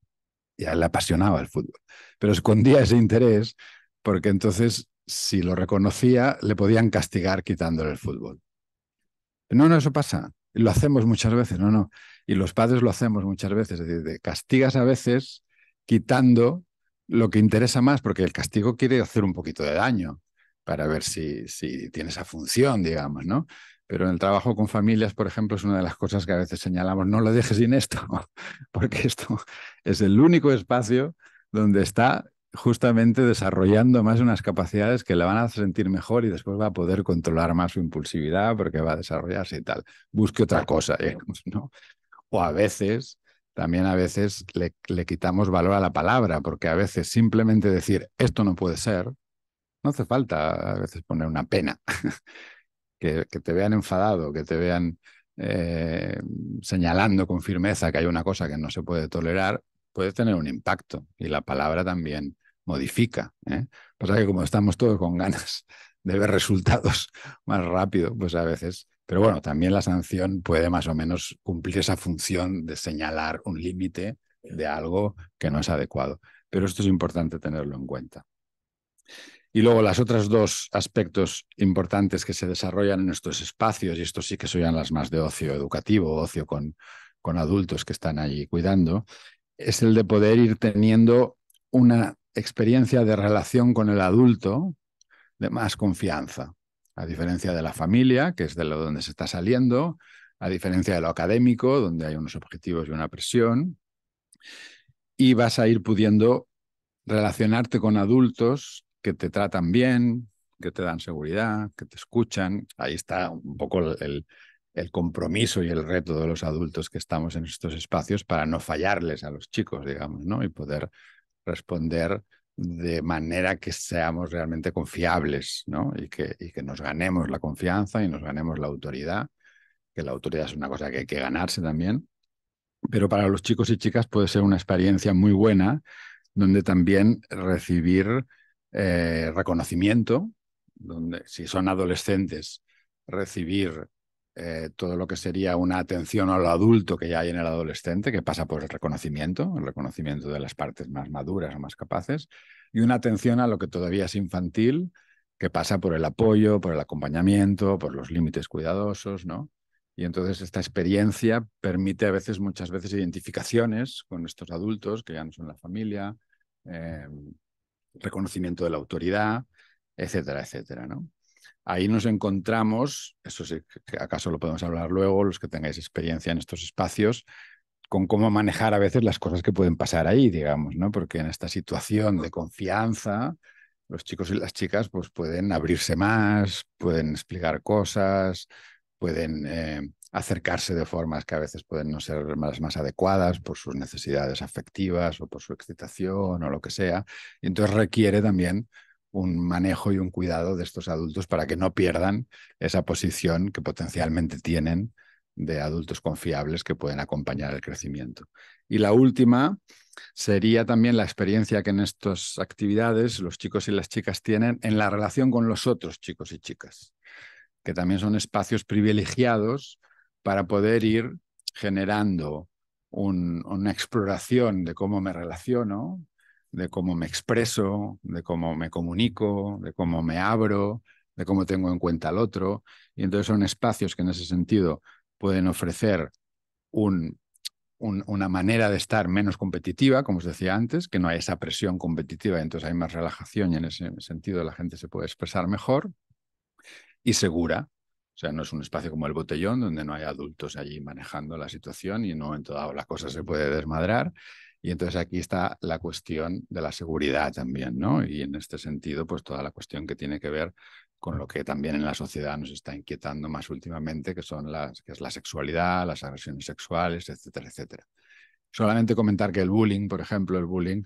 S9: Y a él le apasionaba el fútbol, pero escondía ese interés porque entonces, si lo reconocía, le podían castigar quitándole el fútbol. No, no, eso pasa. Lo hacemos muchas veces, no, no. Y los padres lo hacemos muchas veces, es decir, castigas a veces quitando lo que interesa más, porque el castigo quiere hacer un poquito de daño para ver si, si tiene esa función, digamos, ¿no? Pero en el trabajo con familias, por ejemplo, es una de las cosas que a veces señalamos, no lo dejes sin esto, (laughs) porque esto es el único espacio donde está justamente desarrollando más unas capacidades que le van a sentir mejor y después va a poder controlar más su impulsividad porque va a desarrollarse y tal. Busque otra cosa, digamos, ¿no? o a veces, también a veces le, quitamos valor a la palabra, porque a veces simplemente decir esto no puede ser, no hace falta a veces poner una pena. (laughs) que, te vean enfadado, que te vean eh, señalando con firmeza que hay una cosa que no se puede tolerar, puede tener un impacto y la palabra también modifica. ¿eh? Pasa que como estamos todos con ganas de ver resultados (laughs) más rápido, pues a veces pero bueno, también la sanción puede más o menos cumplir esa función de señalar un límite de algo que no es adecuado. Pero esto es importante tenerlo en cuenta. Y luego las otras dos aspectos importantes que se desarrollan en estos espacios, y esto sí que son las más de ocio educativo, ocio con, con adultos que están allí cuidando, es el de poder ir teniendo una experiencia de relación con el adulto de más confianza a diferencia de la familia, que es de lo donde se está saliendo, a diferencia de lo académico, donde hay unos objetivos y una presión, y vas a ir pudiendo relacionarte con adultos que te tratan bien, que te dan seguridad, que te escuchan. Ahí está un poco el, el compromiso y el reto de los adultos que estamos en estos espacios para no fallarles a los chicos, digamos, ¿no? Y poder responder de manera que seamos realmente confiables, ¿no? Y que, que nos ganemos la confianza y nos ganemos la autoridad, que la autoridad es una cosa que hay que ganarse también, pero para los chicos y chicas puede ser una experiencia muy buena donde también recibir eh, reconocimiento, donde si son adolescentes, recibir eh, todo lo que sería una atención al adulto que ya hay en el adolescente, que pasa por el reconocimiento, el reconocimiento de las partes más maduras o más capaces, y una atención a lo que todavía es infantil, que pasa por el apoyo, por el acompañamiento, por los límites cuidadosos, ¿no? Y entonces esta experiencia permite a veces, muchas veces, identificaciones con estos adultos que ya no son la familia, em, reconocimiento de la autoridad, etcétera, etcétera, ¿no? Ahí nos encontramos, eso sí, acaso lo podemos hablar luego, los que tengáis experiencia en estos espacios, con cómo manejar a veces las cosas que pueden pasar ahí, digamos, ¿no? Porque en esta situación de confianza, los chicos y las chicas pues pueden abrirse más, pueden explicar cosas, pueden eh, acercarse de formas que a veces pueden no ser las más, más adecuadas por sus necesidades afectivas o por su excitación o lo que sea. Y entonces requiere también un manejo y un cuidado de estos adultos para que no pierdan esa posición que potencialmente tienen de adultos confiables que pueden acompañar el crecimiento. Y la última sería también la experiencia que en estas actividades los chicos y las chicas tienen en la relación con los otros chicos y chicas, que también son espacios privilegiados para poder ir generando una exploración de cómo me relaciono, de cómo me expreso, de cómo me comunico, de cómo me abro, de cómo tengo en cuenta al otro. Y entonces son espacios que en ese sentido pueden ofrecer una manera de estar menos competitiva, como os decía antes, que no hay esa presión competitiva, y entonces hay más relajación y en ese sentido la gente se puede expresar mejor y segura. O sea, no es un espacio como el botellón, donde no hay adultos allí manejando la situación y no en toda la cosa se puede desmadrar. Y entonces aquí está la cuestión de la seguridad también, ¿no? Y en este sentido, pues toda la cuestión que tiene que ver con lo que también en la sociedad nos está inquietando más últimamente, que son las, que es la sexualidad, las agresiones sexuales, etcétera, etcétera. Solamente comentar que el bullying, por ejemplo, el bullying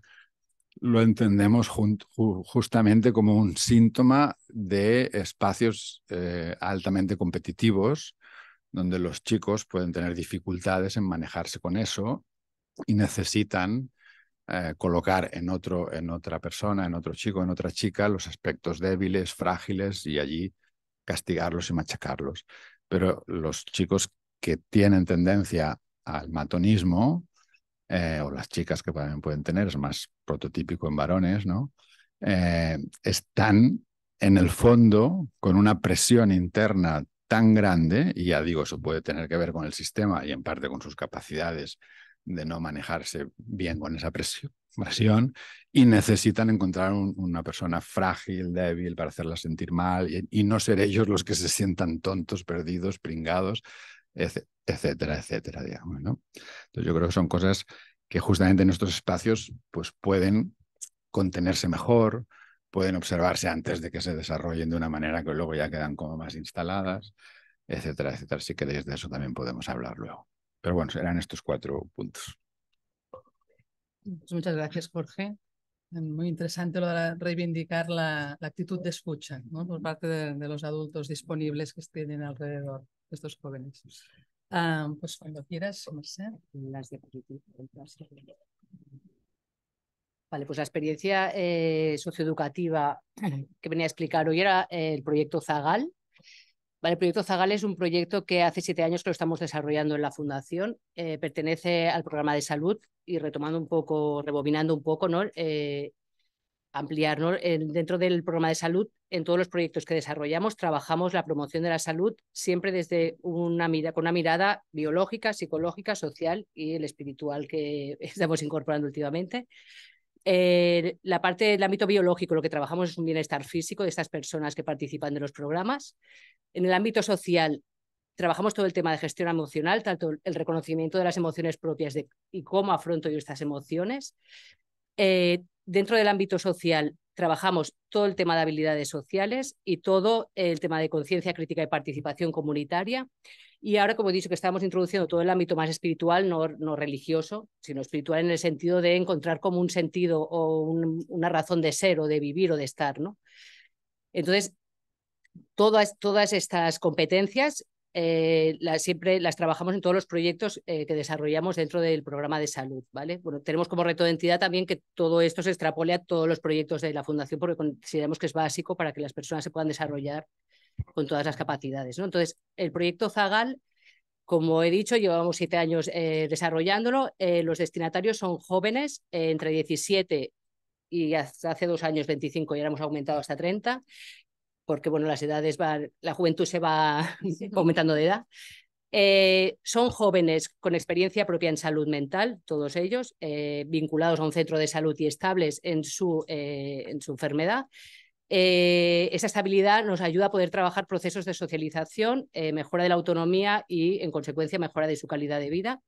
S9: lo entendemos justamente como un síntoma de espacios eh, altamente competitivos, donde los chicos pueden tener dificultades en manejarse con eso y necesitan eh, colocar en, otro, en otra persona, en otro chico, en otra chica, los aspectos débiles, frágiles y allí castigarlos y machacarlos. Pero los chicos que tienen tendencia al matonismo, eh, o las chicas que también pueden tener, es más prototípico en varones, ¿no? Eh, están en el fondo con una presión interna tan grande, y ya digo, eso puede tener que ver con el sistema y en parte con sus capacidades de no manejarse bien con esa presión y necesitan encontrar una persona frágil, débil, para hacerla sentir mal y, no ser ellos los que se sientan tontos, perdidos, pringados, etcétera, etcétera, digamos, Entonces yo creo que son cosas que justamente en nuestros espacios pues pueden contenerse mejor, pueden observarse antes de que se desarrollen de una manera que luego ya quedan como más instaladas, etcétera, etcétera. Si que de eso también podemos hablar luego. Pero bueno, serán estos cuatro puntos.
S8: Pues muchas gracias, Jorge. Muy interesante lo de reivindicar la, actitud de escucha por parte de, los adultos disponibles que estén alrededor de estos
S10: jóvenes. Ah, pues cuando quieras, Las diapositivas. Vale, pues la experiencia eh, socioeducativa que venía a explicar hoy era eh, el proyecto Zagal, el proyecto Zagal es un proyecto que hace siete años que lo estamos desarrollando en la Fundación. Eh, pertenece al programa de salud y retomando un poco, rebobinando un poco, ¿no? Eh, ampliar, dentro del programa de salud, en todos los proyectos que desarrollamos, trabajamos la promoción de la salud siempre desde una con una mirada biológica, psicológica, social y el espiritual que (laughs) estamos incorporando últimamente. En eh, la parte del ámbito biológico, lo que trabajamos es un bienestar físico de estas personas que participan de los programas. En el ámbito social, trabajamos todo el tema de gestión emocional, tanto el reconocimiento de las emociones propias de, y cómo afronto yo estas emociones. Eh, dentro del ámbito social, trabajamos todo el tema de habilidades sociales y todo el tema de conciencia crítica y participación comunitaria. Y ahora, como he dicho, que estamos introduciendo todo el ámbito más espiritual, no, no religioso, sino espiritual en el sentido de encontrar como un sentido o una razón de ser o de vivir o de estar, ¿no? Entonces, todas, todas estas competencias eh, siempre las trabajamos en todos los proyectos eh, que desarrollamos dentro del programa de salud, ¿vale? Bueno, tenemos como reto de entidad también que todo esto se extrapole a todos los proyectos de la Fundación porque consideramos que es básico para que las personas se puedan desarrollar con todas las capacidades. ¿no? Entonces, el proyecto Zagal, como he dicho, llevamos siete años eh, desarrollándolo. Eh, los destinatarios son jóvenes eh, entre 17 y hace dos años 25 y ahora hemos aumentado hasta 30, porque bueno, las edades van, la juventud se va (laughs) aumentando de edad. son jóvenes con experiencia propia en salud mental, todos ellos, vinculados a un centro de salud y estables en su, en su enfermedad, eh, esa estabilidad nos ayuda a poder trabajar procesos de socialización, eh, mejora de la autonomía y, en consecuencia, mejora de su calidad de vida.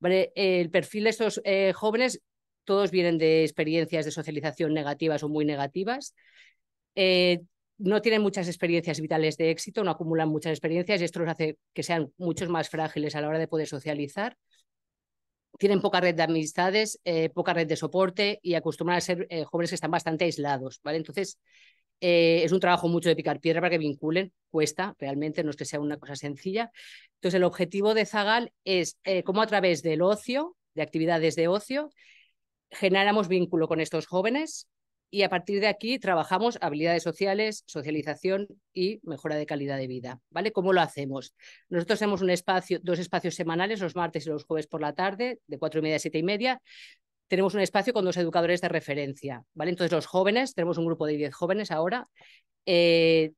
S10: El perfil de estos eh, jóvenes, todos vienen de experiencias de socialización negativas o muy negativas. no tienen muchas experiencias vitales de éxito, no acumulan muchas experiencias y esto los hace que sean muchos más frágiles a la hora de poder socializar tienen poca red de amistades, eh, poca red de soporte y acostumbran a ser eh, jóvenes que están bastante aislados, ¿vale? Entonces, eh, es un trabajo mucho de picar piedra para que vinculen, cuesta realmente, no es que sea una cosa sencilla. Entonces, el objetivo de Zagal es cómo a través del ocio, de actividades de ocio, generamos vínculo con estos jóvenes y a partir de aquí trabajamos habilidades sociales, socialización y mejora de calidad de vida. ¿Vale? ¿Cómo lo hacemos? Nosotros tenemos un espacio, dos espacios semanales, los martes y los jueves por la tarde, de cuatro y media a siete y media, tenemos un espacio con dos educadores de referencia, ¿vale? Entonces los jóvenes, tenemos un grupo de 10 jóvenes ahora, eh,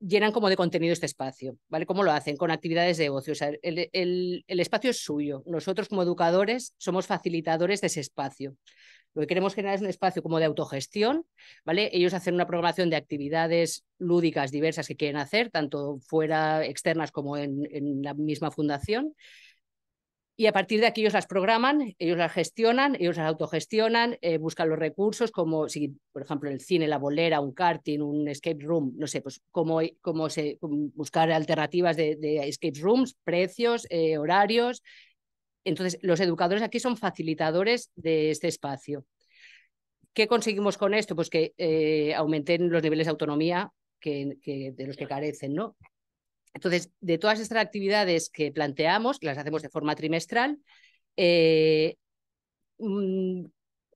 S10: llenan como de contenido este espacio, ¿vale? ¿Cómo lo hacen? Con actividades de ocio, el, espacio es suyo, nosotros como educadores somos facilitadores de ese espacio. Lo que queremos generar es un espacio como de autogestión, ¿vale? Ellos hacen una programación de actividades lúdicas diversas que quieren hacer, tanto fuera externas como en, la misma fundación. Y a partir de aquí ellos las programan, ellos las gestionan, ellos las autogestionan, eh, buscan los recursos, como si, por ejemplo, el cine, la bolera, un karting, un escape room, no sé, pues cómo, cómo buscar alternativas de, escape rooms, precios, eh, horarios, entonces, los educadores aquí son facilitadores de este espacio. ¿Qué conseguimos con esto? Pues que eh, aumenten los niveles de autonomía que, de los que carecen, ¿no? Entonces, de todas estas actividades que planteamos, que las hacemos de forma trimestral, eh, mm,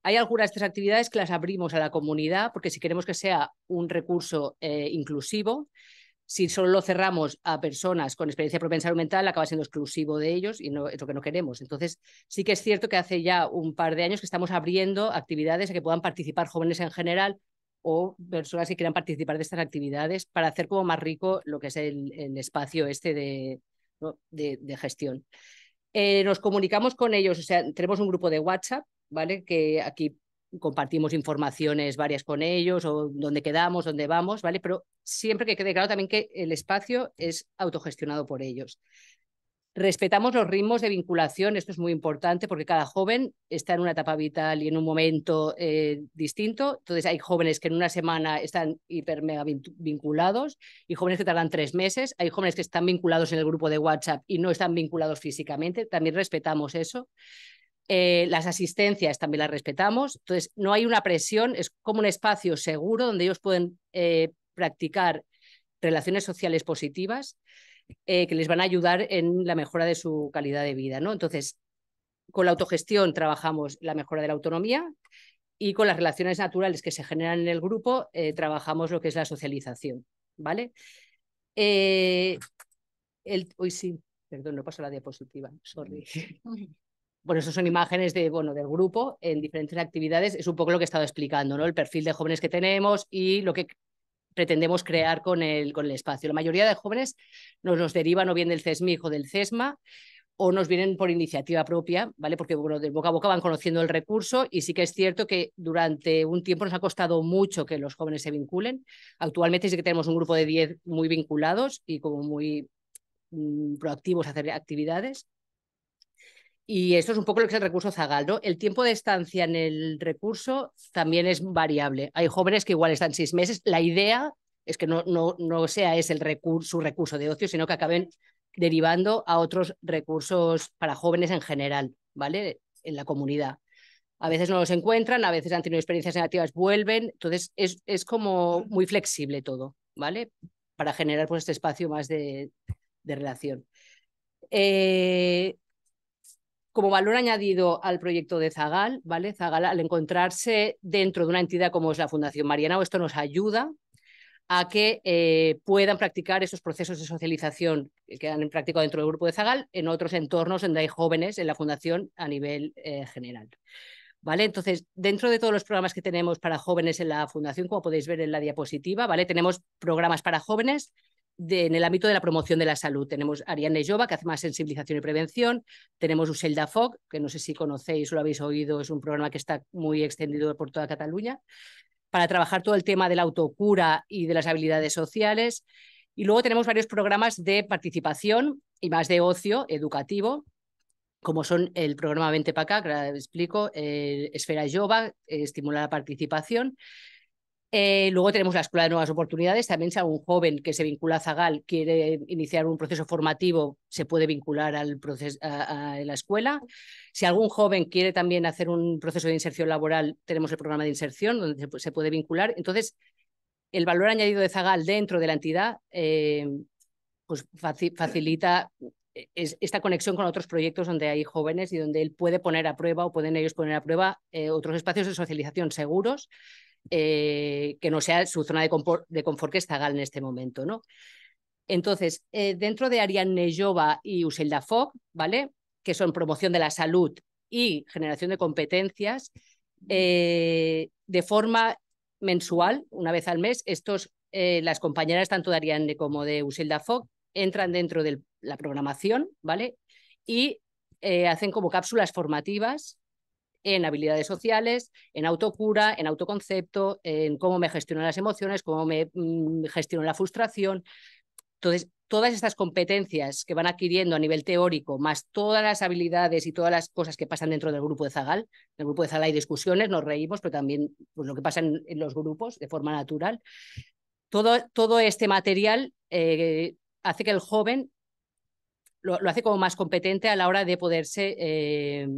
S10: hay algunas de estas actividades que las abrimos a la comunidad, porque si queremos que sea un recurso eh, inclusivo, si solo lo cerramos a personas con experiencia propia en mental, acaba siendo exclusivo de ellos y no, es lo que no queremos. Entonces, sí que es cierto que hace ya un par de años que estamos abriendo actividades a que puedan participar jóvenes en general o personas que quieran participar de estas actividades para hacer como más rico lo que es el, espacio este de, de, gestión. Eh, nos comunicamos con ellos, o sea, tenemos un grupo de WhatsApp, ¿vale? Que aquí compartimos informaciones varias con ellos o dónde quedamos, dónde vamos, ¿vale? Pero siempre que quede claro también que el espacio es autogestionado por ellos. Respetamos los ritmos de vinculación, esto es muy importante porque cada joven está en una etapa vital y en un momento eh, distinto. Entonces hay jóvenes que en una semana están hiper mega vinculados y jóvenes que tardan tres meses. Hay jóvenes que están vinculados en el grupo de WhatsApp y no están vinculados físicamente. También respetamos eso. Eh, las asistencias también las respetamos, entonces no hay una presión, es como un espacio seguro donde ellos pueden eh, practicar relaciones sociales positivas eh, que les van a ayudar en la mejora de su calidad de vida. ¿no? Entonces, con la autogestión trabajamos la mejora de la autonomía y con las relaciones naturales que se generan en el grupo trabajamos lo que es la socialización. ¿vale? hoy sí, perdón, no paso la diapositiva, sorry bueno, eso son imágenes de, bueno, del grupo en diferentes actividades. Es un poco lo que he estado explicando, ¿no? El perfil de jóvenes que tenemos y lo que pretendemos crear con el, con el espacio. La mayoría de jóvenes nos derivan o bien del cesmi o del CESMA o nos vienen por iniciativa propia, ¿vale? Porque bueno, de boca a boca van conociendo el recurso y sí que es cierto que durante un tiempo nos ha costado mucho que los jóvenes se vinculen. Actualmente sí que tenemos un grupo de 10 muy vinculados y como muy mm, proactivos a hacer actividades y esto es un poco lo que es el recurso Zagal, ¿no? El tiempo de estancia en el recurso también es variable. Hay jóvenes que igual están seis meses. La idea es que no, no, no sea es el recurso, su recurso de ocio, sino que acaben derivando a otros recursos para jóvenes en general, ¿vale? En la comunidad. A veces no los encuentran, a veces han tenido experiencias negativas, vuelven. Entonces es, como muy flexible todo, ¿vale? Para generar pues, este espacio más de, de relación. Eh, como valor añadido al proyecto de Zagal, ¿vale? Zagal, al encontrarse dentro de una entidad como es la Fundación Mariana, esto nos ayuda a que eh, puedan practicar esos procesos de socialización que han practicado dentro del grupo de Zagal en otros entornos donde hay jóvenes en la fundación a nivel eh, general. ¿Vale? Entonces, dentro de todos los programas que tenemos para jóvenes en la fundación, como podéis ver en la diapositiva, ¿vale? Tenemos programas para jóvenes, en el ámbito de la promoción de la salud. Tenemos Ariane Jova, que hace más sensibilización y prevención. Tenemos Uselda Fog, que no sé si conocéis o lo habéis oído, es un programa que está muy extendido por toda Cataluña, para trabajar todo el tema de la autocura y de las habilidades sociales. Y luego tenemos varios programas de participación y más de ocio educativo, como son el programa 20 para acá, que ahora explico, Esfera Jova, eh, estimula la participación. Eh, luego tenemos la Escuela de Nuevas Oportunidades. También si algún joven que se vincula a Zagal quiere iniciar un proceso formativo, se puede vincular al proceso, a, la escuela. Si algún joven quiere también hacer un proceso de inserción laboral, tenemos el programa de inserción donde se, puede vincular. Entonces, el valor añadido de Zagal dentro de la entidad eh, pues facilita eh, esta conexión con otros proyectos donde hay jóvenes y donde él puede poner a prueba o pueden ellos poner a prueba otros espacios de socialización seguros eh, que no sea su zona de confort, de que está en este momento, ¿no? Entonces, eh, dentro de Ariane Jova y Uselda Fogg, ¿vale? Que son promoción de la salud y generación de competencias, eh, de forma mensual, una vez al mes, estos, las compañeras tanto de Ariane como de Uselda Fogg entran dentro de la programación, ¿vale? Y hacen como cápsulas formativas en habilidades sociales, en autocura, en autoconcepto, en cómo me gestiono las emociones, cómo me mm, gestiono la frustración. Entonces, todas estas competencias que van adquiriendo a nivel teórico, más todas las habilidades y todas las cosas que pasan dentro del grupo de Zagal, en el grupo de Zagal hay discusiones, nos reímos, pero también pues, lo que pasa en, los grupos de forma natural, todo, todo este material eh, hace que el joven lo, hace como más competente a la hora de poderse eh,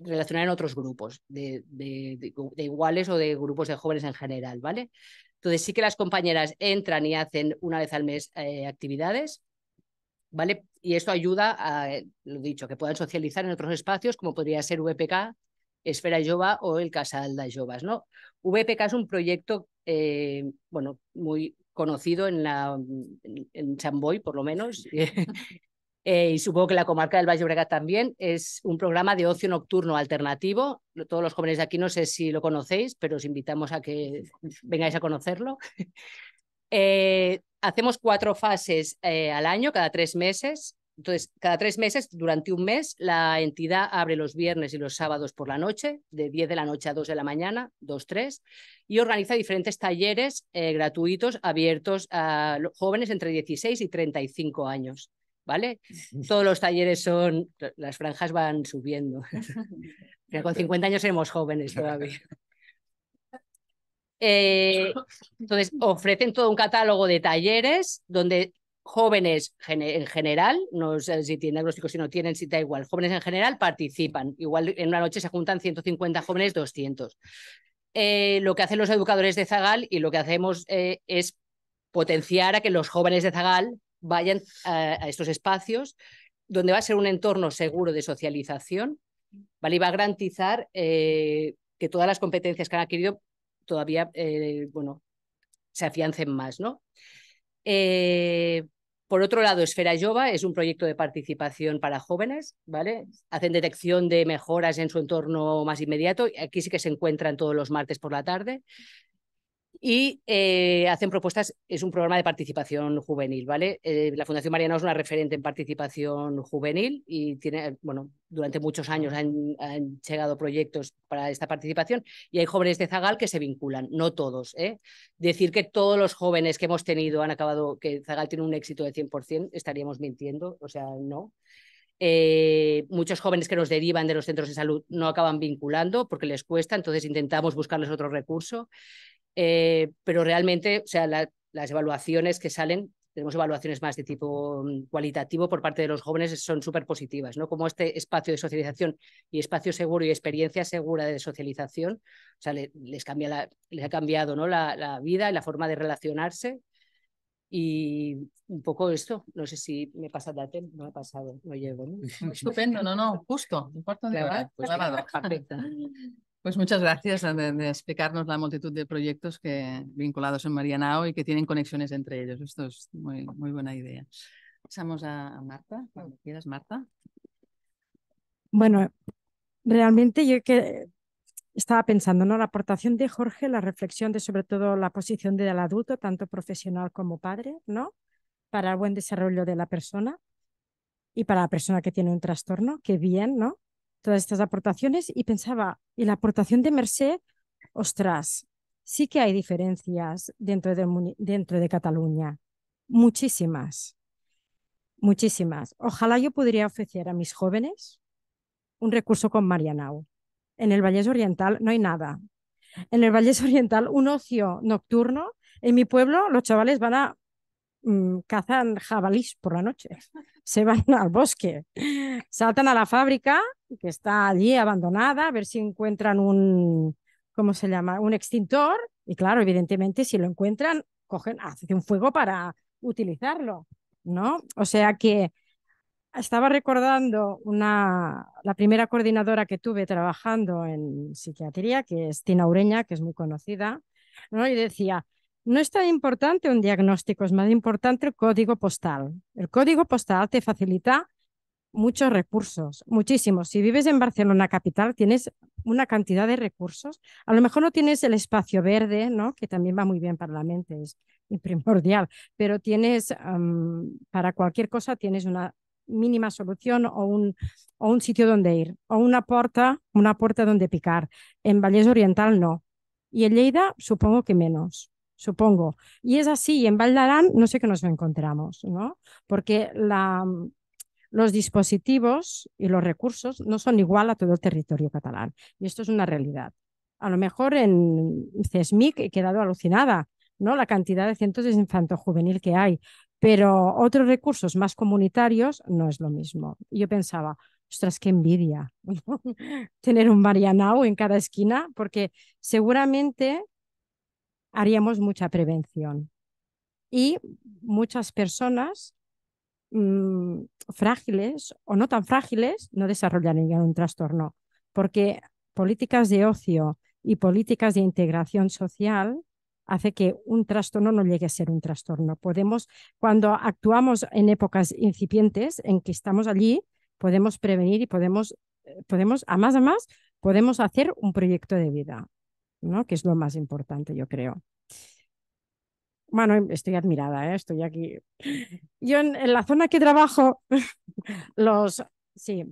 S10: relacionar en otros grupos de, de, iguales o de grupos de jóvenes en general, ¿vale? Entonces sí que las compañeras entran y hacen una vez al mes eh, actividades, ¿vale? Y esto ayuda a, lo dicho, que puedan socializar en otros espacios como podría ser VPK, Esfera Jova o el Casal de Jovas, ¿no? VPK es un proyecto, eh, bueno, muy conocido en, la, en Chamboy, por lo menos, (laughs) Eh, y supongo que la comarca del Valle Obregat también, es un programa de ocio nocturno alternativo. Todos los jóvenes de aquí no sé si lo conocéis, pero os invitamos a que vengáis a conocerlo. (laughs) Eh, hacemos cuatro fases eh, al año, cada tres meses. Entonces, cada tres meses, durante un mes, la entidad abre los viernes y los sábados por la noche, de 10 de la noche a 2 de la mañana, 2-3, y organiza diferentes talleres gratuitos abiertos a jóvenes entre 16 y 35 años. ¿vale? (laughs) Todos los talleres son, las franjas van subiendo. (laughs) Pero con 50 años seremos jóvenes todavía. (laughs) Eh, entonces, ofrecen todo un catálogo de talleres donde jóvenes en general, no sé si tienen diagnóstico si no tienen, si da igual, jóvenes en general participan. Igual en una noche se juntan 150 jóvenes, 200. Eh, lo que hacen los educadores de Zagal y lo que hacemos eh, es potenciar a que los jóvenes de Zagal vayan a, estos espacios donde va a ser un entorno seguro de socialización, ¿vale? Y va a garantizar eh, que todas las competencias que han adquirido todavía, eh, bueno, se afiancen más, ¿no? Eh, por otro lado, Esfera Jova es un proyecto de participación para jóvenes, ¿vale? Hacen detección de mejoras en su entorno más inmediato. Aquí sí que se encuentran todos los martes por la tarde y eh, hacen propuestas, es un programa de participación juvenil, ¿vale? Eh, la Fundación Mariana es una referente en participación juvenil y tiene, bueno, durante muchos años han, llegado proyectos para esta participación y hay jóvenes de Zagal que se vinculan, no todos, ¿eh? Decir que todos los jóvenes que hemos tenido han acabado, que Zagal tiene un éxito de 100%, estaríamos mintiendo, o sea, no. muchos jóvenes que nos derivan de los centros de salud no acaban vinculando porque les cuesta, entonces intentamos buscarles otro recurso. Eh, pero realmente, o sea, las evaluaciones que salen, tenemos evaluaciones más de tipo mm, cualitativo por parte de los jóvenes, son súper positivas, ¿no? Como este espacio de socialización y espacio seguro y experiencia segura de socialización, o sea, les, cambia les ha cambiado ¿no? la, la vida y la forma de relacionarse. Y un poco esto, no sé si me pasa la no me ha pasado, no llevo. ¿no? Estupendo,
S8: no, no, justo, (laughs) un cuarto de hora, pues, pues muchas gracias eh, de, explicarnos la multitud de proyectos que, vinculados en Marianao y que tienen conexiones entre ellos. Esto es muy, muy buena idea. Pasamos a, Marta, cuando quieras, Marta.
S5: Bueno, realmente yo que estaba pensando, ¿no? La aportación de Jorge, la reflexión de sobre todo la posición del adulto, tanto profesional como padre, ¿no? Para el buen desarrollo de la persona y para la persona que tiene un trastorno, que bien, ¿no? todas estas aportaciones y pensaba, y la aportación de Merced, ostras, sí que hay diferencias dentro de, dentro de Cataluña, muchísimas, muchísimas. Ojalá yo pudiera ofrecer a mis jóvenes un recurso con Marianao. En el Vallés Oriental no hay nada. En el Valles Oriental, un ocio nocturno. En mi pueblo, los chavales van a mm, cazan jabalís por la noche. Se van al bosque, saltan a la fábrica que está allí abandonada, a ver si encuentran un, ¿cómo se llama? Un extintor. Y claro, evidentemente, si lo encuentran, cogen, hacen un fuego para utilizarlo, ¿no? O sea que estaba recordando una, la primera coordinadora que tuve trabajando en psiquiatría, que es Tina Ureña, que es muy conocida, ¿no? Y decía, no es tan importante un diagnóstico, es más importante el código postal. El código postal te facilita muchos recursos, muchísimos. Si vives en Barcelona capital, tienes una cantidad de recursos. A lo mejor no tienes el espacio verde, ¿no? que también va muy bien para la mente, es primordial, pero tienes, para cualquier cosa, tienes una mínima solución o un, o un sitio donde ir, o una puerta, una puerta donde picar. En Vallés Oriental no. Y en Lleida supongo que menos supongo. Y es así, en Valdarán no sé qué nos encontramos, ¿no? Porque la, los dispositivos y los recursos no son igual a todo el territorio catalán. Y esto es una realidad. A lo mejor en CESMIC he quedado alucinada, ¿no? La cantidad de centros de infanto-juvenil que hay, pero otros recursos más comunitarios no es lo mismo. yo pensaba, ostras, qué envidia (laughs) tener un Marianao en cada esquina, porque seguramente haríamos mucha prevención. Y muchas personas Mm, frágiles o no tan frágiles no desarrollarían un trastorno, porque políticas de ocio y políticas de integración social hace que un trastorno no llegue a ser un trastorno. Podemos, cuando actuamos en épocas incipientes en que estamos allí, podemos prevenir y podemos, eh, podemos a más a más, podemos hacer un proyecto de vida, ¿no? que es lo más importante, yo creo bueno, em, estoy admirada, ¿eh? estoy aquí. Yo en, la zona que trabajo, (laughs) los, sí,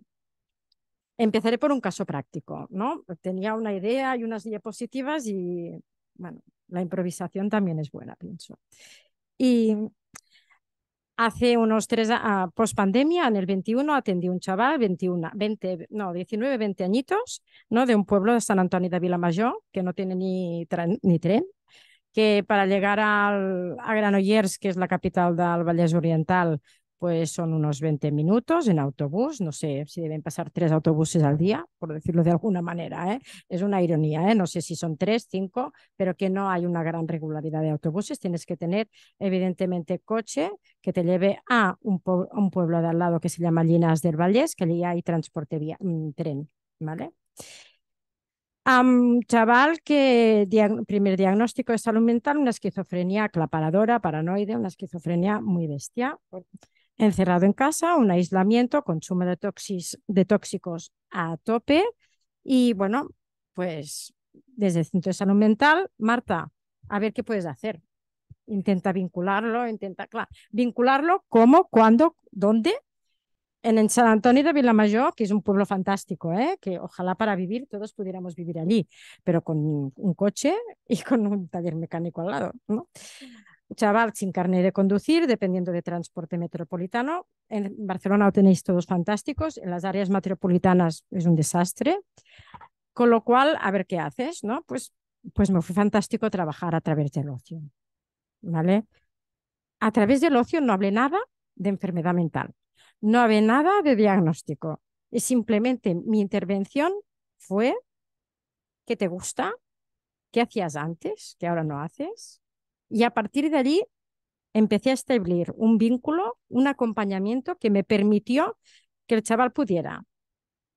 S5: empezaré por un caso práctico, ¿no? Tenía una idea y unas diapositivas y, bueno, la improvisación también es buena, pienso. Y hace unos tres, años, post pandemia, en el 21, atendí un chaval, 21, 20, no, 19, 20 añitos, ¿no? De un pueblo de San Antonio de Mayor, que no tiene ni, ni tren que para llegar a Granollers, que es la capital del Vallès Oriental, pues son unos 20 minutos en autobús, no sé si deben pasar tres autobuses al día, por decirlo de alguna manera, ¿eh? es una ironía, ¿eh? no sé si son tres, cinco, pero que no hay una gran regularidad de autobuses, tienes que tener evidentemente coche que te lleve a un, pueblo de al lado que se llama Llinas del Vallés, que allí hay transporte vía, mm, tren, ¿vale? chaval que primer diagnóstico de salud mental, una esquizofrenia aclaparadora, paranoide, una esquizofrenia muy bestia. Encerrado en casa, un aislamiento, consumo de, toxis, de tóxicos a tope. Y bueno, pues desde el centro de salud mental, Marta, a ver qué puedes hacer. Intenta vincularlo, intenta vincularlo cómo, cuándo, dónde en San Antonio de Vilamayor, que es un pueblo fantástico, ¿eh? que ojalá para vivir todos pudiéramos vivir allí, pero con un coche y con un taller mecánico al lado. ¿no? Chaval sin carnet de conducir, dependiendo de transporte metropolitano. En Barcelona lo tenéis todos fantásticos, en las áreas metropolitanas es un desastre. Con lo cual, a ver qué haces, ¿no? Pues, pues me fue fantástico trabajar a través del ocio, ¿vale? A través del ocio no hablé nada de enfermedad mental no había nada de diagnóstico. Y simplemente mi intervención fue, ¿qué te gusta? ¿Qué hacías antes? ¿Qué ahora no haces? Y a partir de allí empecé a establecer un vínculo, un acompañamiento que me permitió que el chaval pudiera,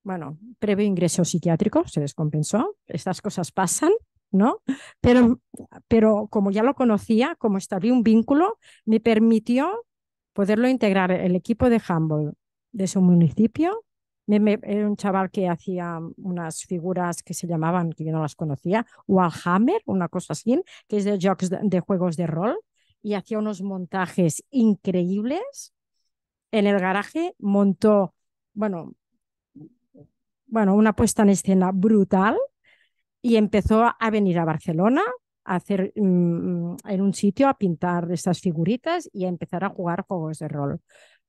S5: bueno, previo ingreso psiquiátrico, se descompensó, estas cosas pasan, ¿no? Pero, pero como ya lo conocía, como establecí un vínculo, me permitió poderlo integrar el equipo de handball de su municipio. era un chaval que hacía unas figuras que se llamaban, que yo no las conocía, Wallhammer, una cosa así, que es de, de juegos de rol, y hacía unos montajes increíbles. En el garaje montó, bueno, bueno, una puesta en escena brutal y empezó a venir a Barcelona hacer mm, en un sitio, a pintar estas figuritas y a empezar a jugar juegos de rol.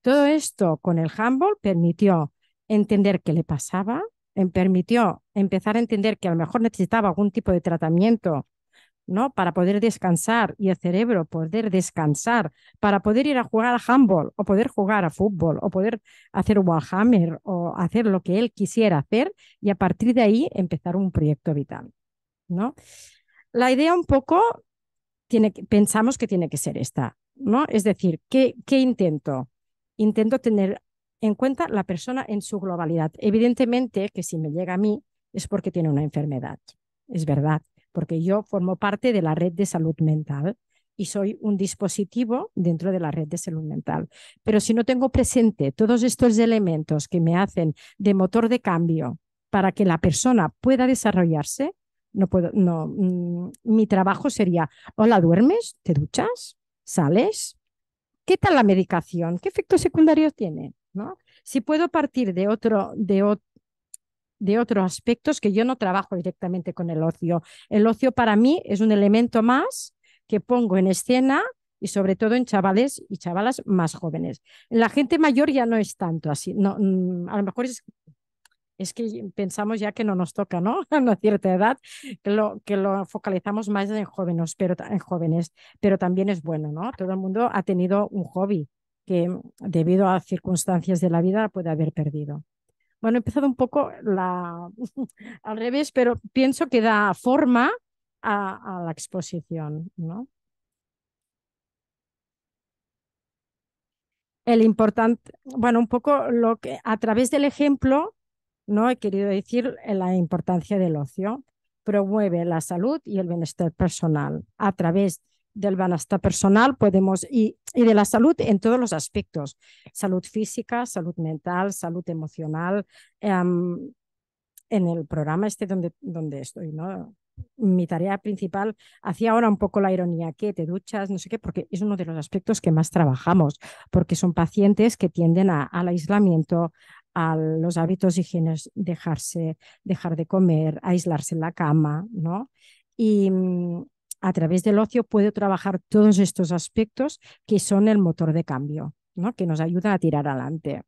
S5: Todo esto con el handball permitió entender qué le pasaba, em, permitió empezar a entender que a lo mejor necesitaba algún tipo de tratamiento ¿no? Para poder descansar y el cerebro poder descansar, para poder ir a jugar a handball o poder jugar a fútbol o poder hacer Warhammer o hacer lo que él quisiera hacer y a partir de ahí empezar un proyecto vital, ¿no? la idea un poco tiene pensamos que tiene que ser esta, ¿no? Es decir, ¿qué, ¿qué, intento? Intento tener en cuenta la persona en su globalidad. Evidentemente que si me llega a mí es porque tiene una enfermedad, es verdad, porque yo formo parte de la red de salud mental y soy un dispositivo dentro de la red de salud mental. Pero si no tengo presente todos estos elementos que me hacen de motor de cambio para que la persona pueda desarrollarse, no puedo, no, mm, mi trabajo sería, hola, ¿duermes? ¿Te duchas? ¿Sales? ¿Qué tal la medicación? ¿Qué efectos secundarios tiene? ¿No? Si puedo partir de otro, de de otros aspectos que yo no trabajo directamente con el ocio. El ocio para mí es un elemento más que pongo en escena y sobre todo en chavales y chavalas más jóvenes. La gente mayor ya no es tanto así, no, mm, a lo mejor es es que pensamos ya que no nos toca, ¿no? (laughs) A cierta edad, que lo, que lo focalizamos más en jóvenes, pero, en jóvenes, pero también es bueno, ¿no? Todo el mundo ha tenido un hobby que mm, debido a circunstancias de la vida puede haber perdido. Bueno, he empezado un poco la, (laughs) al revés, pero pienso que da forma a, la exposición, ¿no? El importante, bueno, un poco lo que a través del ejemplo no he querido decir eh, la importancia del ocio. Promueve la salud y el bienestar personal. A través del bienestar personal podemos y, y de la salud en todos los aspectos. Salud física, salud mental, salud emocional. Em, en el programa este donde, donde estoy, ¿no? mi tarea principal, hacía ahora un poco la ironía, que te duchas, no sé qué, porque es uno de los aspectos que más trabajamos, porque son pacientes que tienden al aislamiento, a los hábitos higiénicos, dejarse, dejar de comer, aislarse en la cama, ¿no? Y mm, a través del ocio puedo trabajar todos estos aspectos que son el motor de cambio, ¿no? Que nos ayuda a tirar adelante.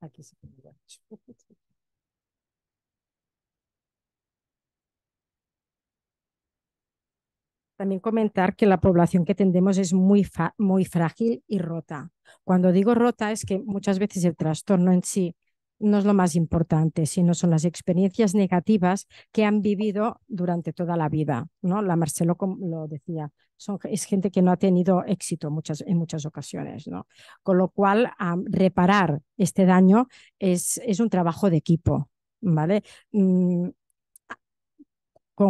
S5: Aquí se También comentar que la población que tendemos es muy, muy frágil y rota. Cuando digo rota es que muchas veces el trastorno en sí no es lo más importante, sino son las experiencias negativas que han vivido durante toda la vida. ¿no? La Marcelo lo decía, son, es gente que no ha tenido éxito muchas, en muchas ocasiones. ¿no? Con lo cual, reparar este daño es, es, un trabajo de equipo. ¿vale? Mm,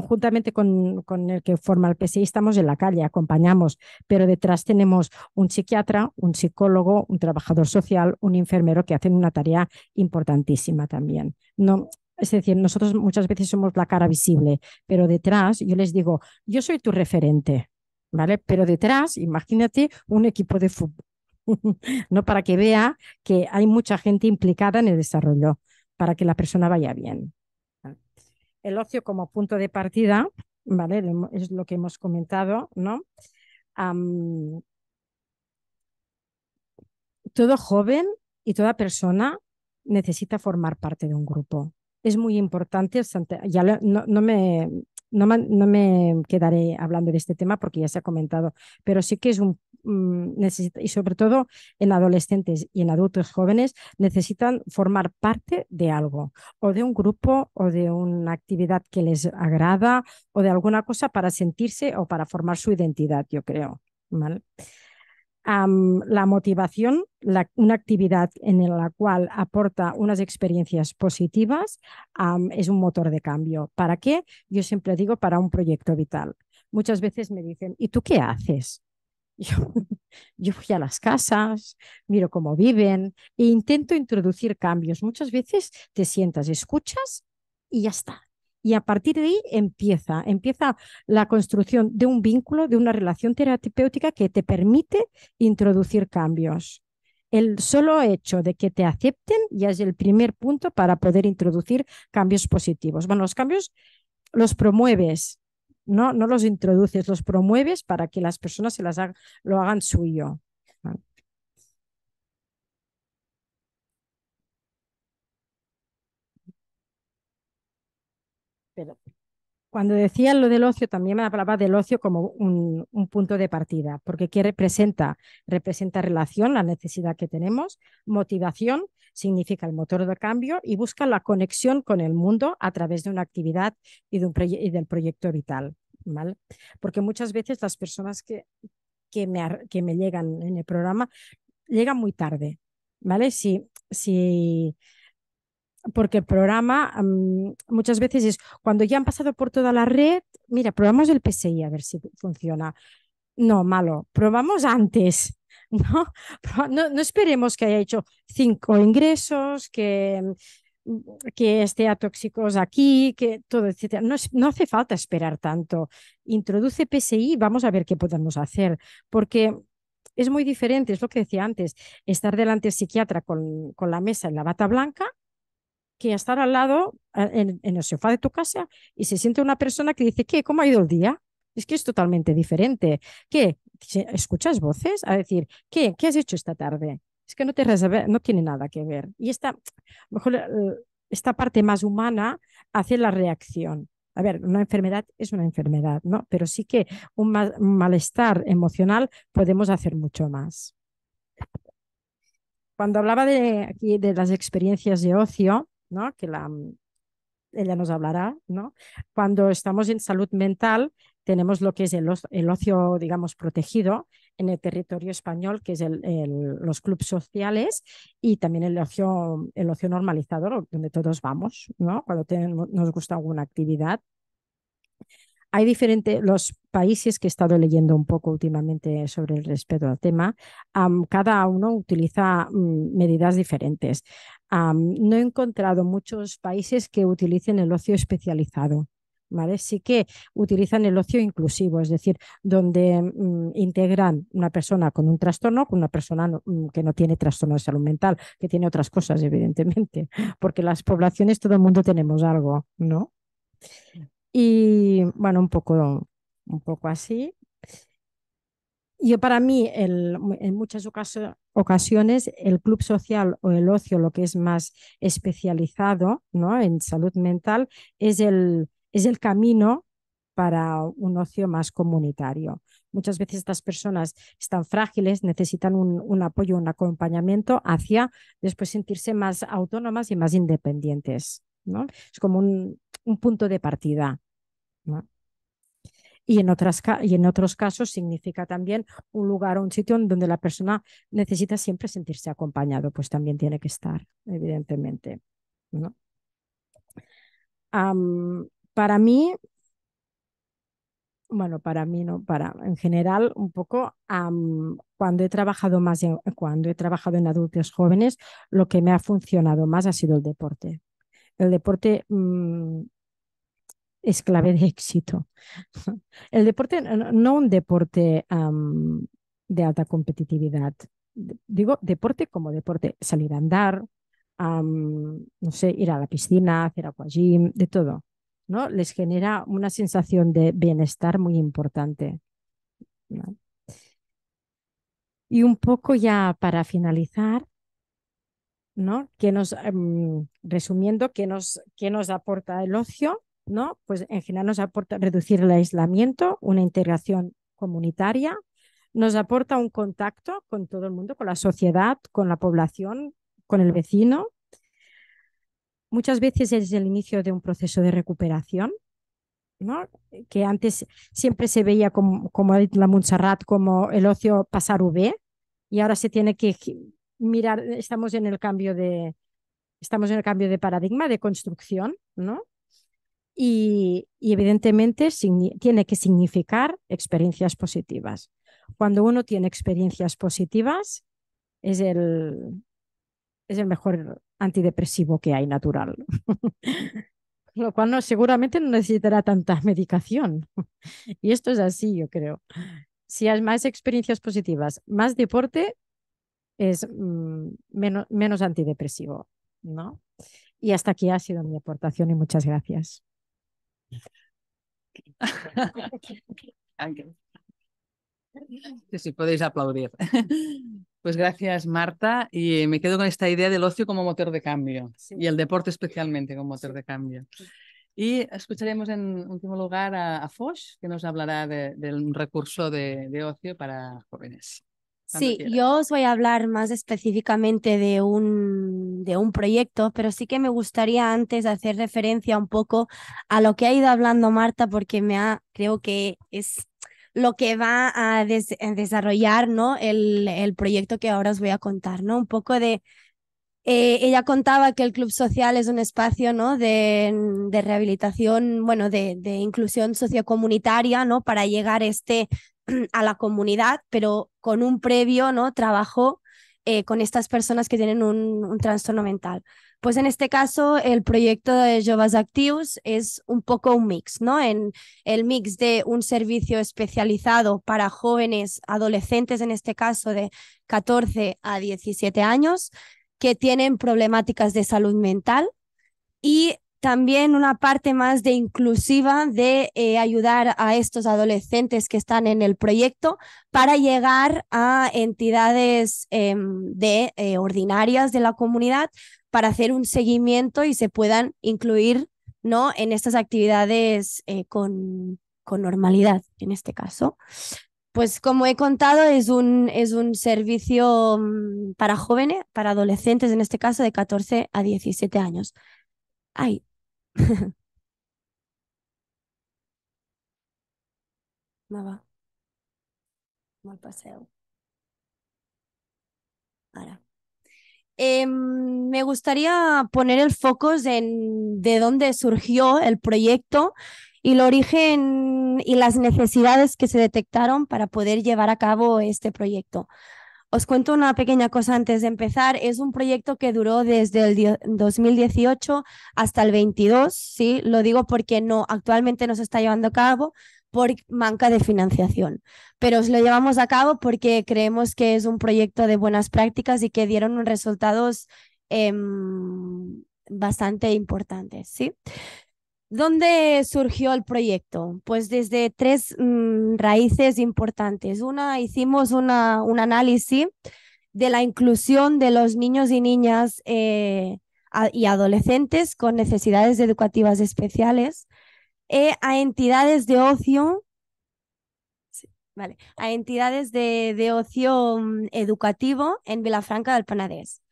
S5: conjuntamente con, el que forma el PSI estamos en la calle, acompañamos, pero detrás tenemos un psiquiatra, un psicólogo, un trabajador social, un enfermero que hacen una tarea importantísima también. No, es decir, nosotros muchas veces somos la cara visible, pero detrás yo les digo, yo soy tu referente, ¿vale? Pero detrás, imagínate un equipo de fútbol, (laughs) ¿no? Para que vea que hay mucha gente implicada en el desarrollo, para que la persona vaya bien el ocio como punto de partida, ¿vale? Es lo que hemos comentado, ¿no? todo joven y toda persona necesita formar parte de un grupo. Es muy importante, ya no, me, no, me quedaré hablando de este tema porque ya se ha comentado, pero sí que es un Mm, y sobre todo en adolescentes y en adultos jóvenes, necesitan formar parte de algo, o de un grupo, o de una actividad que les agrada, o de alguna cosa para sentirse o para formar su identidad, yo creo. la motivación, una actividad en la cual aporta unas experiencias positivas, es un motor de cambio. ¿Para qué? Yo siempre digo para un proyecto vital. Muchas veces me dicen, ¿y tú qué haces? (laughs) Yo, yo voy a las casas, miro cómo viven e intento introducir cambios. Muchas veces te sientas, escuchas y ya está. Y a partir de ahí empieza, empieza la construcción de un vínculo, de una relación terapéutica que te permite introducir cambios. El solo hecho de que te acepten ya es el primer punto para poder introducir cambios positivos. Bueno, los cambios los promueves, no, no los introduces, los promueves para que las personas se las lo hagan suyo. Cuando decían lo del ocio, también me hablaba del ocio como un, punto de partida, porque ¿qué representa? Representa relación, la necesidad que tenemos, motivación, significa el motor de cambio y busca la conexión con el mundo a través de una actividad y, de un y del proyecto vital. ¿vale? Porque muchas veces las personas que, que, me, que me llegan en el programa llegan muy tarde. ¿vale? Si, si porque el programa muchas veces es cuando ya han pasado por toda la red, mira, probamos el PSI a ver si funciona. No, malo, probamos antes. (laughs) No, no, esperemos que haya hecho cinco ingresos, que, mm, que esté a tóxicos aquí, que todo, etc. No, hace falta esperar tanto. Introduce PSI, vamos a ver qué podemos hacer, porque es muy diferente, es lo que decía antes, estar delante del psiquiatra con, con la mesa en la bata blanca que estar al lado en, el sofá de tu casa y se siente una persona que dice, ¿qué? ¿Cómo ha ido el día? Es que es totalmente diferente. ¿Qué? ¿Escuchas voces? A decir, ¿qué? ¿Qué has hecho esta tarde? Es que no, te no tiene nada que ver. Y esta, eh, esta parte más humana hace la reacción. A ver, una enfermedad es una enfermedad, ¿no? Pero sí que un malestar emocional podemos hacer mucho más. Cuando hablaba de, aquí de las experiencias de ocio, ¿no? que la, ella nos hablará. ¿no? Cuando estamos en salud mental, tenemos lo que es el, ocio, digamos, protegido en el territorio español, que es el, los clubes sociales y también el ocio, el ocio normalizador, donde todos vamos, ¿no? cuando tenemos, nos gusta alguna actividad. Hay diferentes, los países que he estado leyendo un poco últimamente sobre el respeto al tema, cada uno utiliza mm, medidas diferentes no he encontrado muchos países que utilicen el ocio especializado. ¿Vale? Sí que utilizan el ocio inclusivo, es decir, donde mm, integran una persona con un trastorno con una persona mm, que no tiene trastorno de salud mental, que tiene otras cosas, evidentemente, (laughs) porque las poblaciones todo el mundo tenemos algo, ¿no? Y bueno, un poco, un poco así. Yo para mí, en muchas ocasiones, el club social o el ocio, lo que es más especializado en salud mental, es el, es el camino para un ocio más comunitario. Muchas veces estas personas están frágiles, necesitan un, apoyo, un acompañamiento hacia después sentirse más autónomas y más independientes. ¿no? Es como un, punto de partida. ¿no? y en, otras, y en otros casos significa también un lugar o un sitio donde la persona necesita siempre sentirse acompañado, pues también tiene que estar, evidentemente. para mí, bueno, para mí no, para en general un poco cuando he trabajado más en, cuando he trabajado en adultos jóvenes, lo que me ha funcionado más ha sido el deporte. El deporte mm, es clave de éxito. (laughs) El deporte, no un deporte de alta competitividad, digo deporte como deporte, salir a andar, no sé, ir a la piscina, hacer aquagym, de todo, ¿no? Les genera una sensación de bienestar muy importante. Y un poco ya para finalizar, ¿no? Que nos, resumiendo, nos, qué nos aporta el ocio? ¿no? Pues en general nos aporta reducir el aislamiento, una integración comunitaria, nos aporta un contacto con todo el mundo, con la sociedad, con la población, con el vecino. Muchas veces es el inicio de un proceso de recuperación, que antes siempre se veía como, como la Montserrat, como el ocio pasar V, y ahora se tiene que mirar, estamos en el cambio de, estamos en el cambio de paradigma, de construcción, ¿no? y, evidentemente tiene que significar experiencias positivas. Cuando uno tiene experiencias positivas, es el, es el mejor antidepresivo que hay natural. (laughs) Lo cual no, seguramente no necesitará tanta medicación. (laughs) Y esto es así, yo creo. Si hay más experiencias positivas, más deporte, es mm, menos, menos antidepresivo, ¿no? Y hasta aquí ha sido mi aportación y muchas gracias.
S8: Sí, podéis aplaudir. Pues gracias, Marta. Y me quedo con esta idea del ocio como motor de cambio y el deporte especialmente como motor de cambio. Y escucharemos en último lugar a, Foch, que nos hablará del recurso de ocio para jóvenes.
S6: Sí, yo os voy a hablar más específicamente de un, de un proyecto, pero sí que me gustaría antes hacer referencia un poco a lo que ha ido hablando Marta, porque me ha, creo que es lo que va a desarrollar ¿no? El, proyecto que ahora os voy a contar, ¿no? Un poco de... Eh, ella contaba que el club social es un espacio ¿no? de, rehabilitación, bueno, de, de, inclusión sociocomunitaria, ¿no? Para llegar a este a la comunidad, pero con un previo ¿no? trabajo eh, con estas personas que tienen un, trastorno mental. Pues en este caso, el proyecto de Jovas Actius es un poco un mix, ¿no? En el mix de un servicio especializado para jóvenes adolescentes, en este caso de 14 a 17 años, que tienen problemáticas de salud mental y también una parte más de inclusiva de eh, ayudar a estos adolescentes que están en el proyecto para llegar a entidades em, de, eh, ordinarias de la comunidad para hacer un seguimiento y se puedan incluir ¿no? en estas actividades eh, con, normalidad, en este caso. Pues como he contado, es un, es un servicio mm, para jóvenes, para adolescentes en este caso, de 14 a 17 años. (laughs) Em, me gustaría poner el foco en de dónde surgió el proyecto y el origen y las necesidades que se detectaron para poder llevar a cabo este proyecto. Os cuento una pequeña cosa antes de empezar. Es un proyecto que duró desde el 2018 hasta el 22, ¿sí? Lo digo porque no, actualmente no se está llevando a cabo por manca de financiación. Pero os lo llevamos a cabo porque creemos que es un proyecto de buenas prácticas y que dieron resultados em, bastante importantes, ¿sí? ¿Dónde surgió el proyecto? Pues desde tres mm, raíces importantes. Una, hicimos un análisis de la inclusión de los niños y niñas eh, y adolescentes con necesidades educativas especiales eh, a entidades de ocio, vale, a entidades de, ocio mm, educativo en Vilafranca del Panadés.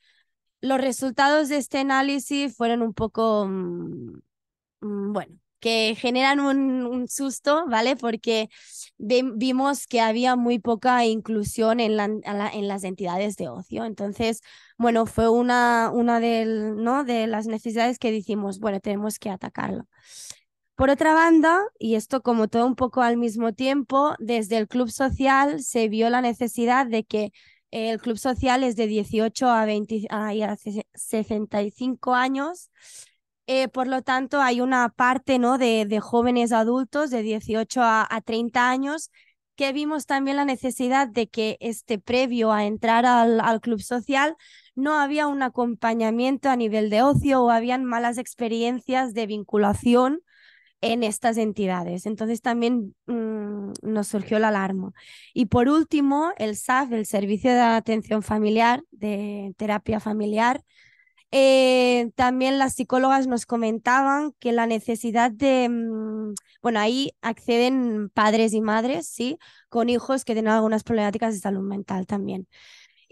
S6: Los resultados de este análisis fueron un poco mm, Mm, bueno, que generan un, susto, ¿vale? Porque vimos que había muy poca inclusión en, en, las entidades de ocio. Entonces, bueno, fue una, una del, ¿no? de las necesidades que decimos, bueno, tenemos que atacarlo. Por otra banda, y esto como todo un poco al mismo tiempo, desde el club social se vio la necesidad de que el club social es de 18 a, 20, a 65 años eh, por lo tanto, hay una parte ¿no? de, de jóvenes adultos de 18 a, 30 años que vimos también la necesidad de que este previo a entrar al, al, club social no había un acompañamiento a nivel de ocio o habían malas experiencias de vinculación en estas entidades. Entonces también mm, nos surgió la alarma. Y por último, el SAF, el Servicio de Atención Familiar, de Terapia Familiar, eh, también las psicólogas nos comentaban que la necesidad de, mm, bueno, ahí acceden padres y madres, ¿sí? Con hijos que tienen algunas problemáticas de salud mental también.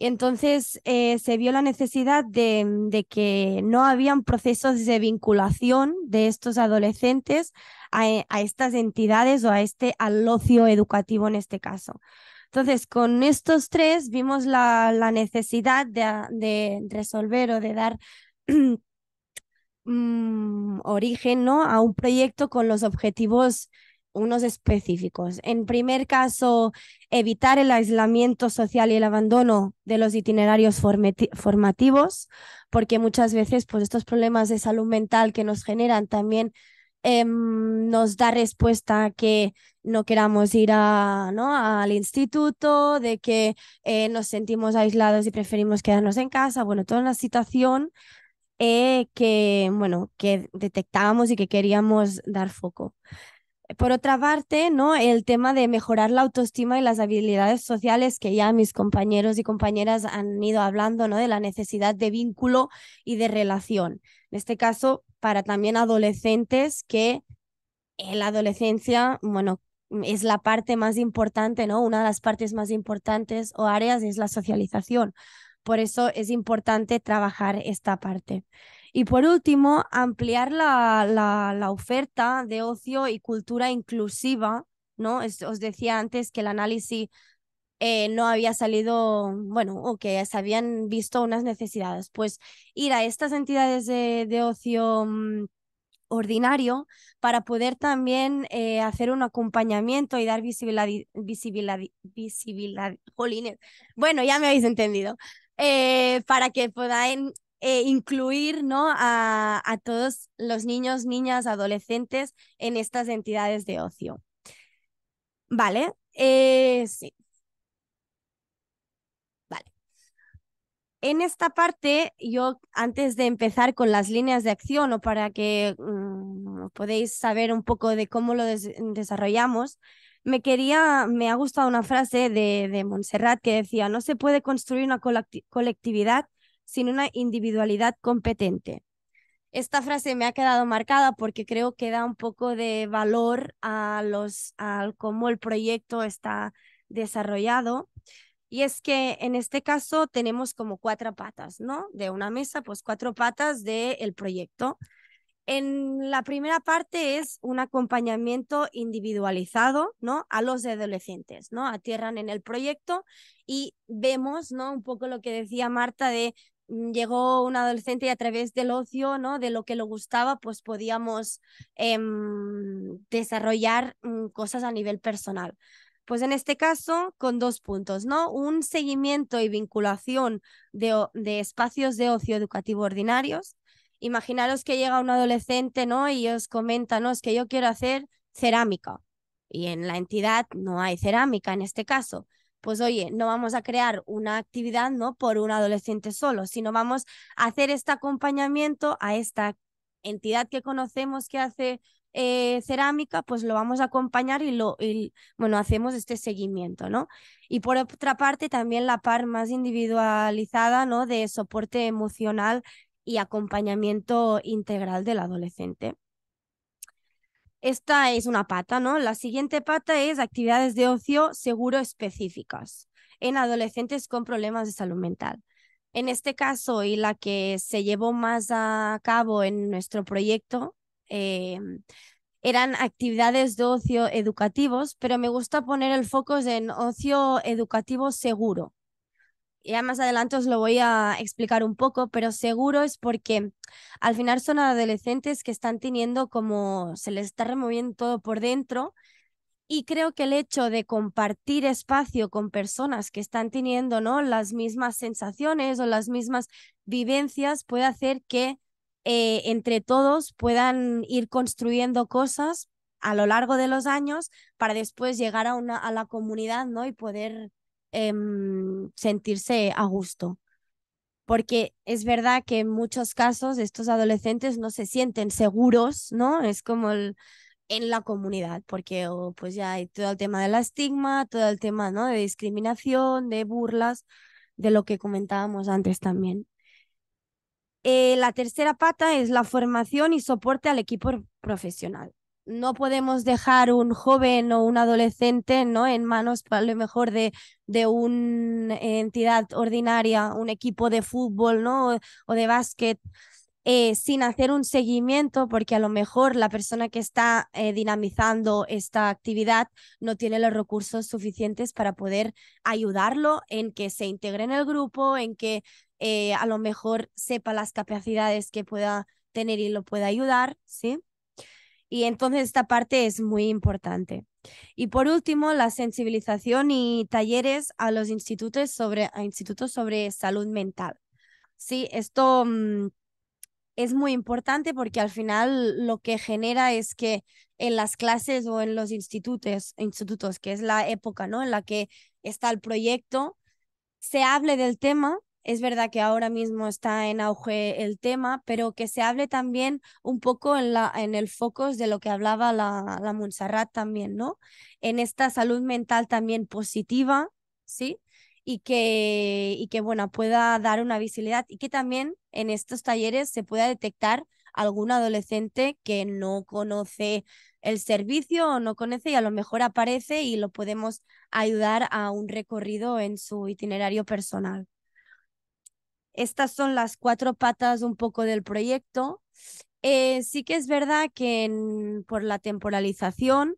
S6: Entonces eh, se vio la necesidad de, mm, de, que no habían procesos de vinculación de estos adolescentes e, a, estas entidades o a este al ocio educativo en este caso. Entonces, con estos tres vimos la, necesidad de, resolver o de dar (clears throat) mm, origen ¿no? a un proyecto con los objetivos unos específicos. En primer caso, evitar el aislamiento social y el abandono de los itinerarios formativos, porque muchas veces pues, estos problemas de salud mental que nos generan también Em, nos da respuesta que no queramos ir a, ¿no? al instituto, de que eh, nos sentimos aislados y preferimos quedarnos en casa. Bueno, toda una situación eh, que, bueno, que detectábamos y que queríamos dar foco. Por otra parte, ¿no? el tema de mejorar la autoestima y las habilidades sociales que ya mis compañeros y compañeras han ido hablando, ¿no? de la necesidad de vínculo y de relación. En este caso, para también adolescentes que en la adolescencia, bueno, es la parte más importante, ¿no? Una de las partes más importantes o áreas es la socialización. Por eso es importante trabajar esta parte. Y por último, ampliar la, oferta de ocio y cultura inclusiva, ¿no? os decía antes que el análisis eh, no había salido, bueno, o que se habían visto unas necesidades. Pues ir a estas entidades de, ocio mm, ordinario para poder también eh, hacer un acompañamiento y dar visibilidad, visibilidad, visibilidad, jolines. Bueno, ya me habéis entendido. Eh, para que podáis incluir ¿no? a, todos los niños, niñas, adolescentes en estas entidades de ocio. Vale, sí. en esta parte, yo antes de empezar con las líneas de acción o para que mm, podéis saber un poco de cómo lo desarrollamos, me quería, me ha gustado una frase de, de Montserrat que decía, no se puede construir una colectividad sin una individualidad competente. Esta frase me ha quedado marcada porque creo que da un poco de valor a los, a cómo el proyecto está desarrollado. Y es que en este caso tenemos como cuatro patas, ¿no? De una mesa, pues cuatro patas del proyecto. En la primera parte es un acompañamiento individualizado, ¿no? A los adolescentes, ¿no? Atierran en el proyecto y vemos, ¿no? Un poco lo que decía Marta de mm, llegó un adolescente y a través del ocio, ¿no? De lo que le gustaba, pues podíamos em, desarrollar mm, cosas a nivel personal. Pues en este caso, con dos puntos, ¿no? Un seguimiento y vinculación de, espacios de ocio educativo ordinarios. Imaginaros que llega un adolescente, ¿no? Y os comenta, ¿no? Es que yo quiero hacer cerámica. Y en la entidad no hay cerámica en este caso pues oye, no vamos a crear una actividad ¿no? por un adolescente solo, sino vamos a hacer este acompañamiento a esta entidad que conocemos que hace eh, cerámica, pues lo vamos a acompañar y lo, bueno, hacemos este seguimiento, ¿no? Y por otra parte, también la par más individualizada, ¿no? De soporte emocional y acompañamiento integral del adolescente. Esta es una pata, ¿no? La siguiente pata es actividades de ocio seguro específicas en adolescentes con problemas de salud mental. En este caso, y la que se llevó más a cabo en nuestro proyecto, Em, eran actividades de ocio educativos, pero me gusta poner el foco en ocio educativo seguro. Ya más adelante os lo voy a explicar un poco, pero seguro es porque al final son adolescentes que están teniendo como se les está removiendo todo por dentro y creo que el hecho de compartir espacio con personas que están teniendo ¿no? las mismas sensaciones o las mismas vivencias puede hacer que eh, entre todos puedan ir construyendo cosas a lo largo de los años para después llegar a, una, a la comunidad ¿no? y poder em, sentirse a gusto. Porque es verdad que en muchos casos estos adolescentes no se sienten seguros, ¿no? Es como en la comunidad, porque oh, pues ya hay todo el tema del estigma, todo el tema ¿no? de discriminación, de burlas, de lo que comentábamos antes también. Eh, la tercera pata es la formación y soporte al equipo profesional. No podemos dejar un joven o un adolescente ¿no? en manos, a lo mejor, de, de una eh, entidad ordinaria, un equipo de fútbol ¿no? o, de básquet. Eh, sin hacer un seguimiento, porque a lo mejor la persona que está dinamizando esta actividad no tiene los recursos suficientes para poder ayudarlo en que se integre en el grupo, en que eh, a lo mejor sepa las capacidades que pueda tener y lo pueda ayudar, ¿sí? Y entonces esta parte es muy importante. Y por último, la sensibilización y talleres a los institutos sobre, institutos sobre salud mental. Sí, esto mm, es muy importante porque al final lo que genera es que en las clases o en los institutos, institutos que es la época ¿no? en la que está el proyecto, se hable del tema es verdad que ahora mismo está en auge el tema, pero que se hable también un poco en, la, en el foco de lo que hablaba la, la Montserrat también, ¿no? En esta salud mental también positiva, ¿sí? Y que, y que, bueno, pueda dar una visibilidad y que también en estos talleres se pueda detectar algún adolescente que no conoce el servicio o no conoce y a lo mejor aparece y lo podemos ayudar a un recorrido en su itinerario personal. Estas son las cuatro patas un poco del proyecto. Eh, sí que es verdad que por la temporalización,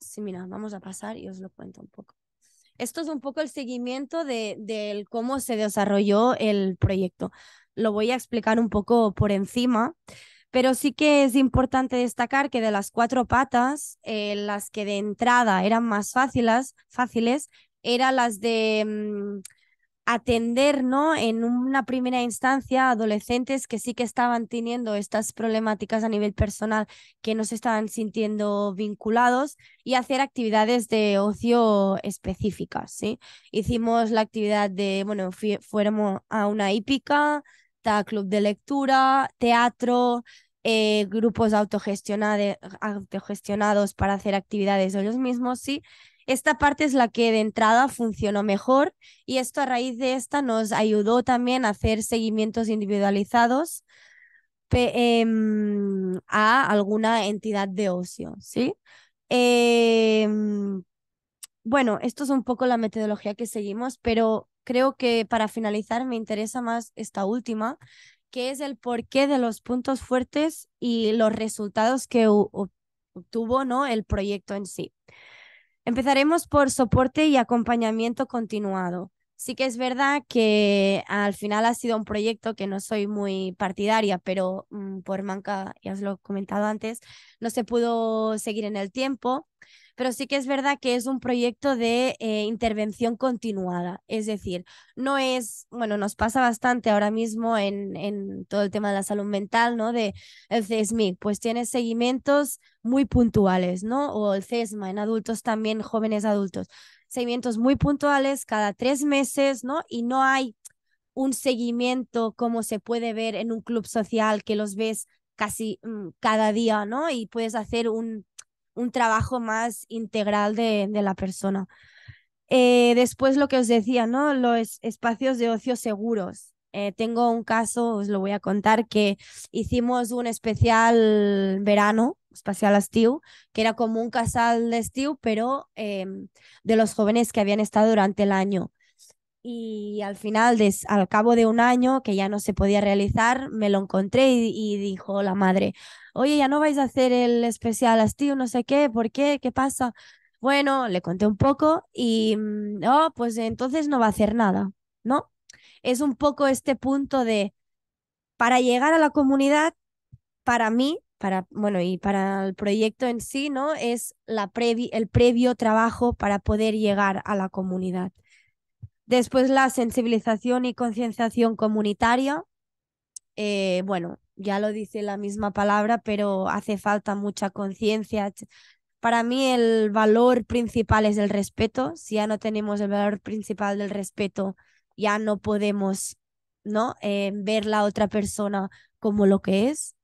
S6: sí, mira, vamos a pasar y os lo cuento un poco. Esto es un poco el seguimiento de, cómo se desarrolló el proyecto. Lo voy a explicar un poco por encima, pero sí que es importante destacar que de las cuatro patas, eh, las que de entrada eran más fáciles, fáciles eran las de... Mm, atender, ¿no? En una primera instancia, adolescentes que sí que estaban teniendo estas problemáticas a nivel personal, que no se estaban sintiendo vinculados y hacer actividades de ocio específicas, ¿sí? Hicimos la actividad de, bueno, fuéramos a una hípica, club de lectura, teatro, eh, grupos autogestionados para hacer actividades ellos mismos, sí, esta parte es la que de entrada funcionó mejor y esto a raíz de esta nos ayudó también a hacer seguimientos individualizados em, a alguna entidad de ocio, ¿sí? Em, bueno, esto es un poco la metodología que seguimos, pero creo que para finalizar me interesa más esta última, que es el porqué de los puntos fuertes y los resultados que obtuvo ¿no? el proyecto en sí. Empezaremos por soporte y acompañamiento continuado. Sí que es verdad que al final ha sido un proyecto que no soy muy partidaria, pero mm, por manca, ya os lo he comentado antes, no se pudo seguir en el tiempo pero sí que es verdad que es un proyecto de eh, intervención continuada. Es decir, no es, bueno, nos pasa bastante ahora mismo en, en todo el tema de la salud mental, ¿no? De el CESMIC, pues tiene seguimientos muy puntuales, ¿no? O el CESMA en adultos también, jóvenes adultos. Seguimientos muy puntuales cada tres meses, ¿no? Y no hay un seguimiento como se puede ver en un club social que los ves casi mm, cada día, ¿no? Y puedes hacer un, un trabajo más integral de, la persona. Eh, después lo que os decía, ¿no? Los espacios de ocio seguros. Eh, tengo un caso, os lo voy a contar, que hicimos un especial verano, especial a que era como un casal de Steve, pero em, de los jóvenes que habían estado durante el año. Y al final, al cabo de un año que ya no se podía realizar, me lo encontré y dijo la madre, oye, ya no vais a hacer el especial o no sé qué, ¿por qué? ¿Qué pasa? Bueno, le conté un poco y, mm, oh, pues entonces no va a hacer nada, ¿no? Es un poco este punto de, para llegar a la comunidad, para mí, para, bueno, y para el proyecto en sí, ¿no? Es la el previo trabajo para poder llegar a la comunidad. Después la sensibilización y concienciación comunitaria. Eh, bueno, ya lo dice la misma palabra, pero hace falta mucha conciencia. Para mí el valor principal es el respeto. Si ya no tenemos el valor principal del respeto, ya no podemos ¿no? Eh, ver la otra persona como lo que es.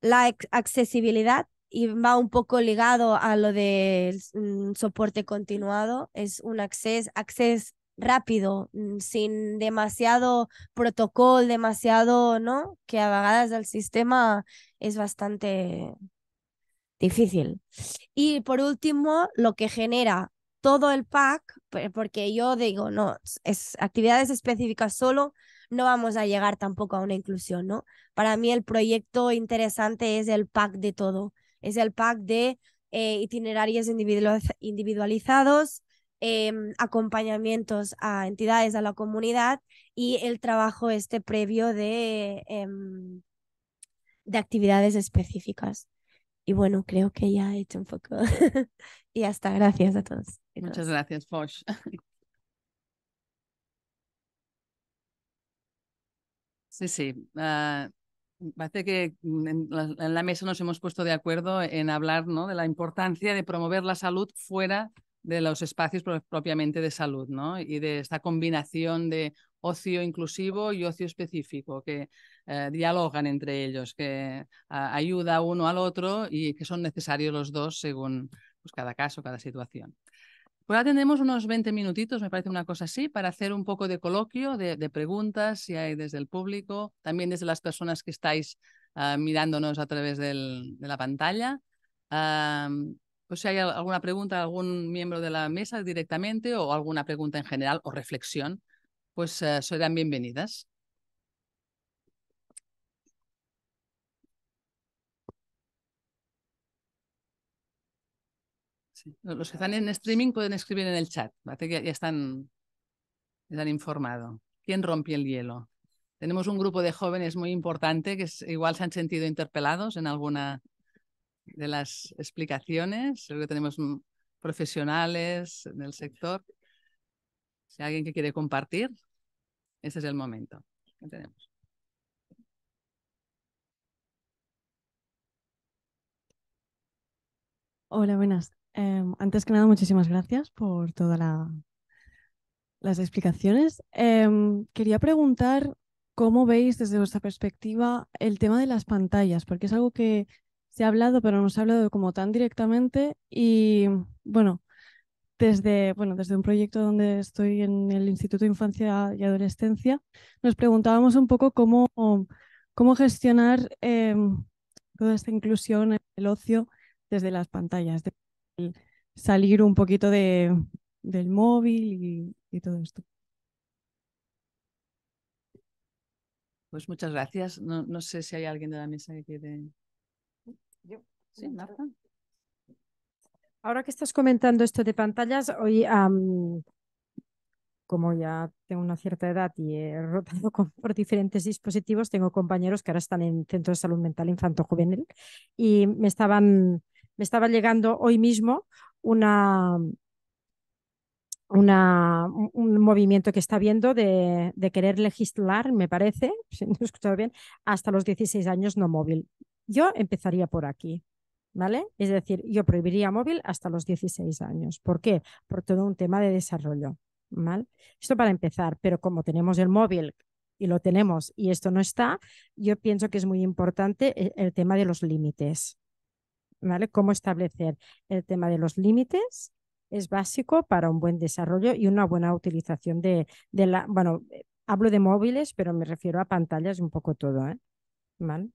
S6: La accesibilidad y va un poco ligado a lo del mm, soporte continuado, es un acceso... acceso rápido, mm, sin demasiado protocolo, demasiado, ¿no? Que a del del sistema es bastante difícil. Y por último, lo que genera todo el pack, porque yo digo, no, es actividades específicas solo, no vamos a llegar tampoco a una inclusión, ¿no? Para mí el proyecto interesante es el pack de todo, es el pack de eh, itinerarios individualizados, Em, acompañamientos a entidades, a la comunidad y el trabajo este previo de, em, de actividades específicas. Y bueno, creo que ya he hecho un poco. (laughs) y hasta, gracias a todos. Muchas
S8: gracias, Fosh. (laughs) Sí, sí. Ah, parece que en la, mesa nos hemos puesto de acuerdo en hablar ¿no? de la importancia de promover la salud fuera de los espacios propiamente de salud, ¿no? Y de esta combinación de ocio inclusivo y ocio específico, que eh, dialogan entre ellos, que ayuda uno al otro y que son necesarios los dos según pues, cada caso, cada situación. Pues ahora tenemos unos 20 minutitos, me parece una cosa así, para hacer un poco de coloquio, de, preguntas, si hay desde el público, también desde las personas que estáis ah, mirándonos a través de la pantalla. Pues si hay alguna pregunta de algún miembro de la mesa directamente o alguna pregunta en general o reflexión, pues eh, serán bienvenidas. Los que están en streaming pueden escribir en el chat. ya están, informados. informado. ¿Quién rompe el hielo? Tenemos un grupo de jóvenes muy importante que igual se han sentido interpelados en alguna de las explicaciones. Creo que tenemos profesionales del sector. Si hay alguien que quiere compartir, ese es el momento que tenemos.
S7: Hola, buenas. Em, antes que nada, muchísimas gracias por todas la, las explicaciones. Em, quería preguntar cómo veis desde vuestra perspectiva el tema de las pantallas, porque es algo que se ha hablado, pero no se ha hablado como tan directamente. Y bueno, desde, bueno, desde un proyecto donde estoy en el Instituto de Infancia y Adolescencia, nos preguntábamos un poco cómo, cómo gestionar em, toda esta inclusión en el ocio desde las pantallas, salir un poquito del móvil y, todo esto.
S8: Pues muchas gracias. No, no, sé si hay alguien de la mesa que quiere
S3: sí,
S5: Ahora que estás comentando esto de pantallas, hoy, como ya tengo una cierta edad y he rotado (laughs) por diferentes dispositivos, tengo compañeros que ahora están en centro de salud mental infanto-juvenil y me estaban, me estaba llegando hoy mismo una, una, un movimiento que está viendo de, de, querer legislar, me parece, (laughs) si no he escuchado bien, hasta los 16 años no móvil. Yo empezaría por aquí, ¿vale? Es decir, yo prohibiría móvil hasta los 16 años. ¿Por qué? Por todo un tema de desarrollo, ¿vale? Esto para empezar, pero como tenemos el móvil y lo tenemos y esto no está, yo pienso que es muy importante e, el, tema de los límites, ¿vale? Cómo establecer el tema de los límites es básico para un buen desarrollo y una buena utilización de, de la, bueno, eh, hablo de móviles, pero me refiero a pantallas un poco todo, ¿eh?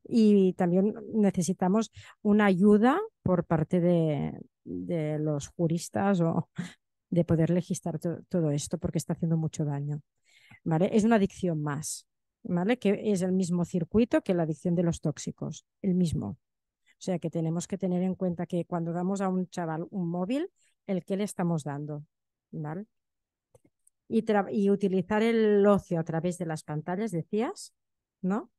S5: Y también necesitamos una ayuda por parte de, los juristas o (laughs) de poder legislar todo esto porque está haciendo mucho daño. ¿vale? Es una adicción más, ¿vale? que es el mismo circuito que la adicción de los tóxicos, el mismo. O sea que tenemos que tener en cuenta que cuando damos a un chaval un móvil, el que le estamos dando. ¿vale? Y, y utilizar el ocio a través de las pantallas, decías, ¿no?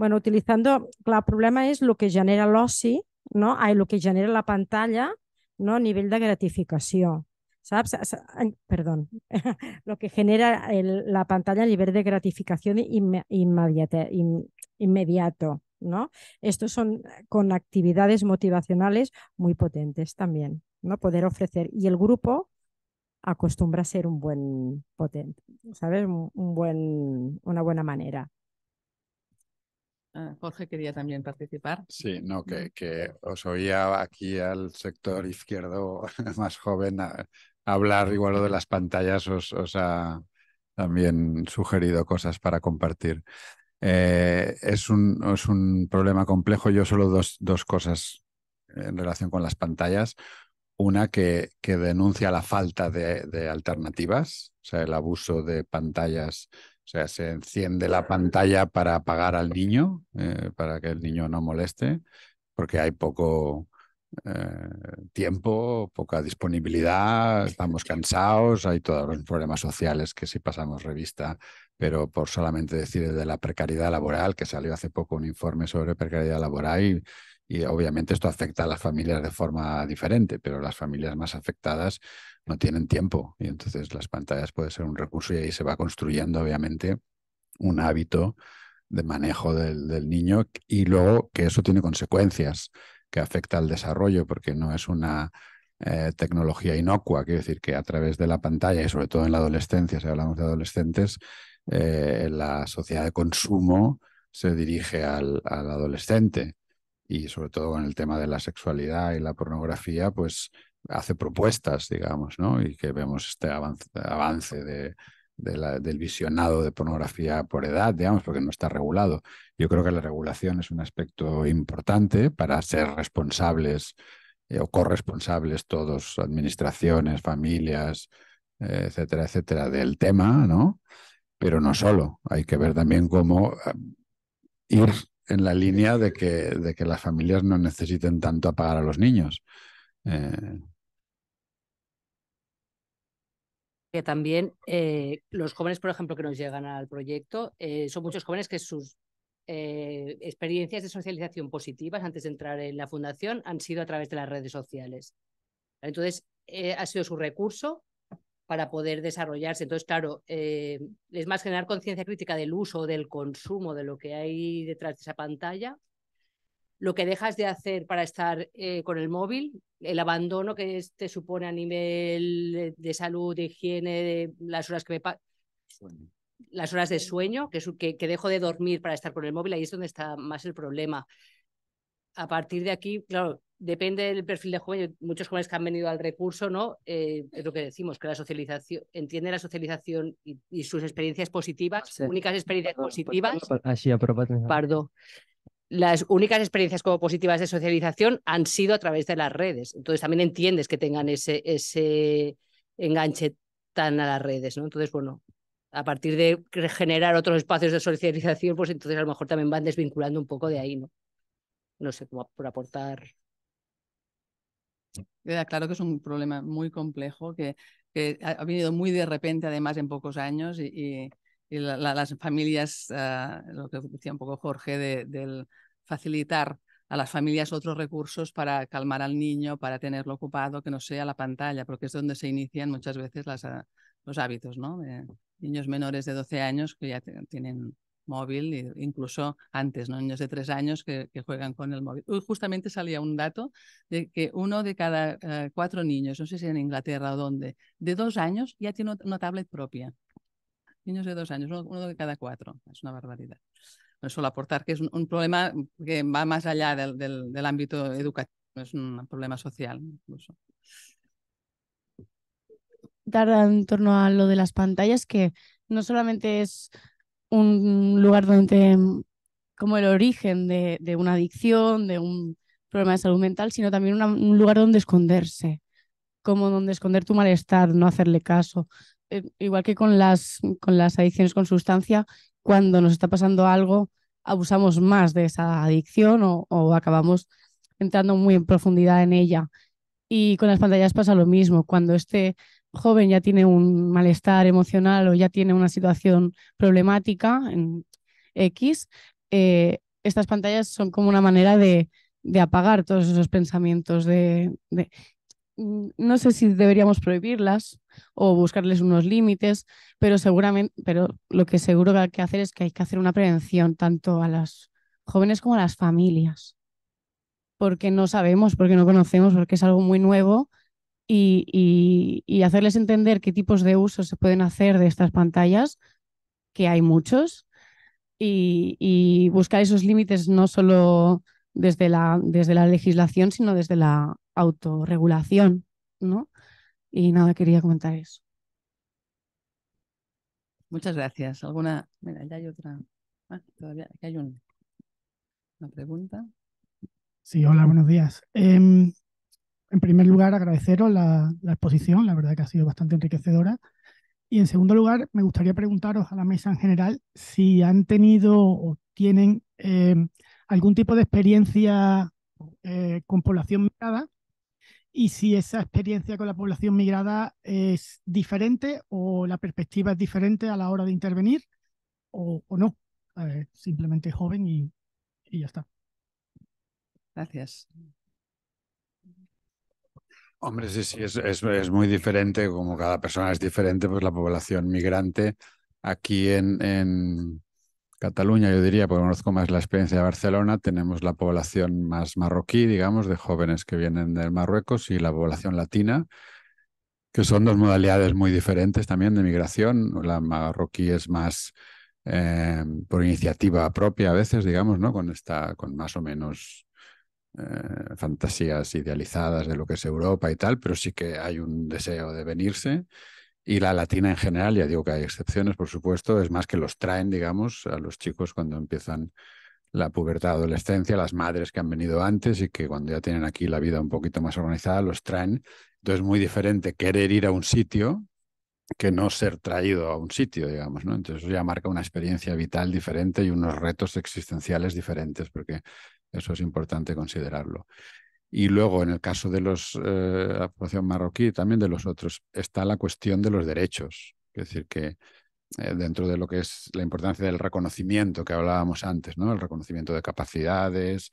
S5: bueno, utilizando, claro, el problema es lo que genera OSI, no? hay lo que genera la pantalla, no? A nivel de gratificación. ¿sabes? Perdón, (laughs) lo que genera la pantalla a nivel de gratificación inmediato, ¿no? Estos son con actividades motivacionales muy potentes también, ¿no? Poder ofrecer. Y el grupo acostumbra a ser un buen potente, ¿sabes? un buen, una buena manera Ah,
S8: Jorge quería también participar.
S9: Sí, no, mm. que, que os oía aquí al sector izquierdo (laughs) más joven hablar igual de las pantallas, os, ha también sugerido cosas para compartir. Eh, es, un, es un problema complejo. Yo solo dos, dos cosas en relación con las pantallas. Una que, que denuncia la falta de, de alternativas, o sea, el abuso de pantallas o sea, se enciende la pantalla para apagar al niño, eh, para que el niño no moleste, porque hay poco eh, tiempo, poca disponibilidad, estamos cansados, hay todos los problemas sociales que si pasamos revista, pero por solamente decir de la precariedad laboral, que salió hace poco un informe sobre precariedad laboral y, y obviamente esto afecta a las familias de forma diferente, pero las familias más afectadas no tienen tiempo. Y entonces las pantallas puede ser un recurso y ahí se va construyendo, obviamente, un hábito de manejo del, niño y luego que eso tiene consecuencias que afecta al desarrollo porque no es una eh, tecnología inocua, quiero decir que a través de la pantalla y sobre todo en la adolescencia, si hablamos de adolescentes, eh, la sociedad de consumo se dirige al, al adolescente y sobre todo con el tema de la sexualidad y la pornografía, pues hace propuestas, digamos, ¿no? Y que vemos este avance, del visionado de pornografía por edad, digamos, porque no está regulado. Yo creo que la regulación es un aspecto importante para ser responsables eh, o corresponsables todos, administraciones, familias, eh, etcétera, etcétera, del tema, ¿no? Pero no solo, hay que ver también cómo eh, ir en la línea de que, de que las familias no necesiten tanto apagar a los niños eh,
S10: que también eh, los jóvenes, por ejemplo, que nos llegan al proyecto, eh, son muchos jóvenes que sus experiencias de socialización positivas antes de entrar en la fundación han sido a través de las redes sociales. Entonces, ha sido su recurso para poder desarrollarse. Entonces, claro, es más generar conciencia crítica del uso, del consumo, de lo que hay detrás de esa pantalla. Lo que dejas de hacer para estar con el móvil, el abandono que este supone a nivel de salud, de higiene, de las horas que me las horas de sueño, que, que, dejo de dormir para estar con el móvil, ahí es donde está más el problema. A partir de aquí, claro, depende del perfil de joven, muchos jóvenes que han venido al recurso, ¿no? Eh, es lo que decimos, que la socialización, entiende la socialización y, sus experiencias positivas, únicas experiencias positivas. Así, ah, Pardo las únicas experiencias como positivas de socialización han sido a través de las redes. Entonces también entiendes que tengan ese, ese enganche tan a las redes, ¿no? Entonces, bueno, a partir de generar otros espacios de socialización, pues entonces a lo mejor también van desvinculando un poco de ahí, ¿no? No sé, cómo por aportar. claro que
S8: es un problema muy complejo que, ha venido muy de repente, además, en pocos años y y las familias, ah, lo que decía un poco Jorge, de, facilitar a las familias otros recursos para calmar al niño, para tenerlo ocupado, que no sea la pantalla, porque es donde se inician muchas veces ah, los hábitos, niños menores de 12 años que ya tienen móvil, incluso antes, niños de 3 años que, juegan con el móvil. Uy, justamente salía un dato de que uno de cada ah, cuatro niños, no sé si en Inglaterra o dónde, de dos años ya tiene una tablet propia niños de dos años, uno de cada cuatro, es una barbaridad. No solo aportar, que es un, problema que va más allá del, ámbito educativo, es un problema social incluso.
S7: en torno a lo de las pantallas, que no solamente es un lugar donde como el origen de, una adicción, de un problema de salud mental, sino también un lugar donde esconderse, como donde esconder tu malestar, no hacerle caso, eh, igual que con las, con las adicciones con sustancia, cuando nos está pasando algo, abusamos más de esa adicción o, acabamos entrando muy en profundidad en ella. Y con las pantallas pasa lo mismo. Cuando este joven ya tiene un malestar emocional o ya tiene una situación problemática en X, eh, estas pantallas son como una manera de, apagar todos esos pensamientos. de, mm, No sé si deberíamos prohibirlas, o buscarles unos límites, pero seguramente, pero lo que seguro que hay que hacer es que hay que hacer una prevención tanto a las jóvenes como a las familias, porque no sabemos, porque no conocemos, porque es algo muy nuevo y, hacerles entender qué tipos de usos se pueden hacer de estas pantallas, que hay muchos, y, y buscar esos límites no solo desde la, desde la legislación, sino desde la autorregulación, ¿no? Y nada, quería comentar eso.
S8: Muchas gracias. ¿Alguna? Mira, ya hay otra. Ah, todavía hay una, pregunta.
S7: Sí, hola, buenos días. Em, en primer lugar, agradeceros la, exposición, la verdad que ha sido bastante enriquecedora. Y en segundo lugar, me gustaría preguntaros a la mesa en general si han tenido o tienen em, algún tipo de experiencia eh, con población mirada y si esa experiencia con la población migrada es diferente o la perspectiva es diferente a la hora de intervenir o, no. simplemente joven y, ya está. Gracias.
S9: Hombre, sí, sí, es, muy diferente, como cada persona es diferente, pues la población migrante aquí en, Cataluña, yo diría, porque conozco más la experiencia de Barcelona, tenemos la población más marroquí, digamos, de jóvenes que vienen del Marruecos y la población latina, que son dos modalidades muy diferentes también de migración. La marroquí es más eh, por iniciativa propia a veces, digamos, ¿no? Con esta, con más o menos eh, fantasías idealizadas de lo que es Europa y tal, pero sí que hay un deseo de venirse y la latina en general, ya digo que hay excepciones, por supuesto, es más que los traen, digamos, a los chicos cuando empiezan la pubertad, adolescencia, las madres que han venido antes y que cuando ya tienen aquí la vida un poquito más organizada, los traen. Entonces es muy diferente querer ir a un sitio que no ser traído a un sitio, digamos, ¿no? Entonces eso ya marca una experiencia vital diferente y unos retos existenciales diferentes, porque eso es importante considerarlo. Y luego, en el caso de los, eh, la población marroquí, también de los otros, está la cuestión de los derechos. Es decir, que eh, dentro de lo que es la importancia del reconocimiento que hablábamos antes, ¿no? El reconocimiento de capacidades,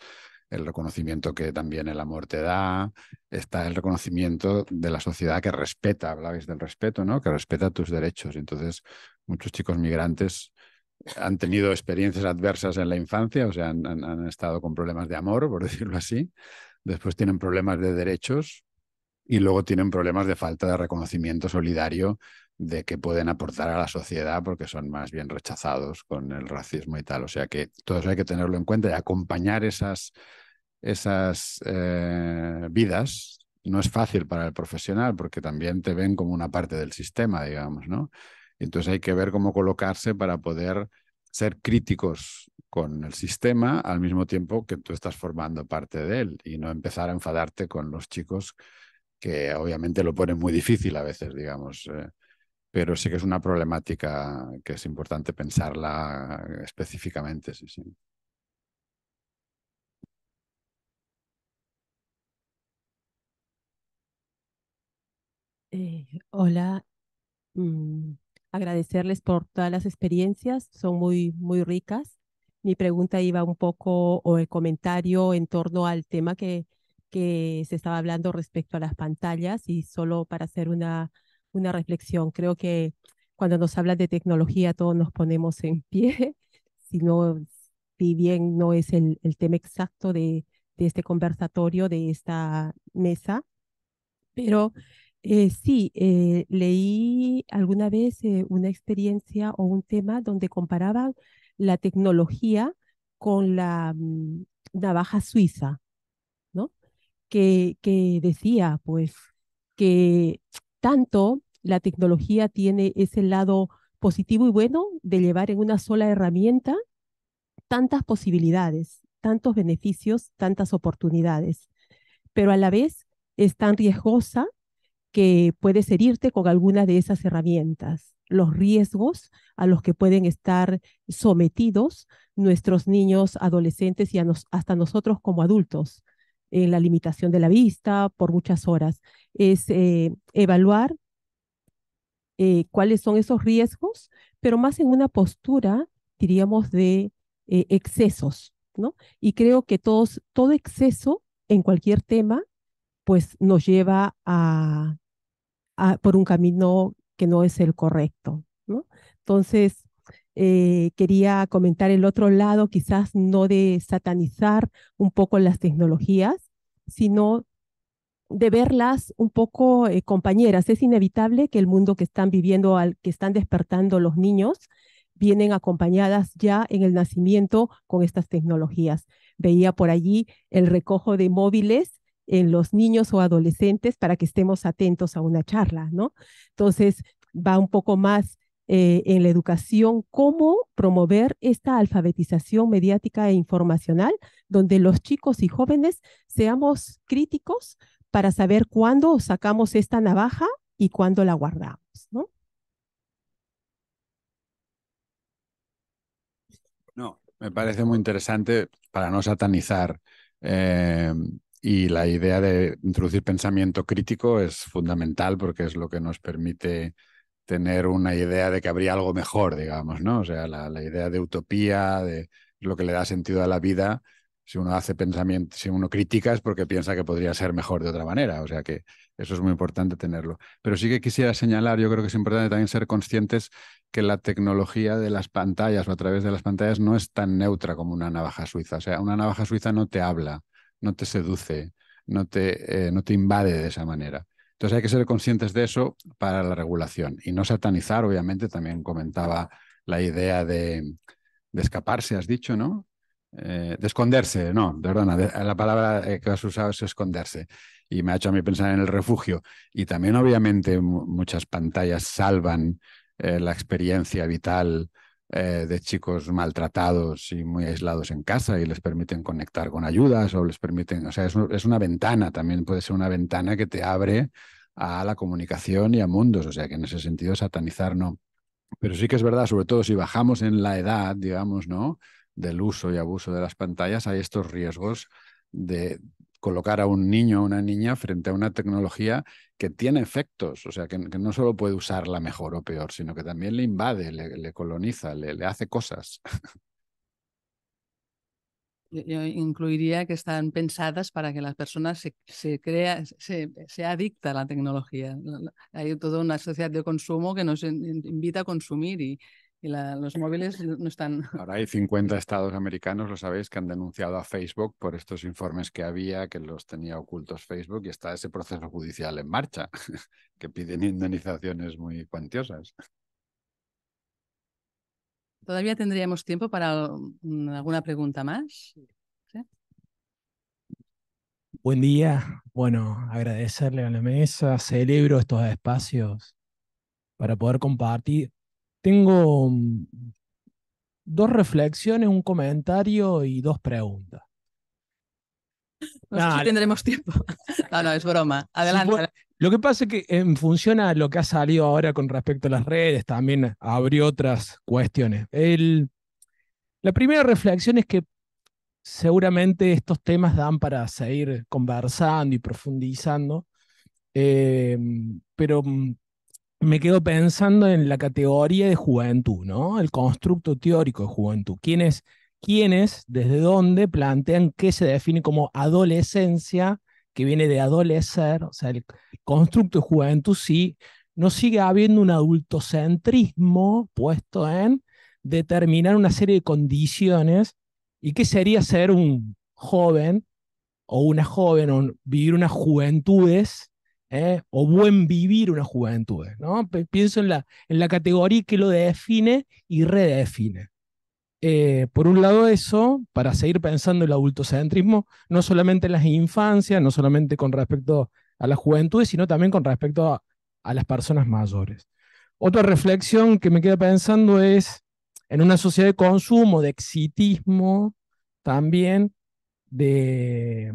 S9: el reconocimiento que también el amor te da, está el reconocimiento de la sociedad que respeta, hablabais del respeto, ¿no? Que respeta tus derechos. Entonces, muchos chicos migrantes han tenido experiencias adversas en la infancia, o sea, han, han estado con problemas de amor, por (laughs) decirlo así, después tienen problemas de derechos y luego tienen problemas de falta de reconocimiento solidario de que pueden aportar a la sociedad porque son más bien rechazados con el racismo y tal. O sea que todo eso hay que tenerlo en cuenta y acompañar esas, esas eh, vidas no es fácil para el profesional porque también te ven como una parte del sistema, digamos, ¿no? Entonces hay que ver cómo colocarse para poder ser críticos con el sistema al mismo tiempo que tú estás formando parte de él y no empezar a enfadarte con los chicos que obviamente lo ponen muy difícil a veces, digamos. Eh, pero sí que es una problemática que es importante pensarla eh, específicamente, sí, sí.
S11: Eh, hola, mm, agradecerles por todas las experiencias, son muy, muy ricas mi pregunta iba un poco, o el comentario en torno al tema que, que se estaba hablando respecto a las pantallas y solo para hacer una, una reflexión. Creo que cuando nos hablan de tecnología todos nos ponemos en (laughs) pie, si, no, bien no es el, el tema exacto de, de, este conversatorio, de esta mesa, pero eh, sí, eh, leí alguna vez eh, una experiencia o un tema donde comparaban la tecnología con la mm, navaja suiza, ¿no? Que, decía, pues, que tanto la tecnología tiene ese lado positivo y bueno de llevar en una sola herramienta tantas posibilidades, tantos beneficios, tantas oportunidades, pero a la vez es tan riesgosa que puedes herirte con alguna de esas herramientas los riesgos a los que pueden estar sometidos nuestros niños, adolescentes y hasta nosotros como adultos, en la limitación de la vista por muchas horas. Es eh, evaluar eh, cuáles son esos riesgos, pero más en una postura, diríamos, de eh, excesos, ¿no? Y creo que todos, todo exceso en cualquier tema, pues nos lleva por un camino que no es el correcto. ¿no? Entonces, eh, quería comentar el otro lado, quizás no de satanizar un poco las tecnologías, sino de verlas un poco eh, compañeras. Es inevitable que el mundo que están viviendo, al, que están despertando los niños, vienen acompañadas ya en el nacimiento con estas tecnologías. Veía por allí el recojo de móviles en los niños o adolescentes para que estemos atentos a una charla, ¿no? Entonces, va un poco más eh, en la educación, cómo promover esta alfabetización mediática e informacional, donde los chicos y jóvenes seamos críticos para saber cuándo sacamos esta navaja y cuándo la guardamos, ¿no?
S9: me parece muy interesante para no satanizar eh, y la idea de introducir pensamiento crítico es fundamental porque es lo que nos permite tener una idea de que habría algo mejor, digamos, ¿no? O sea, la, idea de utopía, de lo que le da sentido a la vida, si uno hace pensamiento, si uno critica es porque piensa que podría ser mejor de otra manera. O sea que eso es muy importante tenerlo. Pero sí que quisiera señalar, yo creo que es importante también ser conscientes que la tecnología de las pantallas o a través de las pantallas no es tan neutra como una navaja suiza. O sea, una navaja suiza no te habla, no te seduce, no te, eh, no te invade de esa manera. Entonces hay que ser conscientes de eso para la regulación y no satanizar, obviamente, también comentaba la idea de, escaparse, has dicho, ¿no? Eh, de esconderse, no, perdona, la palabra eh, que has usado es esconderse y me ha hecho a mí pensar en el refugio. Y también obviamente muchas pantallas salvan la experiencia vital eh, de chicos maltratados y muy aislados en casa y les permiten conectar con ayudas o les permiten, o sea, es, es una ventana, también puede ser una ventana que te abre a la comunicación y a mundos, o sea que en ese sentido satanizar no. Pero sí que es verdad, sobre todo si bajamos en la edad, digamos, ¿no? Del uso y abuso de las pantallas, hay estos riesgos de, colocar a un niño o una niña frente a una tecnología que tiene efectos, o sea, que, no solo puede usarla mejor o peor, sino que también le invade, le, coloniza, le, le hace cosas.
S8: Yo incluiría que están pensadas para que las personas se, se se, se, adicta a la tecnología. Hay toda una sociedad de consumo que nos invita a consumir y los móviles no están. (laughs) Ahora hay
S9: 50 estados americanos, lo sabéis, que han denunciado a Facebook por estos informes que había, que los tenía ocultos Facebook y está ese proceso judicial en marcha, (laughs) que piden indemnizaciones muy cuantiosas.
S8: Todavía tendríamos tiempo para mm, alguna pregunta más.
S12: Buen día. Bueno, agradecerle a la mesa. Celebro estos espacios para poder compartir tengo mm, dos reflexiones, un comentario y dos preguntas. No sé
S8: tendremos tiempo. (laughs) no, no, es broma.
S12: Pues, adelante. Lo que pasa es que en función a lo que ha salido ahora con respecto a las redes, también abrió otras cuestiones. El, la primera reflexión es que seguramente estos temas dan para seguir conversando y profundizando, eh, pero mm, me quedo pensando en la categoría de juventud, ¿no? El constructo teórico de juventud. ¿Quiénes, quiénes desde dónde plantean qué se define como adolescencia, que viene de adolecer? O sea, el constructo de juventud si no sigue habiendo un adultocentrismo puesto en determinar una serie de condiciones y qué sería ser un joven o una joven o vivir unas juventudes ¿eh? o buen vivir una juventud. ¿no? Pienso en la, en la categoría que lo define y redefine. Eh, por un lado eso, para seguir pensando el adultocentrismo, no solamente en las infancias, no solamente con respecto a las juventudes, sino también con respecto a, las personas mayores. Otra reflexión que me queda pensando es en una sociedad de consumo, de exitismo, también de,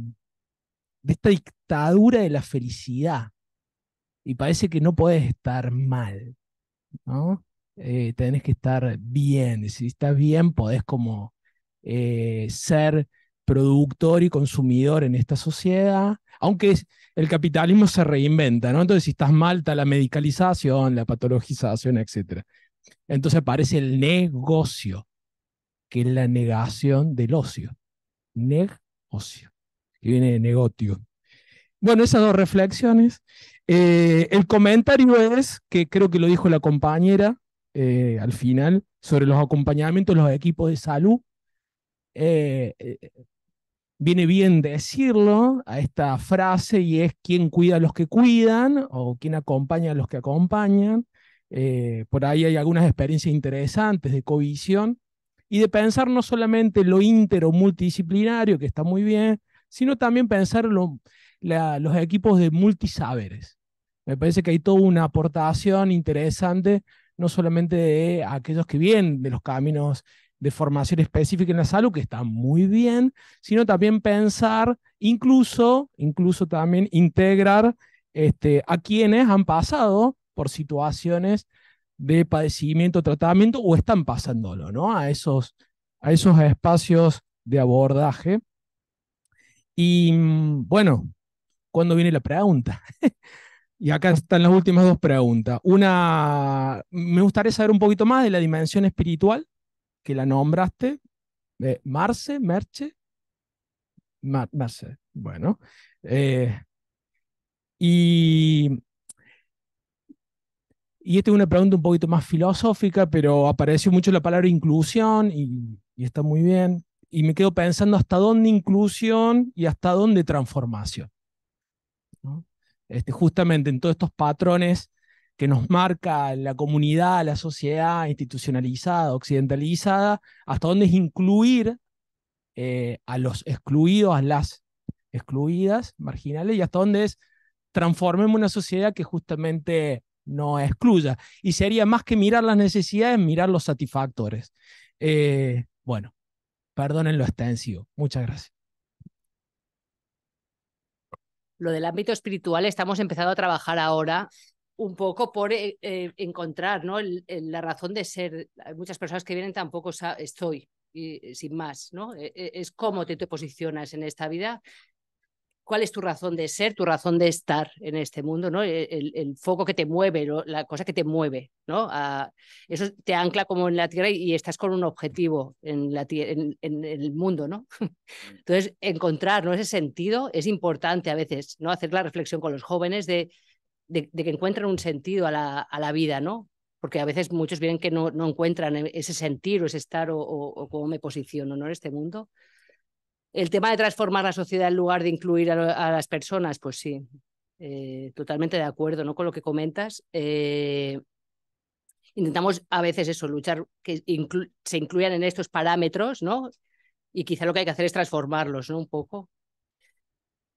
S12: de esta dictadura de la felicidad. Y parece que no puedes estar mal, ¿no? Eh, tenés que estar bien. Si estás bien, podés como eh, ser productor y consumidor en esta sociedad, aunque el capitalismo se reinventa, ¿no? Entonces, si estás mal, está la medicalización, la patologización, etc. Entonces aparece el negocio, que es la negación del ocio. Negocio que viene de negocio. Bueno, esas dos reflexiones. Eh, el comentario es, que creo que lo dijo la compañera eh, al final, sobre los acompañamientos, los equipos de salud. Eh, viene bien decirlo a esta frase y es quién cuida a los que cuidan o quién acompaña a los que acompañan. por ahí hay algunas experiencias interesantes de covisión y de pensar no solamente lo intero multidisciplinario, que está muy bien, sino también pensar los equipos de multisaberes. Me parece que hay toda una aportación interesante, no solamente de aquellos que vienen de los caminos de formación específica en la salud, que están muy bien, sino también pensar, incluso, incluso también integrar este, a quienes han pasado por situaciones de padecimiento, tratamiento o están pasándolo, ¿no? A esos, a esos espacios de abordaje. Y mm, bueno, ¿cuándo viene la pregunta? (laughs) y acá están las últimas dos preguntas. Una, me gustaría saber un poquito más de la dimensión espiritual que la nombraste. Eh, Marce, Merche. Marce, bueno. Eh, y, esta es una pregunta un poquito más filosófica, pero apareció mucho la palabra inclusión y está muy bien y me quedo pensando hasta dónde inclusión y hasta dónde transformación. Este, justamente en todos estos patrones que nos marca la comunidad, la sociedad institucionalizada, occidentalizada, hasta dónde es incluir eh, a los excluidos, a las excluidas, marginales, y hasta dónde es transformemos una sociedad que justamente no excluya. Y sería más que mirar las necesidades, mirar los satisfactores. Eh, bueno, Perdonen lo extensivo. Muchas gracias.
S10: Lo del ámbito espiritual estamos empezando a trabajar ahora un poco por eh, eh, encontrar ¿no? la razón de ser. Hay muchas personas que vienen tampoco estoy, y, eh, sin más, ¿no? E, e, es cómo te, te posicionas en esta vida cuál es tu razón de ser, tu razón de estar en este mundo, ¿no? E-, el, foco que te mueve, la cosa que te mueve, ¿no? eso te ancla como en la tierra y, estás con un objetivo en, la, en, el mundo, ¿no? (laughs) Mm. Entonces, encontrar ¿no? ese sentido es importante a veces, ¿no? Hacer la reflexión con los jóvenes de, de, que encuentran un sentido a la, vida, ¿no? Porque a veces muchos vienen que no, no encuentran eh, ese sentir o ese estar o, cómo me posiciono ¿no? en este mundo. El tema de transformar la sociedad en lugar de incluir a, las personas, pues sí, eh, totalmente de acuerdo con lo que comentas. Eh, intentamos a veces eso, luchar que se incluyan en estos parámetros, ¿no? Y quizá lo que hay que hacer es transformarlos, ¿no? Un poco.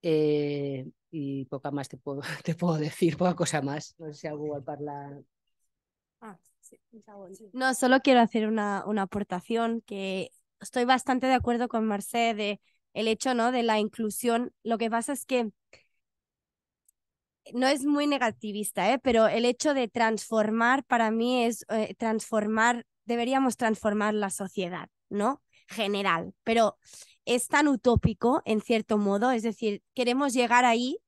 S10: Eh, y poca más te puedo, (laughs) te puedo decir, poca cosa más. No sé si algo al hablar. Ah, sí, sí. No, solo quiero
S6: hacer una, una aportación que estoy bastante de acuerdo con Marcet de el hecho, ¿no? De la inclusión. Lo que pasa es que no es muy negativista, ¿eh? Pero el hecho de transformar para mí es eh, transformar, deberíamos transformar la sociedad, ¿no? General, pero es tan utópico en cierto modo, es decir, queremos llegar ahí,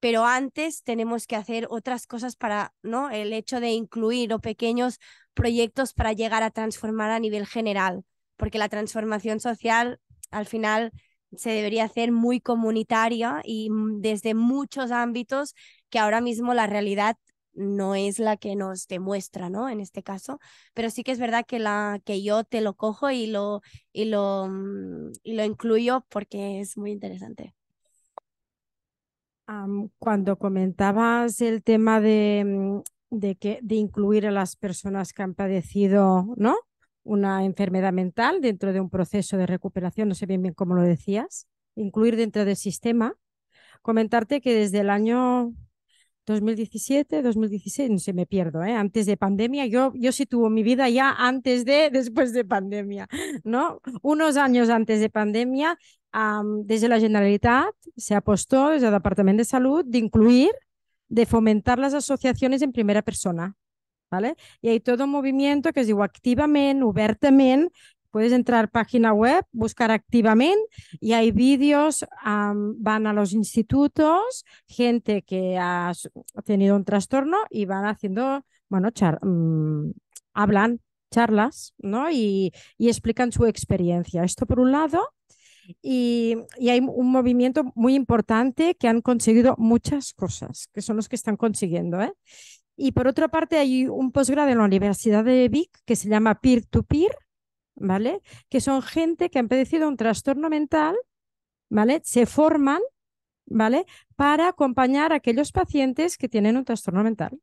S6: pero antes tenemos que hacer otras cosas para, ¿no? El hecho de incluir o pequeños proyectos para llegar a transformar a nivel general porque la transformación social al final se debería hacer muy comunitaria y desde muchos ámbitos que ahora mismo la realidad no es la que nos demuestra, ¿no? En este caso, pero sí que es verdad que la que yo te lo cojo y lo y lo mm, lo incluyo porque es muy
S5: interesante. cuando comentabas el tema de, mm, de que de incluir a las personas que han padecido, ¿no? una enfermedad mental dentro de un proceso de recuperación, no sé bien bien cómo lo decías, incluir dentro del sistema. Comentarte que desde el año 2017, 2016, no sé, me pierdo, ¿eh? antes de pandemia, yo, yo sitúo mi vida ya antes de, después de pandemia, ¿no? Unos años antes de pandemia, desde la Generalitat se apostó, desde el Departamento de Salud, de incluir, de fomentar las asociaciones en primera persona, y hay todo un movimiento que es digo activamente, Puedes entrar página web, buscar activamente y hay vídeos, van a los institutos, gente que ha tenido un trastorno y van haciendo, bueno,
S11: mm,
S5: hablan charlas, ¿no? Y, explican su experiencia. Esto por un lado. Y, y, hay un movimiento muy importante que han conseguido muchas cosas, que son los que están consiguiendo. ¿eh? Y por otra parte, hay un posgrado en la Universidad de Vic que se llama Peer-to-Peer, -peer, to peer vale Que son gente que han padecido un trastorno mental, ¿vale? Se forman, ¿vale? Para acompañar a aquellos pacientes que tienen un trastorno mental.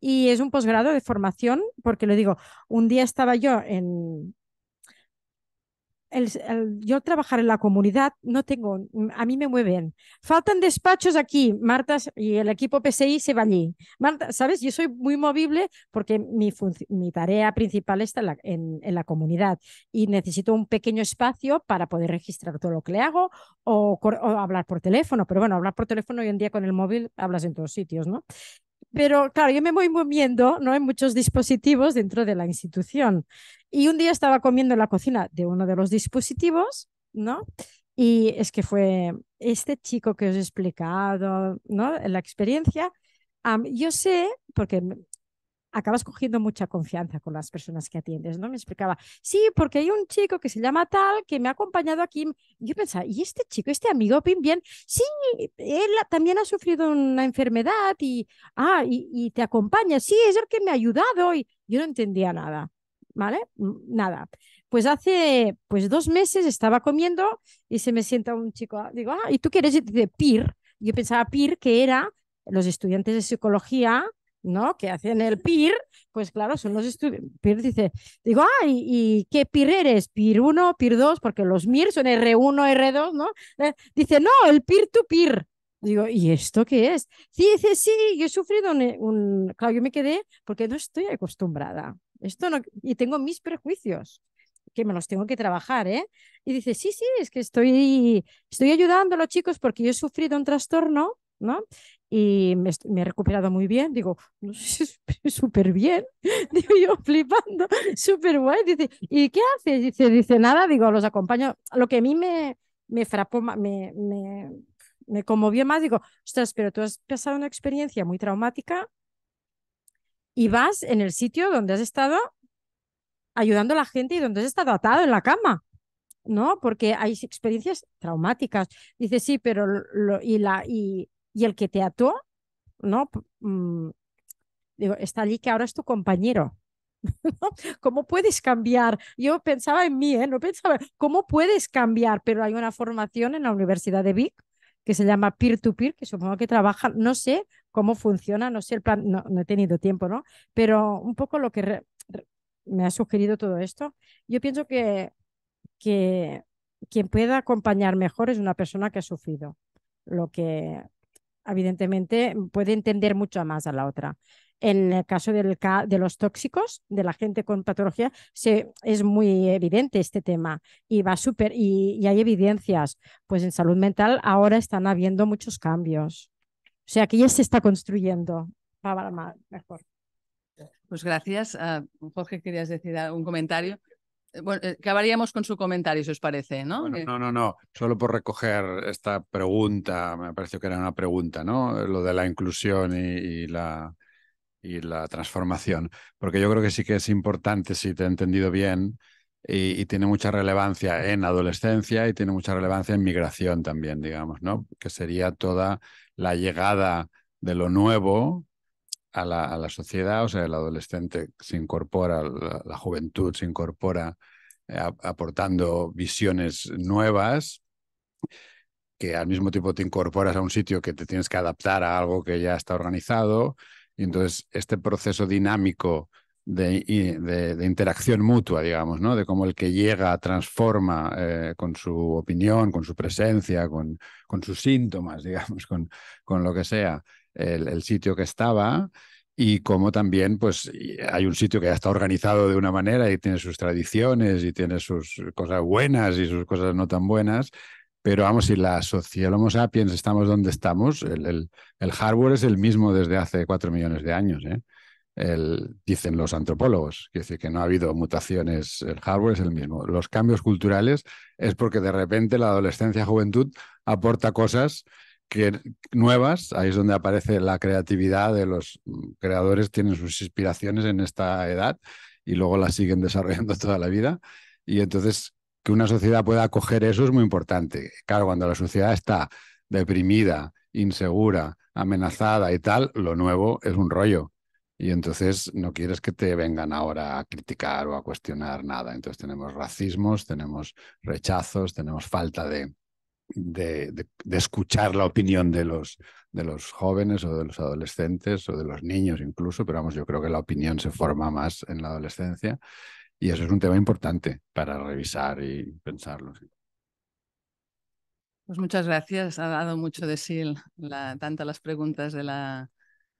S5: Y es un posgrado de formación, porque lo digo, un día estaba yo en, el, yo trabajar en la comunidad no tengo, a mí me mueven. Faltan despachos aquí, Marta, y el equipo PSI se va allí. Marta, ¿sabes? Yo soy muy movible porque mi, tarea principal está en la, comunidad y necesito un pequeño espacio para poder registrar todo lo que le hago o, o, hablar por teléfono. Pero bueno, hablar por teléfono hoy en día con el móvil hablas en todos sitios, ¿no? Pero claro, yo me voy moviendo, ¿no? Hay muchos dispositivos dentro de la institución. Y un día estaba comiendo en la cocina de uno de los dispositivos, ¿no? Y es que fue este chico que os he explicado, ¿no? La experiencia. yo sé, porque acabas cogiendo mucha confianza con las personas que atiendes, ¿no? Me explicaba, sí, porque hay un chico que se llama tal, que me ha acompañado aquí. Yo pensaba, ¿y este chico, este amigo, bien, Sí, él también ha sufrido una enfermedad y, ah, y, te acompaña, sí, es el que me ha ayudado y yo no entendía nada, ¿vale? Mm, nada. Pues hace pues dos meses estaba comiendo y se me sienta un chico, digo, ah, ¿y tú quieres? Y dice, PIR. Yo pensaba PIR que era los estudiantes de psicología ¿no? Que hacen el PIR, pues claro, son los estudios. dice, digo, ah, ¿y, qué PIR eres? ¿PIR 1, PIR 2? Porque los MIR son R1, R2, ¿no? Eh, dice, no, el PIR to PIR. Digo, ¿y esto qué es? Sí, dice, sí, yo he sufrido un, Claro, yo me quedé porque no estoy acostumbrada. Esto no... Y tengo mis prejuicios que me los tengo que trabajar, ¿eh? Y dice, sí, sí, es que estoy, estoy ayudando a los chicos porque yo he sufrido un trastorno, ¿no? y me, he recuperado muy bien. Digo, (laughs) súper bien. (laughs) Digo yo, flipando, (laughs) súper guay. Dice, ¿y qué haces? Dice, dice, nada, digo, los acompaño. Lo que a mí me, me frapó, me, me, conmovió más, digo, ostras, pero tú has pasado una experiencia muy traumática y vas en el sitio donde has estado ayudando a la gente y donde has estado atado en la cama. ¿no? Porque hay experiencias traumáticas. Dice, sí, pero y la, y y el que te ató, ¿no? Mm, digo, está allí que ahora es tu compañero. (laughs) ¿Cómo puedes cambiar? Yo pensaba en mí, ¿eh? no pensaba, ¿cómo puedes cambiar? Pero hay una formación en la Universidad de Vic que se llama peer-to-peer, que supongo que trabaja, no sé cómo funciona, no sé el plan, no, he tenido tiempo, ¿no? Pero un poco lo que me ha sugerido todo esto, yo pienso que, que quien pueda acompañar mejor es una persona que ha sufrido lo que evidentemente puede entender mucho más a la otra. En el caso del, de los tóxicos, de la gente con patología, se, es muy evidente este tema y va súper, y, hay evidencias. Pues en salud mental ahora están habiendo muchos cambios. O sea que ya se está construyendo.
S8: mejor. Pues gracias. Ah, Jorge, querías decir un comentario. Eh, bueno, eh, acabaríamos con su comentario, si os parece, ¿no?
S9: no, no, no. Solo por recoger esta pregunta, me pareció que era una pregunta, ¿no? Eh, lo de la inclusión y, la, y la transformación. Porque yo creo que sí que es importante, si te he entendido bien, y, tiene mucha relevancia en adolescencia y tiene mucha relevancia en migración también, digamos, ¿no? Que sería toda la llegada de lo nuevo a la, sociedad, o sea, el adolescente se incorpora, la, juventud se incorpora eh, aportando visiones nuevas, que al mismo tiempo te incorporas a un sitio que te tienes que adaptar a algo que ya está organizado, y entonces este proceso dinámico de, de, interacción mutua, digamos, ¿no? De cómo el que llega transforma eh, con su opinión, con su presencia, con, sus síntomas, (laughs) digamos, con lo que sea, el, sitio que estaba y como también pues hay un sitio que ya está organizado de una manera y tiene sus tradiciones y tiene sus cosas buenas y sus cosas no tan buenas, pero vamos, si la sociedad Homo sapiens estamos donde estamos, el, hardware es el mismo desde hace cuatro millones de años, ¿eh? dicen los antropólogos, que decir que no ha habido mutaciones, el hardware es el mismo. Los cambios culturales es porque de repente la adolescencia, juventud aporta cosas que, nuevas, ahí es donde aparece la creatividad de los mm, creadores, tienen sus inspiraciones en esta edad y luego las siguen (laughs) desarrollando toda la vida. Y entonces, que una sociedad pueda acoger eso es muy importante. Claro, cuando la sociedad está deprimida, insegura, amenazada y tal, lo nuevo es un rollo. Y entonces no quieres que te vengan ahora a criticar o a cuestionar nada. Entonces tenemos racismos, tenemos rechazos, tenemos falta de de, escuchar la opinión de los, de los jóvenes o de los adolescentes o de los niños incluso, pero vamos, yo creo que la opinión se forma más en la adolescencia y eso es un tema importante para revisar y pensarlo.
S3: Pues
S8: muchas gracias. Ha dado mucho de sí la, tanto las preguntas de la,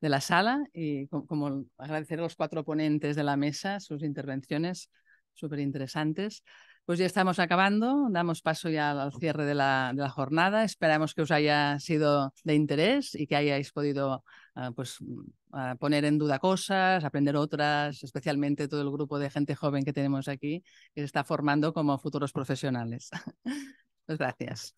S8: de la sala y como, como agradecer a los cuatro ponentes de la mesa sus intervenciones súper interesantes. Pues ya estamos acabando, damos paso ya al cierre de la, jornada. Esperamos que os haya sido de interés y que hayáis podido ah, pues, ah, poner en duda cosas, aprender otras, especialmente todo el grupo de gente joven que tenemos aquí, que se está formando como futuros profesionales. (laughs) Pues gracias.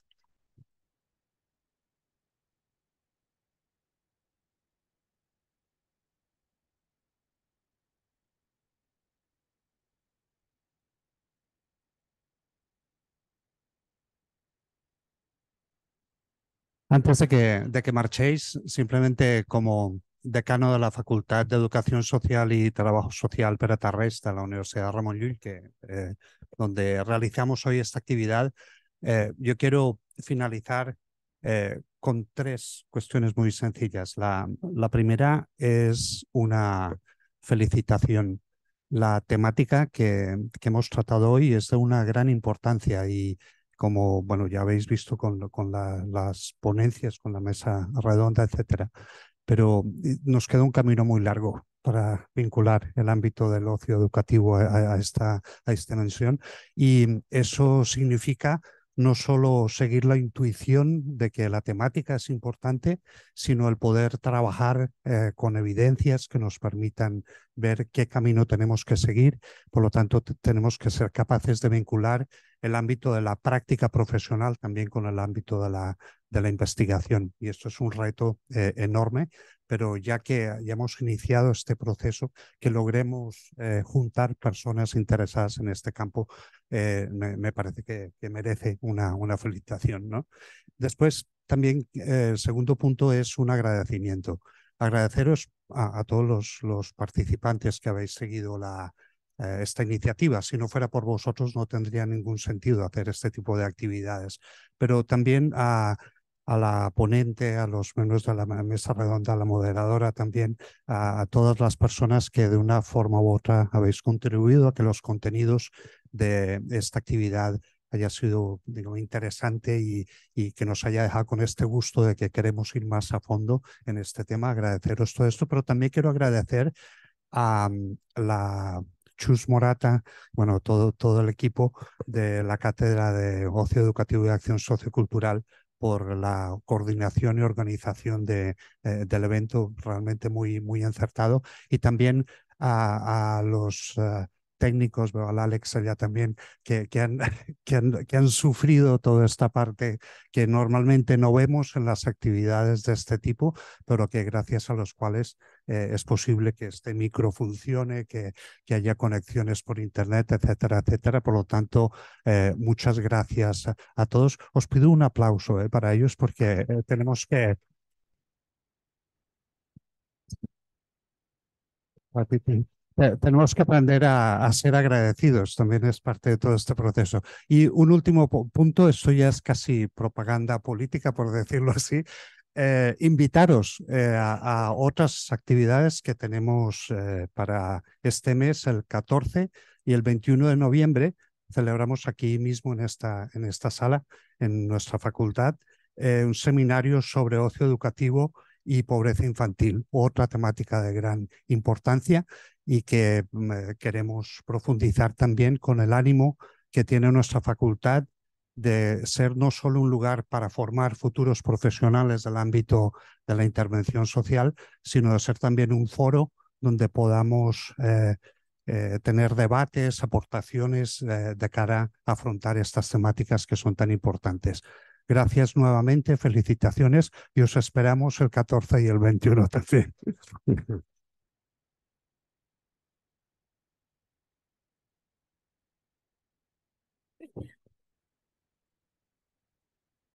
S13: Antes de que, de que marchéis, simplemente como decano de la Facultad de Educación Social y Trabajo Social Peratarresta de la Universidad Ramón Llull, que, eh, donde realizamos hoy esta actividad, eh, yo quiero finalizar eh, con tres cuestiones muy sencillas. La, la, primera es una felicitación. La temática que, que hemos tratado hoy es de una gran importancia y como bueno, ya habéis visto con, las ponencias, con la mesa redonda, etcétera. Pero eh, nos queda un camino muy largo para vincular el ámbito del ocio educativo a, esta, a esta dimensión y eso significa no solo seguir la intuición de que la temática es importante, sino el poder trabajar eh, con evidencias que nos permitan ver qué camino tenemos que seguir. Por lo tanto, tenemos que ser capaces de vincular el ámbito de la práctica profesional también con el ámbito de la, investigación. Y esto es un reto eh, enorme, pero ya que hayamos iniciado este proceso, que logremos eh, juntar personas interesadas en este campo, eh, me, parece que, merece una, felicitación. ¿no? Después, también, el eh, segundo punto es un agradecimiento. Agradeceros a, todos los, participantes que habéis seguido esta iniciativa. Si no fuera por vosotros, no tendría ningún sentido hacer este tipo de actividades. Pero también a a la ponente, a los miembros de la mesa redonda, a la moderadora también, a, todas las personas que de una forma u otra habéis contribuido a que los contenidos de esta actividad haya sido digo, interesante y, que nos haya dejado con este gusto de que queremos ir más a fondo en este tema. Agradeceros todo esto, pero también quiero agradecer a mm, la Chus Morata, bueno, todo, todo el equipo de la Cátedra de Ocio Educativo y Acción Sociocultural, por la coordinación y organización eh, del evento realmente muy, muy acertado y también a, los eh, técnicos, al Alex allá también, que, (laughs) que, han, sufrido toda esta parte que normalmente no vemos en las actividades de este tipo, pero que gracias a los cuales eh, es posible que este micro funcione, que, que, haya conexiones por Internet, etcétera, etcétera. Por lo tanto, eh, muchas gracias a, todos. Os pido un aplauso eh, para ellos porque tenemos que... Ah, tenemos que aprender a, ser agradecidos, también es parte de todo este proceso. Y un último punto, esto ya es casi propaganda política, por decirlo así, eh, invitaros eh, a, otras actividades que tenemos eh, para este mes, el 14 y el 21 de noviembre. Celebramos aquí mismo en esta, en esta sala, en nuestra facultad, un seminario sobre ocio educativo y pobreza infantil, otra temática de gran importancia y que mm, queremos profundizar también con el ánimo que tiene nuestra facultad de ser no solo un lugar para formar futuros profesionales del ámbito de la intervención social, sino de ser también un foro donde podamos eh, eh, tener debates, aportaciones eh, de cara a afrontar estas temáticas que son tan importantes. Gracias nuevamente, felicitaciones y os esperamos el 14 y el 21 también. (laughs)